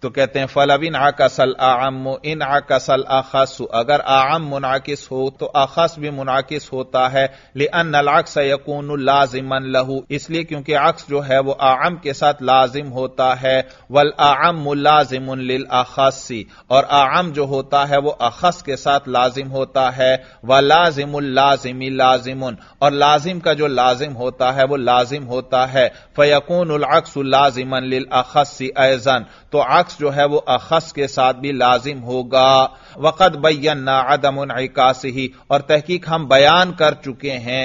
तो कहते हैं फल अबिन आकसल आम इन आकसल आखस अगर आम मुनाकिस हो तो आखस भी मुनाकिस होता है ले अन नलाक सकून लाजिमन लहू इसलिए क्योंकि अक्स जो है वो आम के साथ लाजिम होता है वल आम लाजिम लिल आखसी और आम जो होता है वो अखस के साथ लाजिम होता है व लाजिम लाजिमी लाजिमन और लाजिम का जो लाजिम होता है वो लाजिम होता है फयकून अक्स लाजिमन लिल आखसी एजन तो अक्स जो है वो अखस के साथ भी लाजिम होगा वक़द बैना आदम इनकास ही और तहकीक हम बयान कर चुके हैं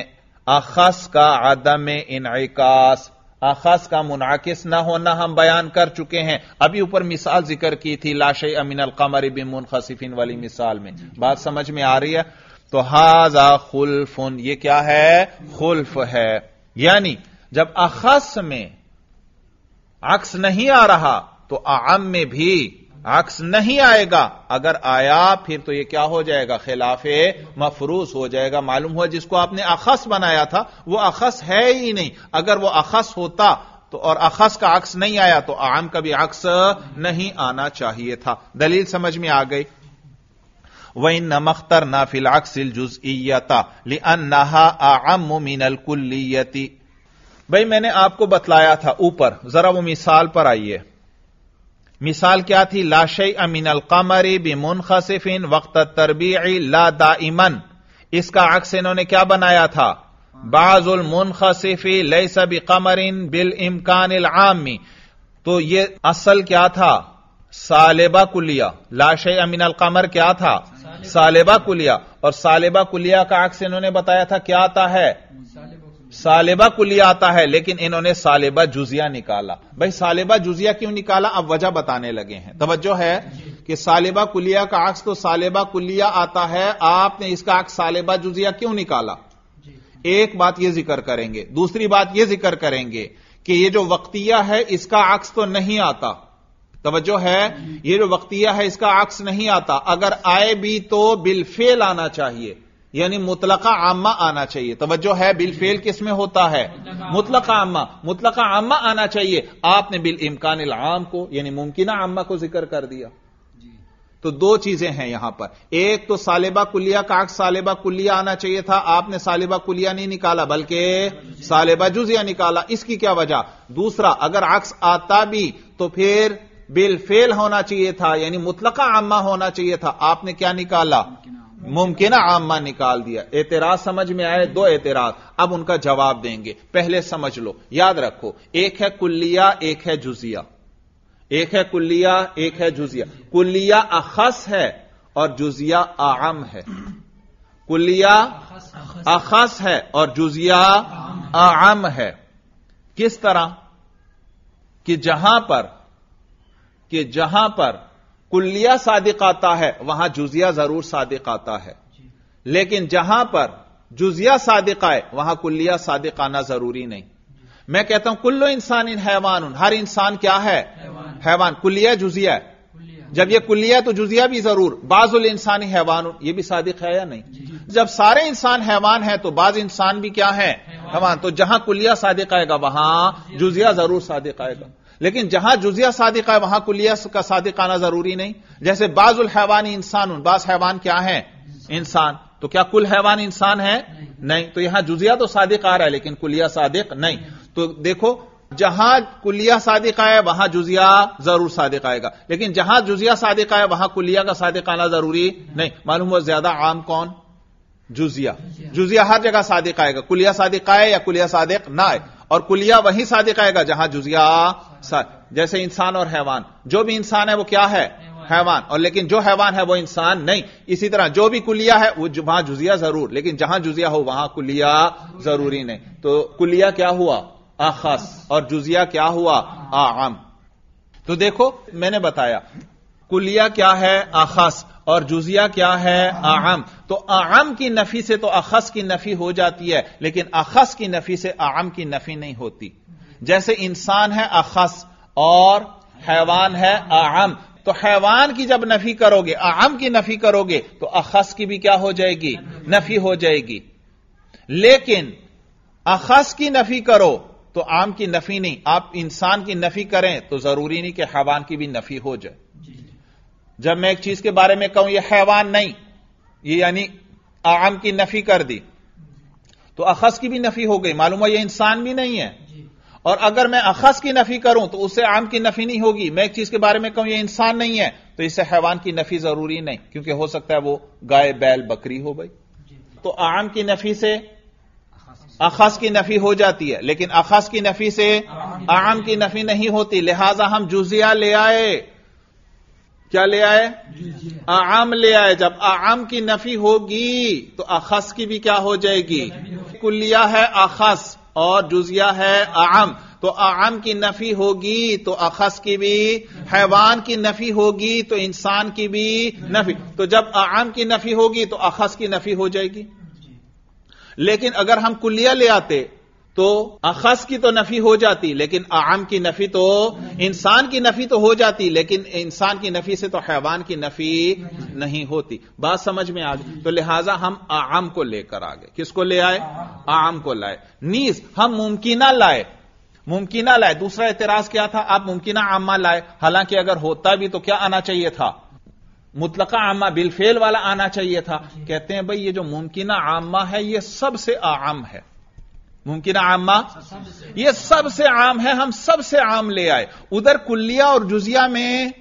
अखस का आदम इनकास आखास का मुनाकिस ना होना हम बयान कर चुके हैं अभी ऊपर मिसाल जिक्र की थी लाश अमीन कमर बिन खसिफिन वाली मिसाल में बात समझ में आ रही है तो हाजा खुल्फुन ये क्या है खुल्फ है यानी जब अखस में अक्स नहीं आ रहा तो आम में भी अक्स नहीं आएगा अगर आया फिर तो यह क्या हो जाएगा खिलाफ मफरूस हो जाएगा मालूम हुआ जिसको आपने अखस बनाया था वो अखस है ही नहीं अगर वो अखस होता तो और अखस का अक्स नहीं आया तो आम का भी अक्स नहीं आना चाहिए था दलील समझ में आ गई वही नमख्तर ना फिलाक्सिल जुजइयता लिअन नहा आम कुल्लियती भाई मैंने आपको बतलाया था ऊपर जरा वो मिसाल पर आइए मिसाल क्या थी अमीन अल कमरी बिमुन खसिफिन वक्त तरबी ला दाइमन इसका अक्स इन्होंने क्या बनाया था बाजुल मुनखसिफी लई कमर कमरिन बिल इमकान आमी तो ये असल क्या था सालेबा कुलिया अमीन अल कमर क्या था सालेबा कुलिया और सालेबा कुलिया का अक्स इन्होंने बताया था क्या आता है सालेबा कुलिया आता है लेकिन इन्होंने सालेबा जुजिया निकाला भाई सालेबा जुजिया क्यों निकाला अब वजह बताने लगे हैं तवज्जो है कि सालेबा कुलिया का अक्स तो सालेबा कुलिया आता है आपने इसका अक्स सालेबा जुजिया क्यों निकाला एक बात यह जिक्र करेंगे दूसरी बात यह जिक्र करेंगे कि यह जो वक्तिया है इसका अक्स तो नहीं आता तवज्जो है यह जो वक्तिया है इसका अक्स नहीं आता अगर आए भी तो बिलफेल आना चाहिए यानी मुतलका आमा आना चाहिए तवज्जो है बिल फेल किस में होता है मुतलका आमा मुतलका आमा आना चाहिए आपने बिल इम्कान आम को यानी मुमकिना आमा को जिक्र कर दिया तो दो चीजें हैं यहां पर एक तो सालिबा कुलिया का अक्स कुलिया आना चाहिए था आपने सालिबा कुलिया नहीं निकाला बल्कि सालिबा जुजिया निकाला इसकी क्या वजह दूसरा अगर अक्स आता भी तो फिर बिल फेल होना चाहिए था यानी मुतलका आमा होना चाहिए था आपने क्या निकाला मुमकिन आमा निकाल दिया एतराज समझ में आए दो एतराज अब उनका जवाब देंगे पहले समझ लो याद रखो एक है कुल्लिया एक है जुजिया एक है कुल्लिया एक है जुजिया कुल्लिया अखस है और जुजिया आम है कुल्लिया अखस है और जुजिया आम है किस तरह कि जहां पर कि जहां पर कुल्लिया सादिक आता है वहां जुजिया जरूर सादिक आता है लेकिन जहां पर जुजिया सादिक आए वहां कुल्लिया सादिक आना जरूरी नहीं मैं कहता हूं कुल्लो इंसान इन हैवान हर इंसान क्या है हैवान कुल्लिया जुजिया जब यह कुल्लिया तो जुजिया भी जरूर बाजुल इंसानी हैवान यह भी सादिक है या नहीं जब सारे इंसान हैवान है तो बाज इंसान भी क्या है हैवान तो जहां कुल्लिया सादिक आएगा वहां जुजिया जरूर सादिक आएगा लेकिन जहां जुजिया सादिका है वहां कुलिया का सादिक आना जरूरी नहीं जैसे बाजुल हैवानी इंसान बास हैवान क्या है इंसान तो क्या कुल हैवान इंसान है नहीं तो यहां जुजिया तो सादिक आ रहा है लेकिन कुलिया सादिक नहीं तो देखो जहां कुलिया सादिक आए वहां जुजिया जरूर सादिक आएगा लेकिन जहां जुजिया सादिक आए वहां कुलिया का सादिक आना जरूरी नहीं मालूम हुआ ज्यादा आम कौन जुजिया जुजिया हर जगह सादिक आएगा कुलिया सादिक आए या कुलिया सादिक ना आए और कुलिया वहीं सादिक आएगा जहां जुजिया जैसे इंसान और हैवान जो भी इंसान है वो क्या है हैवान और लेकिन जो हैवान है वो इंसान नहीं इसी तरह जो भी कुलिया है वो वहां जुजिया जरूर लेकिन जहां जुजिया हो वहां कुलिया जरूरी नहीं तो कुलिया क्या हुआ आखस और जुजिया क्या हुआ आम तो देखो मैंने बताया कुलिया क्या है आखस और जुजिया क्या है आम तो आम की नफी से तो अखस की नफी हो जाती है लेकिन अखस की नफी से आम की नफी नहीं होती जैसे इंसान है अखस और हैवान है आम तो हैवान की जब नफी करोगे आम की नफी करोगे तो अखस की भी क्या हो जाएगी नफी हो जाएगी लेकिन अखस की नफी करो तो आम की नफी नहीं आप इंसान की नफी करें तो जरूरी नहीं कि हैवान की भी नफी हो जाए जब मैं एक चीज के बारे में कहूं यह हैवान नहीं ये यानी आम की नफी कर दी तो अखस की भी नफी हो गई मालूम है यह इंसान भी नहीं है और अगर मैं अखस की नफी करूं तो उससे आम की नफी नहीं होगी मैं एक चीज के बारे में कहूं यह इंसान नहीं है तो इससे हैवान की नफी जरूरी नहीं क्योंकि हो सकता है वो गाय बैल बकरी हो गई तो आम की नफी से अखस की नफी हो जाती है लेकिन अखस की नफी से आम की नफी नहीं होती लिहाजा हम जुजिया ले आए क्या ले आए आम ले आए जब आम की नफी होगी तो अखस की भी क्या हो जाएगी कुलिया है अखस और जुजिया है आम तो आम की नफी होगी तो अखस की भी हैवान की नफी होगी तो इंसान की भी नफी तो जब आम की नफी होगी तो अखस की नफी हो जाएगी लेकिन अगर हम कुल्लिया ले आते तो अखस की तो नफी हो जाती लेकिन आम की नफी तो इंसान की नफी तो हो जाती लेकिन इंसान की नफी से तो हैवान की नफी नहीं होती बात समझ में आ गई तो लिहाजा हम आम को लेकर आ गए किसको ले आए आम को लाए नीज हम मुमकिना लाए मुमकिना लाए दूसरा एतराज क्या था आप मुमकिना आमा लाए हालांकि अगर होता भी तो क्या आना चाहिए था मुतलका आमा बिलफेल वाला आना चाहिए था कहते हैं भाई ये जो मुमकिना आमा है ये सबसे आम है मुमकिन आमा ये सबसे आम है हम सबसे आम ले आए उधर कुल्लिया और जुजिया में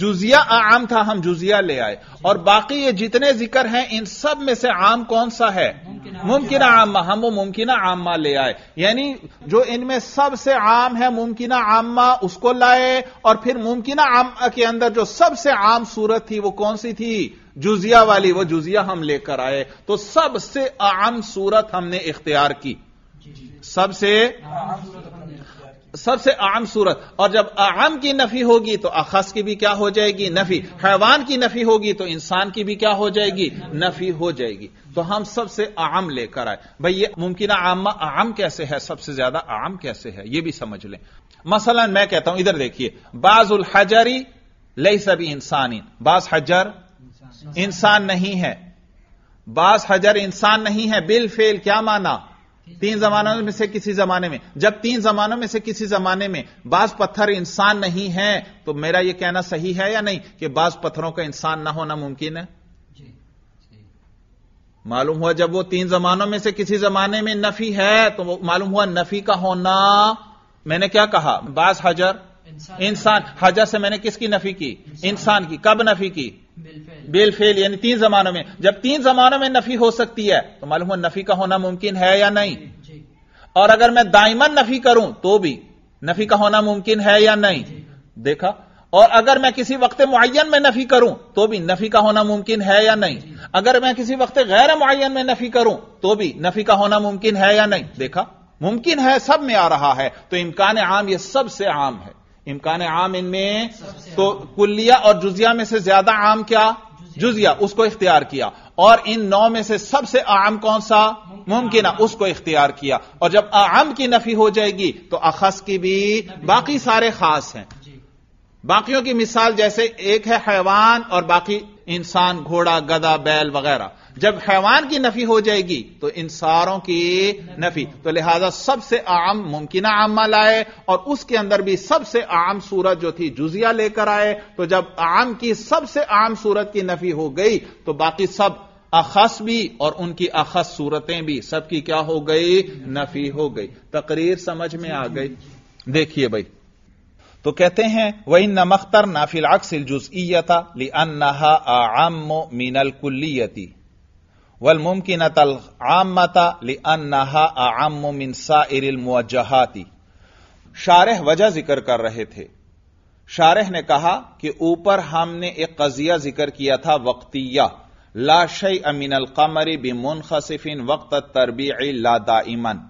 जुजिया आम था हम जुजिया ले आए और बाकी ये जितने जिक्र हैं इन सब में से आम कौन सा है मुमकिन आमा हम वो मुमकिन आमा ले आए यानी जो इनमें सबसे आम है मुमकिन आमा उसको लाए और फिर मुमकिन आम के अंदर जो सबसे आम सूरत थी वो कौन सी थी जुजिया वाली वो जुजिया हम लेकर आए तो सबसे आम सूरत हमने इख्तियार की सबसे सबसे आम सूरत और जब आम की नफी होगी तो अखस की भी क्या हो जाएगी नफी हैवान की नफी होगी तो इंसान की भी क्या हो जाएगी नफी हो जाएगी तो हम सबसे आम लेकर आए भाई ये मुमकिन आम आम कैसे है सबसे ज्यादा आम कैसे है ये भी समझ लें मसलन मैं कहता हूं इधर देखिए बाजुल हजरी ले सभी इंसानी बास हजर इंसान नहीं है बास हजर इंसान नहीं है बिल फेल क्या माना तीन जमानों में से किसी जमाने में जब तीन जमानों में से किसी जमाने में बाज पत्थर इंसान नहीं है तो मेरा यह कहना सही है या नहीं कि बाज पत्थरों का इंसान ना होना मुमकिन है मालूम हुआ जब वो तीन जमानों में से किसी जमाने में नफी है तो मालूम हुआ नफी का होना मैंने क्या कहा बाज हजर इंसान हजर से मैंने किसकी नफी की इंसान की कब नफी की बेलफेल यानी तीन जमानों में जब तीन जमानों में नफी हो सकती है तो मालूम है नफी का होना मुमकिन है या नहीं और अगर मैं दाइमन नफी करूं तो भी नफी का होना मुमकिन है या नहीं देखा और अगर मैं किसी वक्त मुन में नफी करूं तो भी नफी का होना मुमकिन है या नहीं अगर मैं किसी वक्त गैर मुन में नफी करूं तो भी नफी का होना मुमकिन है या नहीं देखा मुमकिन है सब में आ रहा है तो इम्कान आम यह सबसे आम है इम्कान आम इनमें तो कुलिया और जुजिया में से ज्यादा आम क्या जुजिया उसको इख्तियार किया और इन नौ में से सबसे आम कौन सा मुमकिन है उसको इख्तियार किया और जब आम की नफी हो जाएगी तो अखस की भी बाकी सारे खास हैं बाकियों की मिसाल जैसे एक है हैवान और बाकी इंसान घोड़ा गदा बैल वगैरह जब हैवान की नफी हो जाएगी तो इन सारों की नफी तो लिहाजा सबसे आम मुमकिन आमा आए और उसके अंदर भी सबसे आम सूरत जो थी जुजिया लेकर आए तो जब आम की सबसे आम सूरत की नफी हो गई तो बाकी सब अखस भी और उनकी अखस सूरतें भी सबकी क्या हो गई नफी हो गई तकरीर समझ में आ गई देखिए भाई तो कहते हैं वही नमख्तर नाफिल अक्सिल जुजईता अन्ना आम मीनल कुल्लियती वल मुमकिन तल आमता अन्ना आम मिन साइरिल शारह वजह जिक्र कर रहे थे शारह ने कहा कि ऊपर हमने एक कजिया जिक्र किया था वक्तिया लाशई अल कमरी बिमुन खसिफिन वक्त तरबी लादाइमन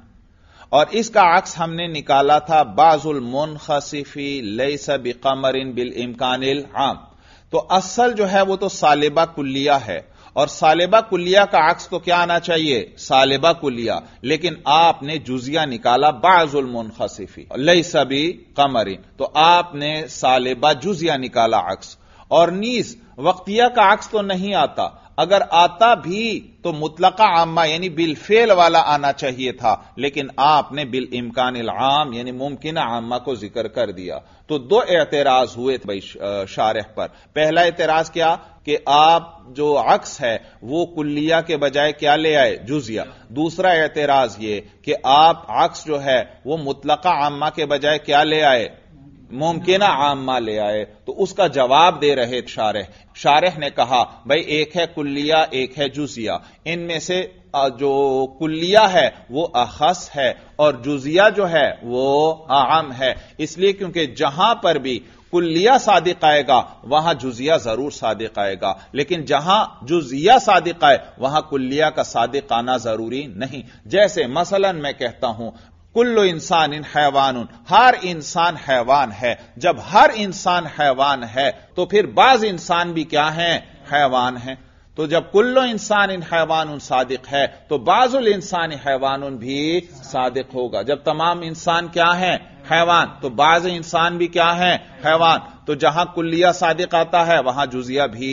और इसका अक्स हमने निकाला था बाजुल मुनखसिफी लई सब कमरिन बिल इमकान आम तो असल जो है वो तो सालिबा कुल्लिया है और सालिबा कुल्लिया का अक्स तो क्या आना चाहिए सालिबा कुल्लिया लेकिन आपने जुजिया निकाला बाजुल मुनखसिफी लई कमर कमरिन तो आपने सालिबा जुजिया निकाला अक्स और नीस वक्तिया का अक्स तो नहीं आता अगर आता भी तो मुतलका आमा यानी बिलफेल वाला आना चाहिए था लेकिन आपने बिल इमकान आम यानी मुमकिन आमा को जिक्र कर दिया तो दो एतराज हुए थे भाई शारह पर पहला एतराज क्या कि आप जो अक्स है वो कुल्लिया के बजाय क्या ले आए जुजिया दूसरा एतराज ये कि आप अक्स जो है वो मुतलका आमा के बजाय क्या ले आए मुमकिन आमा ले आए तो उसका जवाब दे रहे शारह शारह ने कहा भाई एक है कुल्लिया एक है जुजिया इनमें से जो कुल्लिया है वो अखस है और जुजिया जो है वो आम है इसलिए क्योंकि जहां पर भी कुल्लिया सादिक आएगा वहां जुजिया जरूर सादिक आएगा लेकिन जहां जुजिया सादिक आए वहां कुल्लिया का सादिक आना जरूरी नहीं जैसे मसलन मैं कहता हूं कुल्लो इंसान इन हैवान हर इंसान हैवान है जब हर इंसान हैवान है तो फिर बाज इंसान भी क्या है हैवान है तो जब कुल्लो इंसान इन हैवान सादिक है तो बाजुल इंसान हैवान भी सादिक होगा जब तमाम इंसान क्या है हैवान तो बाज इंसान भी क्या है हैवान तो जहां कुल्लिया सादिक आता है वहां जुजिया भी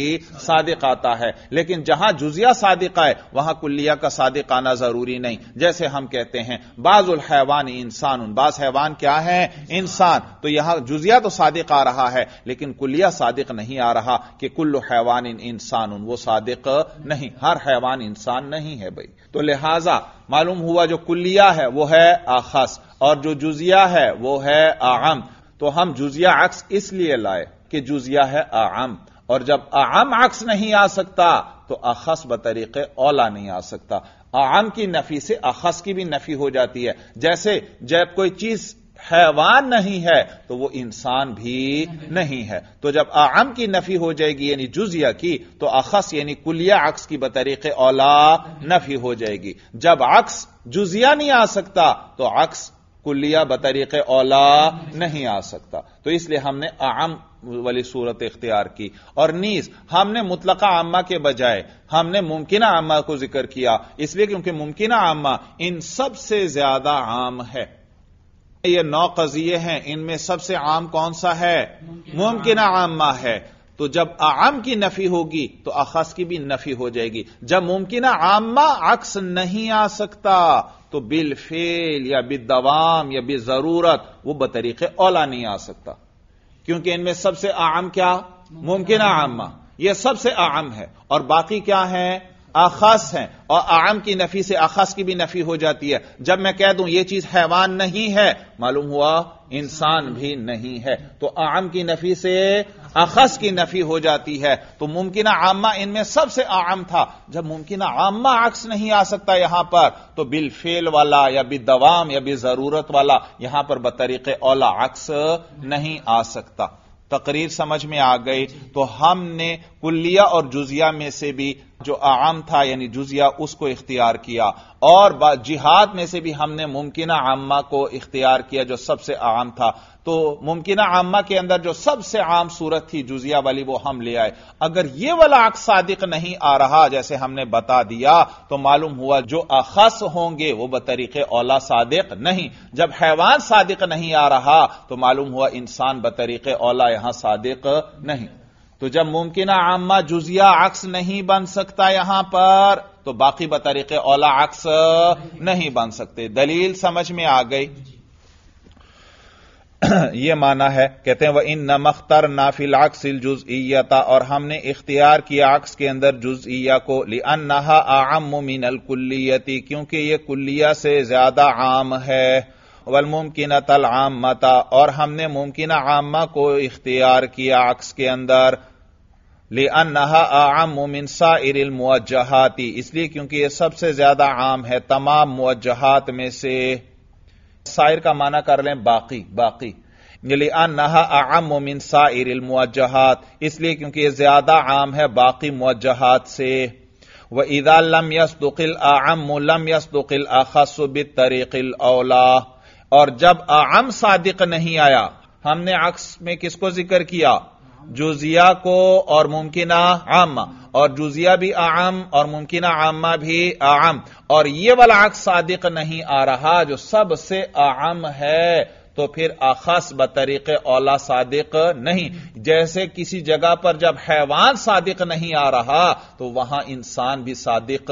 सादिक आता है लेकिन जहां जुजिया सादिक आए वहां कुल्लिया का सादिक आना जरूरी नहीं जैसे हम कहते हैं बाजुल हैवान इंसान उन बाज हैवान क्या है इंसान तो यहां जुजिया तो सादिक आ रहा है लेकिन कुल्लिया सादिक नहीं आ रहा कि कुल्लु हैवान इन इंसान उन वो सादिक नहीं हर हैवान इंसान नहीं है भाई तो लिहाजा मालूम हुआ जो कुल्लिया है वो है आखस और जो जुजिया है वो है आम तो हम जुजिया अक्स इसलिए लाए कि जुजिया है आम और जब आम अक्स नहीं आ सकता तो अखस बतरीके ओला नहीं आ सकता आम की नफी से अखस की भी नफी हो जाती है जैसे जब कोई चीज हैवान नहीं है तो वो इंसान भी नहीं है तो जब आम की नफी हो जाएगी यानी जुजिया की तो अखस यानी कुलिया अक्स की बतरीके ओला नफी हो जाएगी जब अक्स जुजिया नहीं आ सकता तो अक्स कुलिया बतरीक औला नहीं आ सकता तो इसलिए हमने आम वाली सूरत इख्तियार की और नीस हमने मुतलका आमा के बजाय हमने मुमकिन आमा को जिक्र किया इसलिए क्योंकि मुमकिन आमा इन सबसे ज्यादा आम है ये नौ कजिए हैं इनमें सबसे आम कौन सा है मुमकिन आमा है तो जब आम की नफी होगी तो अखस की भी नफी हो जाएगी जब मुमकिन आमा अक्स नहीं आ सकता तो बिल फेल या बिदवाम या जरूरत वो बतरीके ओला नहीं आ सकता क्योंकि इनमें सबसे आम क्या मुमकिन आमा यह सबसे आम है और बाकी क्या है आखास हैं और आम की नफी से आखास की भी नफी हो जाती है जब मैं कह दूं यह चीज हैवान नहीं है मालूम हुआ इंसान भी नहीं है तो आम की नफी से अखस की नफी हो जाती है तो मुमकिन आमा इनमें सबसे आम था जब मुमकिन आमा अक्स नहीं आ सकता यहां पर तो बिलफेल वाला या दवाम या जरूरत वाला यहां पर बतरीके औला अक्स नहीं आ सकता तकरीर समझ में आ गई तो हमने कुल्लिया और जुजिया में से भी जो आम था यानी जुजिया उसको इख्तियार किया और जिहाद में से भी हमने मुमकिन आमा को इख्तियार किया जो सबसे आम था तो मुमकिन आमा के अंदर जो सबसे आम सूरत थी जुजिया वाली वो हम ले आए अगर ये वाला अक्स सादिक नहीं आ रहा जैसे हमने बता दिया तो मालूम हुआ जो अखस होंगे वो बतरीके औला सादिक नहीं जब हैवान सादिक नहीं आ रहा तो मालूम हुआ इंसान बतरीके औला यहां सादिक नहीं तो जब मुमकिन आमा जुजिया अक्स नहीं बन सकता यहां पर तो बाकी बतरीके औला अक्स नहीं बन सकते दलील समझ में आ गई *clears throat* यह माना है कहते हैं वह इन नमख्तर नाफिल आक्सिल जुज ईयता और हमने इख्तियार किया आक्स के अंदर जुज ईया को लिअन नहा आम मिनल कुल्लियती क्योंकि यह कुल्लिया से ज्यादा आम है वल मुमकिन तल आमता और हमने मुमकिन आमा को इख्तियार किया आक्स के अंदर लिअन नहा आम मिन साइरिल मुवजहाती इसलिए क्योंकि यह सबसे ज्यादा आम है तमाम मुवजहात में से सायर का माना कर लें बाकी बाकी मोमिन साइर इसलिए क्योंकि यह ज्यादा आम है बाकी मुआजहत से व इदा लम दुखिल आम लम यसदुकिल अखसब तरीकिल औला और जब आम सादिक नहीं आया हमने अक्स में किसको जिक्र किया जुजिया को और मुमकिन आम और जुजिया भी आम और मुमकिना आमा भी आम और ये वाला अक्स सादिक नहीं आ रहा जो सबसे आम है तो फिर अखस तरीके औला सादिक नहीं जैसे किसी जगह पर जब हैवान सादिक नहीं आ रहा तो वहां इंसान भी सादिक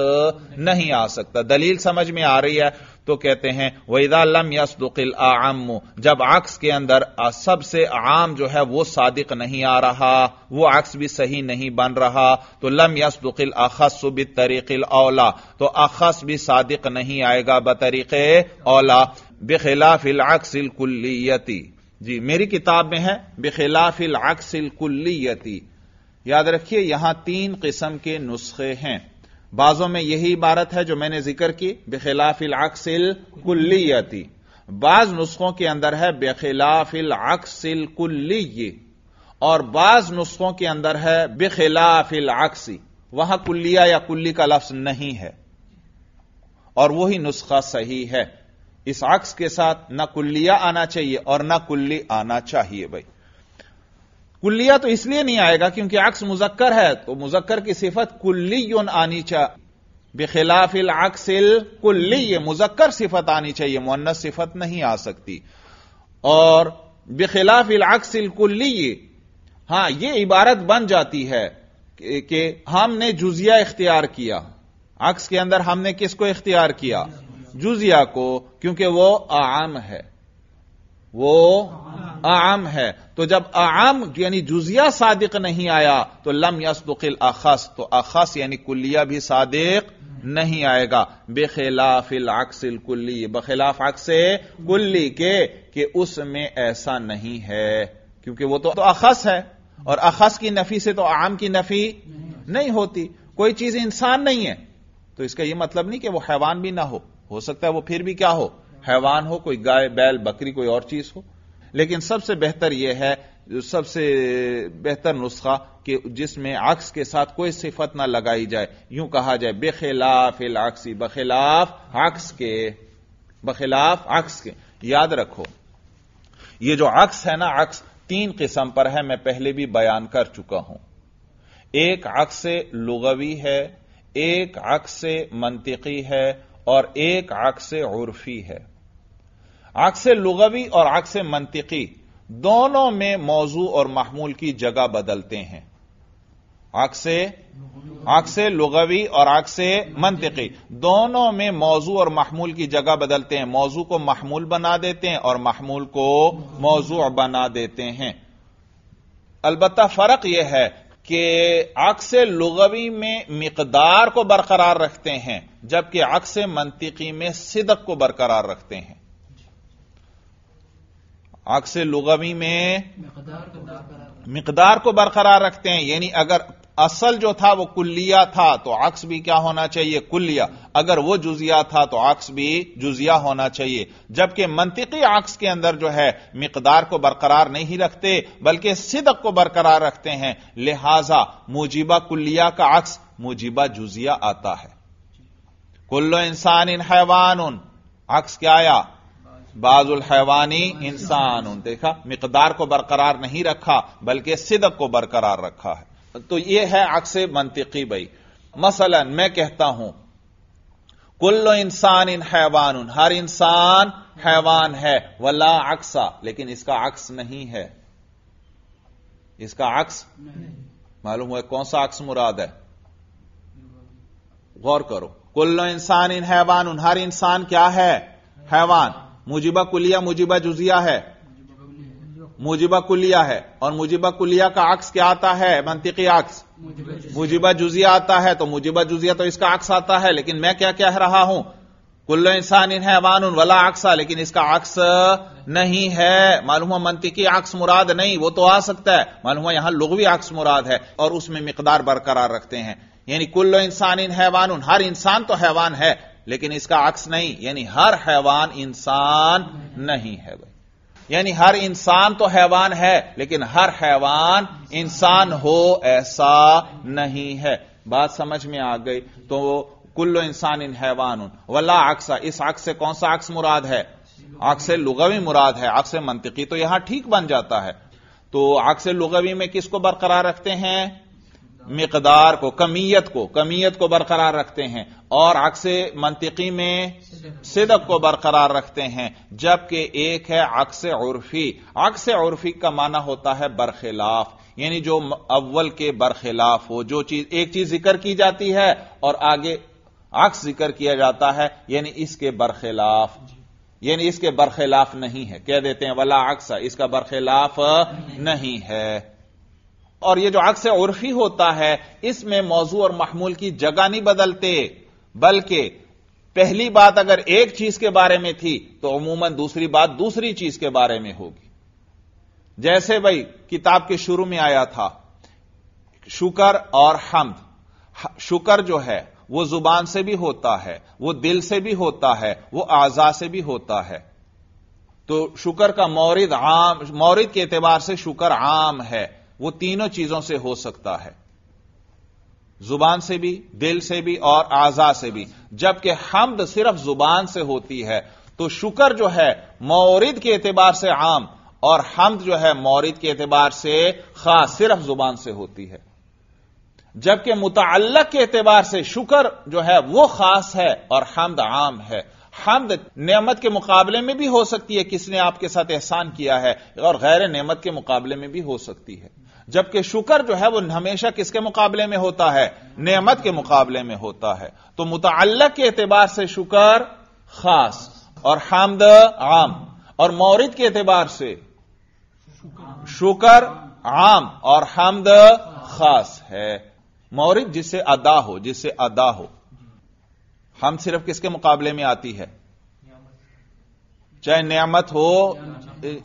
नहीं आ सकता दलील समझ में आ रही है तो कहते हैं वैदालम यसदुकिल आम जब आक्स के अंदर सबसे आम जो है वो सादिक नहीं आ रहा वो अक्स भी सही नहीं बन रहा तो लम यसदुकिल अखस बि तरीकिल औला तो अखस भी सादिक नहीं आएगा बतरीके औला बिखिलाफिल अक्सिल कुल्लियती जी मेरी किताब में है बिखिलाफिल अक्सिल कुल्लियती याद रखिए यहां तीन किस्म के नुस्खे हैं बाजों में यही इबारत है जो मैंने जिक्र की बेखिलाफिल अक्सिल कुल्ली बाज नुस्खों के अंदर है बेखिलाफिल अक्सिल कुल्ली और बाज नुस्खों के अंदर है बेखिलाफिल अक्सी वहां कुल्लिया या कुल्ली का लफ्ज नहीं है और वही नुस्खा सही है इस अक्स के साथ ना कुल्लिया आना चाहिए और ना कुल्ली आना चाहिए भाई कुल्लिया तो इसलिए नहीं आएगा क्योंकि अक्स मुजक्कर है तो मुजक्कर की सिफत कुल्ली आनी बेखिलाफ बेखिलाफिल अक्सिल कुल्ली ये मुजक्कर सिफत आनी चाहिए मुन्नत सिफत नहीं आ सकती और बेखिलाफिल अक्सिल कुल्ली हाँ, ये हां यह इबारत बन जाती है कि हमने जुजिया इख्तियार किया अक्स के अंदर हमने किसको इख्तियार किया जुजिया को क्योंकि वो आम है वो आम है तो जब आम यानी जुजिया सादिक नहीं आया तो लम यसबुकिल अखस तो अखस यानी कुल्लिया भी सादिक नहीं आएगा बेखिलाफिल अक्सिल कुल्ली बखिलाफ अक्स कुल्ली के कि उसमें ऐसा नहीं है क्योंकि वो तो, तो अखस है और अखस की नफी से तो आम की नफी नहीं, नहीं होती कोई चीज इंसान नहीं है तो इसका यह मतलब नहीं कि वो हैवान भी ना हो हो सकता है वो फिर भी क्या हो हैवान हो कोई गाय बैल बकरी कोई और चीज हो लेकिन सबसे बेहतर यह है सबसे बेहतर नुस्खा कि जिसमें अक्स के साथ कोई सिफत ना लगाई जाए यूं कहा जाए बेखिलाफ इल अक्सी बखिलाफ अक्स के बखिलाफ अक्स के याद रखो ये जो अक्स है ना अक्स तीन किस्म पर है मैं पहले भी बयान कर चुका हूं एक अक्स लुगवी है एक अक्स मंतिकी है और एक अक्स उर्फी है अक्स लुगवी और अक्स मंतिकी दोनों में मौजू और महमूल की जगह बदलते हैं अक्स अक्स लुगवी और अक्स मंतिकी दोनों में मौजू और महमूल की जगह बदलते हैं मौजू को महमूल बना देते हैं और महमूल को मौजू बना देते हैं अलबत्ता फर्क यह है कि अक्स लुगवी में मकदार को बरकरार रखते हैं जबकि अक्स मंतिकी में सिदक को बरकरार रखते हैं अक्स लुगवी में मकदार को बरकरार रखते हैं यानी अगर असल जो था वो कुल्लिया था तो अक्स भी क्या होना चाहिए कुल्लिया अगर वो जुजिया था तो अक्स भी जुजिया होना चाहिए जबकि मंतिकी अक्स के अंदर जो है मकदार को बरकरार नहीं रखते बल्कि सिदक को बरकरार रखते हैं लिहाजा मुजीबा कुल्लिया का अक्स मुजीबा जुजिया आता है कुल्लो इंसान इन हैवान उन अक्स क्या आया बाजुल हैवानी इंसान उन देखा मकदार को बरकरार नहीं रखा बल्कि सिदक को बरकरार रखा है तो यह है अक्स मंतिकी बई मसलन मैं कहता हूं कुल्लो इंसान इन हैवान हर इंसान हैवान है वला अक्सा लेकिन इसका अक्स नहीं है इसका अक्स मालूम हुआ कौन सा अक्स मुराद है गौर करो कुल्लो इंसान इन हैवान हर इंसान क्या है हैवान मुजिबा कुलिया मुजिबा जुजिया है मुजिबा कुलिया है और मुजिबा कुलिया का अक्स क्या आता है मंतिकी अक्स मुजिबा जुजिया आता है तो मुजिबा जुजिया तो इसका अक्स आता है लेकिन मैं क्या कह रहा हूं कुल्लो इंसान इन है उन वाला अक्सा लेकिन इसका अक्स नहीं है मालूम मंतिकी अक्स मुराद नहीं वो तो आ सकता है मालूम यहां लुगवी अक्स मुराद है और उसमें मकदार बरकरार रखते हैं यानी कुल्लो इंसान इन हैवान हर इंसान तो हैवान है लेकिन इसका अक्स नहीं यानी हर हैवान इंसान नहीं है भाई यानी हर इंसान तो हैवान है लेकिन हर हैवान इंसान हो ऐसा नहीं है बात समझ में आ गई तो कुल्लो इंसान इन हैवान वल्ला अक्सा इस अक्स से कौन सा अक्स मुराद है अक्स लुगवी मुराद है अक्स मंतिकी तो यहां ठीक बन जाता है तो अक्स लुगवी में किसको बरकरार रखते हैं मकदार को कमीयत को कमीयत को बरकरार रखते हैं और अक्स मंतिकी में सिदक को बरकरार रखते हैं जबकि एक है अक्स उर्फी अक्स उर्फी का माना होता है बरखिलाफ यानी जो अव्वल के बरखिलाफ हो जो चीज एक चीज जिक्र की जाती है और आगे अक्स जिक्र किया जाता है यानी इसके बरखिलाफ यानी इसके बरखिलाफ नहीं है कह देते हैं वला अक्स इसका बरखिलाफ नहीं है और यह जो अक्स उर्फी होता है इसमें मौजू और महमूल की जगह नहीं बदलते बल्कि पहली बात अगर एक चीज के बारे में थी तो अमूमन दूसरी बात दूसरी चीज के बारे में होगी जैसे भाई किताब के शुरू में आया था शुक्र और हमद शुक्र जो है वो जुबान से भी होता है वो दिल से भी होता है वो आजा से भी होता है तो शुक्र का मौरद आम मौरद के एतबार से शुक्र आम है वो तीनों चीजों से हो सकता है जुबान से भी दिल से भी और आजा से भी जबकि हमद सिर्फ जुबान से होती है तो शुक्र जो है मोरिद के एतबार से आम और हमद जो है मोरिद के एतबार से खास सिर्फ जुबान से होती है जबकि मुतल के एतबार से शुक्र जो है वह खास है और हमद आम है हमद नमत के मुकाबले में भी हो सकती है किसने आपके साथ एहसान किया है और गैर नमत के मुकाबले में भी हो सकती है जबकि शुक्र जो है वह हमेशा किसके मुकाबले में होता है नेमत के मुकाबले में होता है तो मुतल के एतबार से शुक्र खास और हामद आम और मौरद के एतबार से शुक्र आम और हामद खास है मौरद जिससे अदा हो जिससे अदा हो हम सिर्फ किसके मुकाबले में आती है चाहे नियामत हो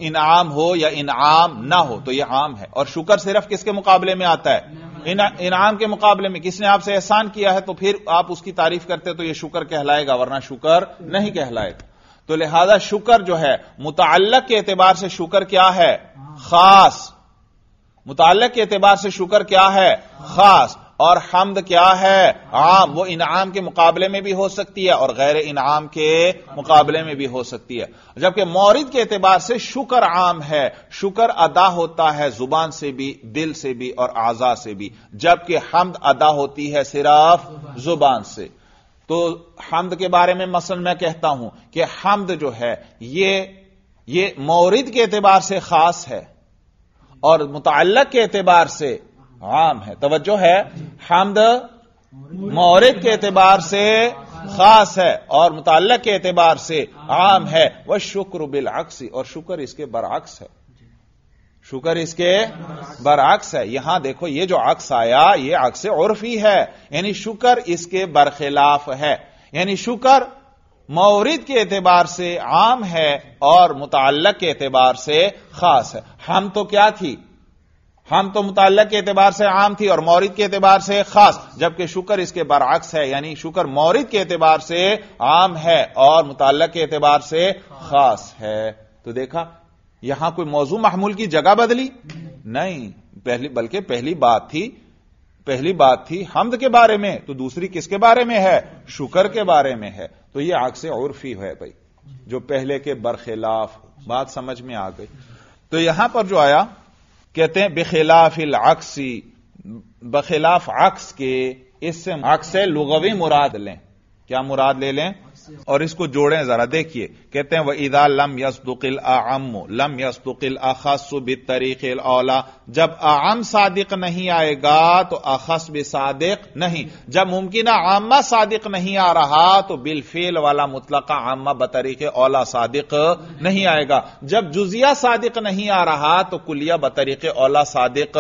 इनाम हो या इनाम ना हो तो यह आम है और शुक्र सिर्फ किसके मुकाबले में आता है इनाम के मुकाबले में किसने आपसे एहसान किया है तो फिर आप उसकी तारीफ करते तो यह शुक्र कहलाएगा वरना शुक्र नहीं कहलाएगा तो लिहाजा शुक्र जो है मुतालक के एतबार से शुक्र क्या है खास मुतालक के एतबार से शुक्र क्या है खास और हमद क्या है आम वो इनाम के मुकाबले में भी हो सकती है और गैर इनाम के मुकाबले में भी हो सकती है जबकि मौरद के एतबार से शुक्र आम है शुक्र अदा होता है जुबान से भी दिल से भी और आजा से भी जबकि हमद अदा होती है सिर्फ जुबान से तो हमद के बारे में मसल मैं कहता हूं कि हमद जो है ये ये मौरद के एतबार से खास है और मुतल के एतबार से आम है तवज्जो है हमद मौरद के एतबार से खास है और मुतल के एतबार से आम है वह शुक्र अक्स और शुक्र इसके बरअक्स है शुक्र इसके बरअक्स है यहां देखो ये जो अक्स आया ये अक्स उर्फी है यानी शुक्र इसके बरखिलाफ है यानी शुक्र मौरद के एतबार से आम है और मुतल के एतबार से खास है हम तो क्या थी हम तो मुतल के एतबार से आम थी और मौरद के एतबार से खास जबकि शुक्र इसके बरक्स है यानी शुक्र मौरद के एतबार से आम है और मुतल के एतबार से खास है तो देखा यहां कोई मौजू महमूल की जगह बदली नहीं पहली बल्कि पहली बात थी पहली बात थी हमद के बारे में तो दूसरी किसके बारे में है शुक्र के बारे में है तो यह आग से उर्फी है भाई जो पहले के बरखिलाफ बात समझ में आ गई तो यहां पर जो आया कहते हैं बेखिलाफ अक्सी बखिलाफ अक्स के इससे अक्स लुगवी मुराद लें क्या मुराद ले लें और इसको जोड़ें जरा देखिए कहते हैं वह इदा लम दुकिल आम लम यस्तुकिल अखस तरीकिल औला जब आम सादिक नहीं आएगा तो अखस भी सादिक नहीं जब मुमकिन आमा सादिक नहीं आ रहा तो बिलफेल वाला मुतलका आमा तरीके औला सादिक नहीं आएगा जब जुजिया सादिक नहीं आ रहा तो कुलिया बतरीक औला सादिक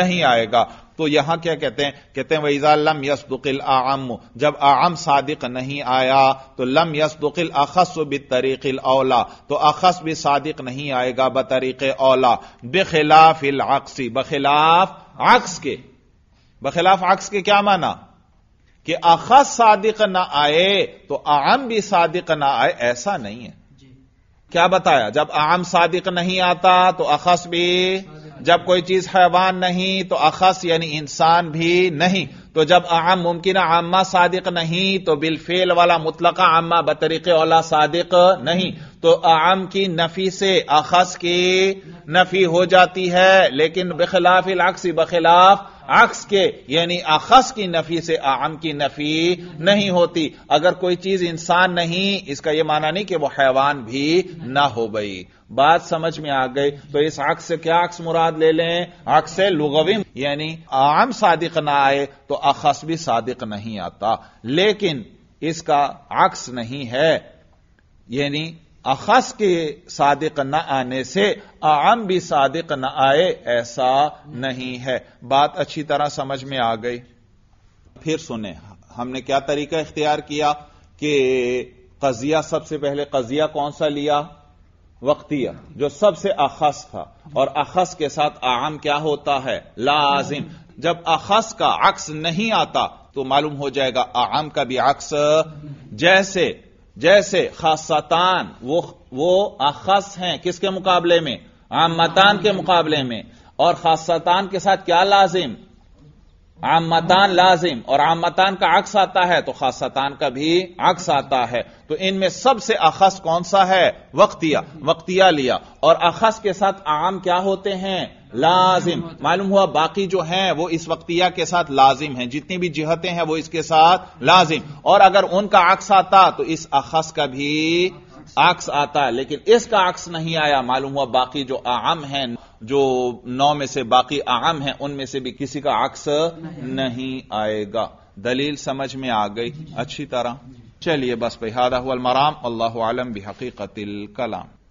नहीं आएगा तो यहां क्या कहते हैं कहते हैं वैजा लम यसदुकिल आम जब आम सादिक नहीं आया तो लम यसदुकिल अखस बि तरीकिल औला तो अखस भी सादिक नहीं आएगा तरीके औला बेखिलाफ इल आक्सी बखिलाफ आक्स के बखिलाफ आक्स के क्या माना कि अखस सादिक ना आए तो आम भी सादिक ना आए ऐसा नहीं है क्या बताया जब आम सादिक नहीं आता तो अखस भी जब कोई चीज हैवान नहीं तो अखस यानी इंसान भी नहीं तो जब आम मुमकिन आमा सादिक नहीं तो बिलफेल वाला मुतलका आमा बतरीक वाला सादिक नहीं तो आम की नफी से अखस की नफी हो जाती है लेकिन बखिलाफ इलाक्सी बखिलाफ अक्स के यानी अखस की नफी से आम की नफी नहीं होती अगर कोई चीज इंसान नहीं इसका यह माना नहीं कि वह हैवान भी ना हो गई बात समझ में आ गई तो इस अक्स से क्या अक्स मुराद ले लें अक्स लुगविम लुगवी यानी आम सादिक ना आए तो अखस भी सादिक नहीं आता लेकिन इसका अक्स नहीं है यानी अखस के सादिक न आने से आम भी सादिक न आए ऐसा नहीं है बात अच्छी तरह समझ में आ गई फिर सुने हमने क्या तरीका इख्तियार किया कि कजिया सबसे पहले कजिया कौन सा लिया वक्तिया जो सबसे अखस था और अखस के साथ आम क्या होता है लाजिम जब अखस का अक्स नहीं आता तो मालूम हो जाएगा आम का भी अक्स जैसे जैसे खासतान वो वो अखस हैं किसके मुकाबले में आमतान के मुकाबले में और खासतान के साथ क्या लाजिम आमतान लाजिम और आमतान का अक्स आता है तो खासतान का भी अक्स आता है तो इनमें सबसे अखस कौन सा है वक्तिया वक्तिया लिया और अखस के साथ आम क्या होते हैं लाजिम मालूम हुआ बाकी जो हैं वो इस वक्तिया के साथ लाजिम हैं जितनी भी जिहतें हैं वो इसके साथ लाजिम और अगर उनका अक्स आता तो इस अखस का भी अक्स आता है लेकिन इसका अक्स नहीं आया मालूम हुआ बाकी जो आम है जो नौ में से बाकी आम है उनमें से भी किसी का अक्स नहीं आएगा दलील समझ में आ गई अच्छी तरह चलिए बस भाई हादा हुआ मराम अल्लाह आलम भी हकीकतिल कलाम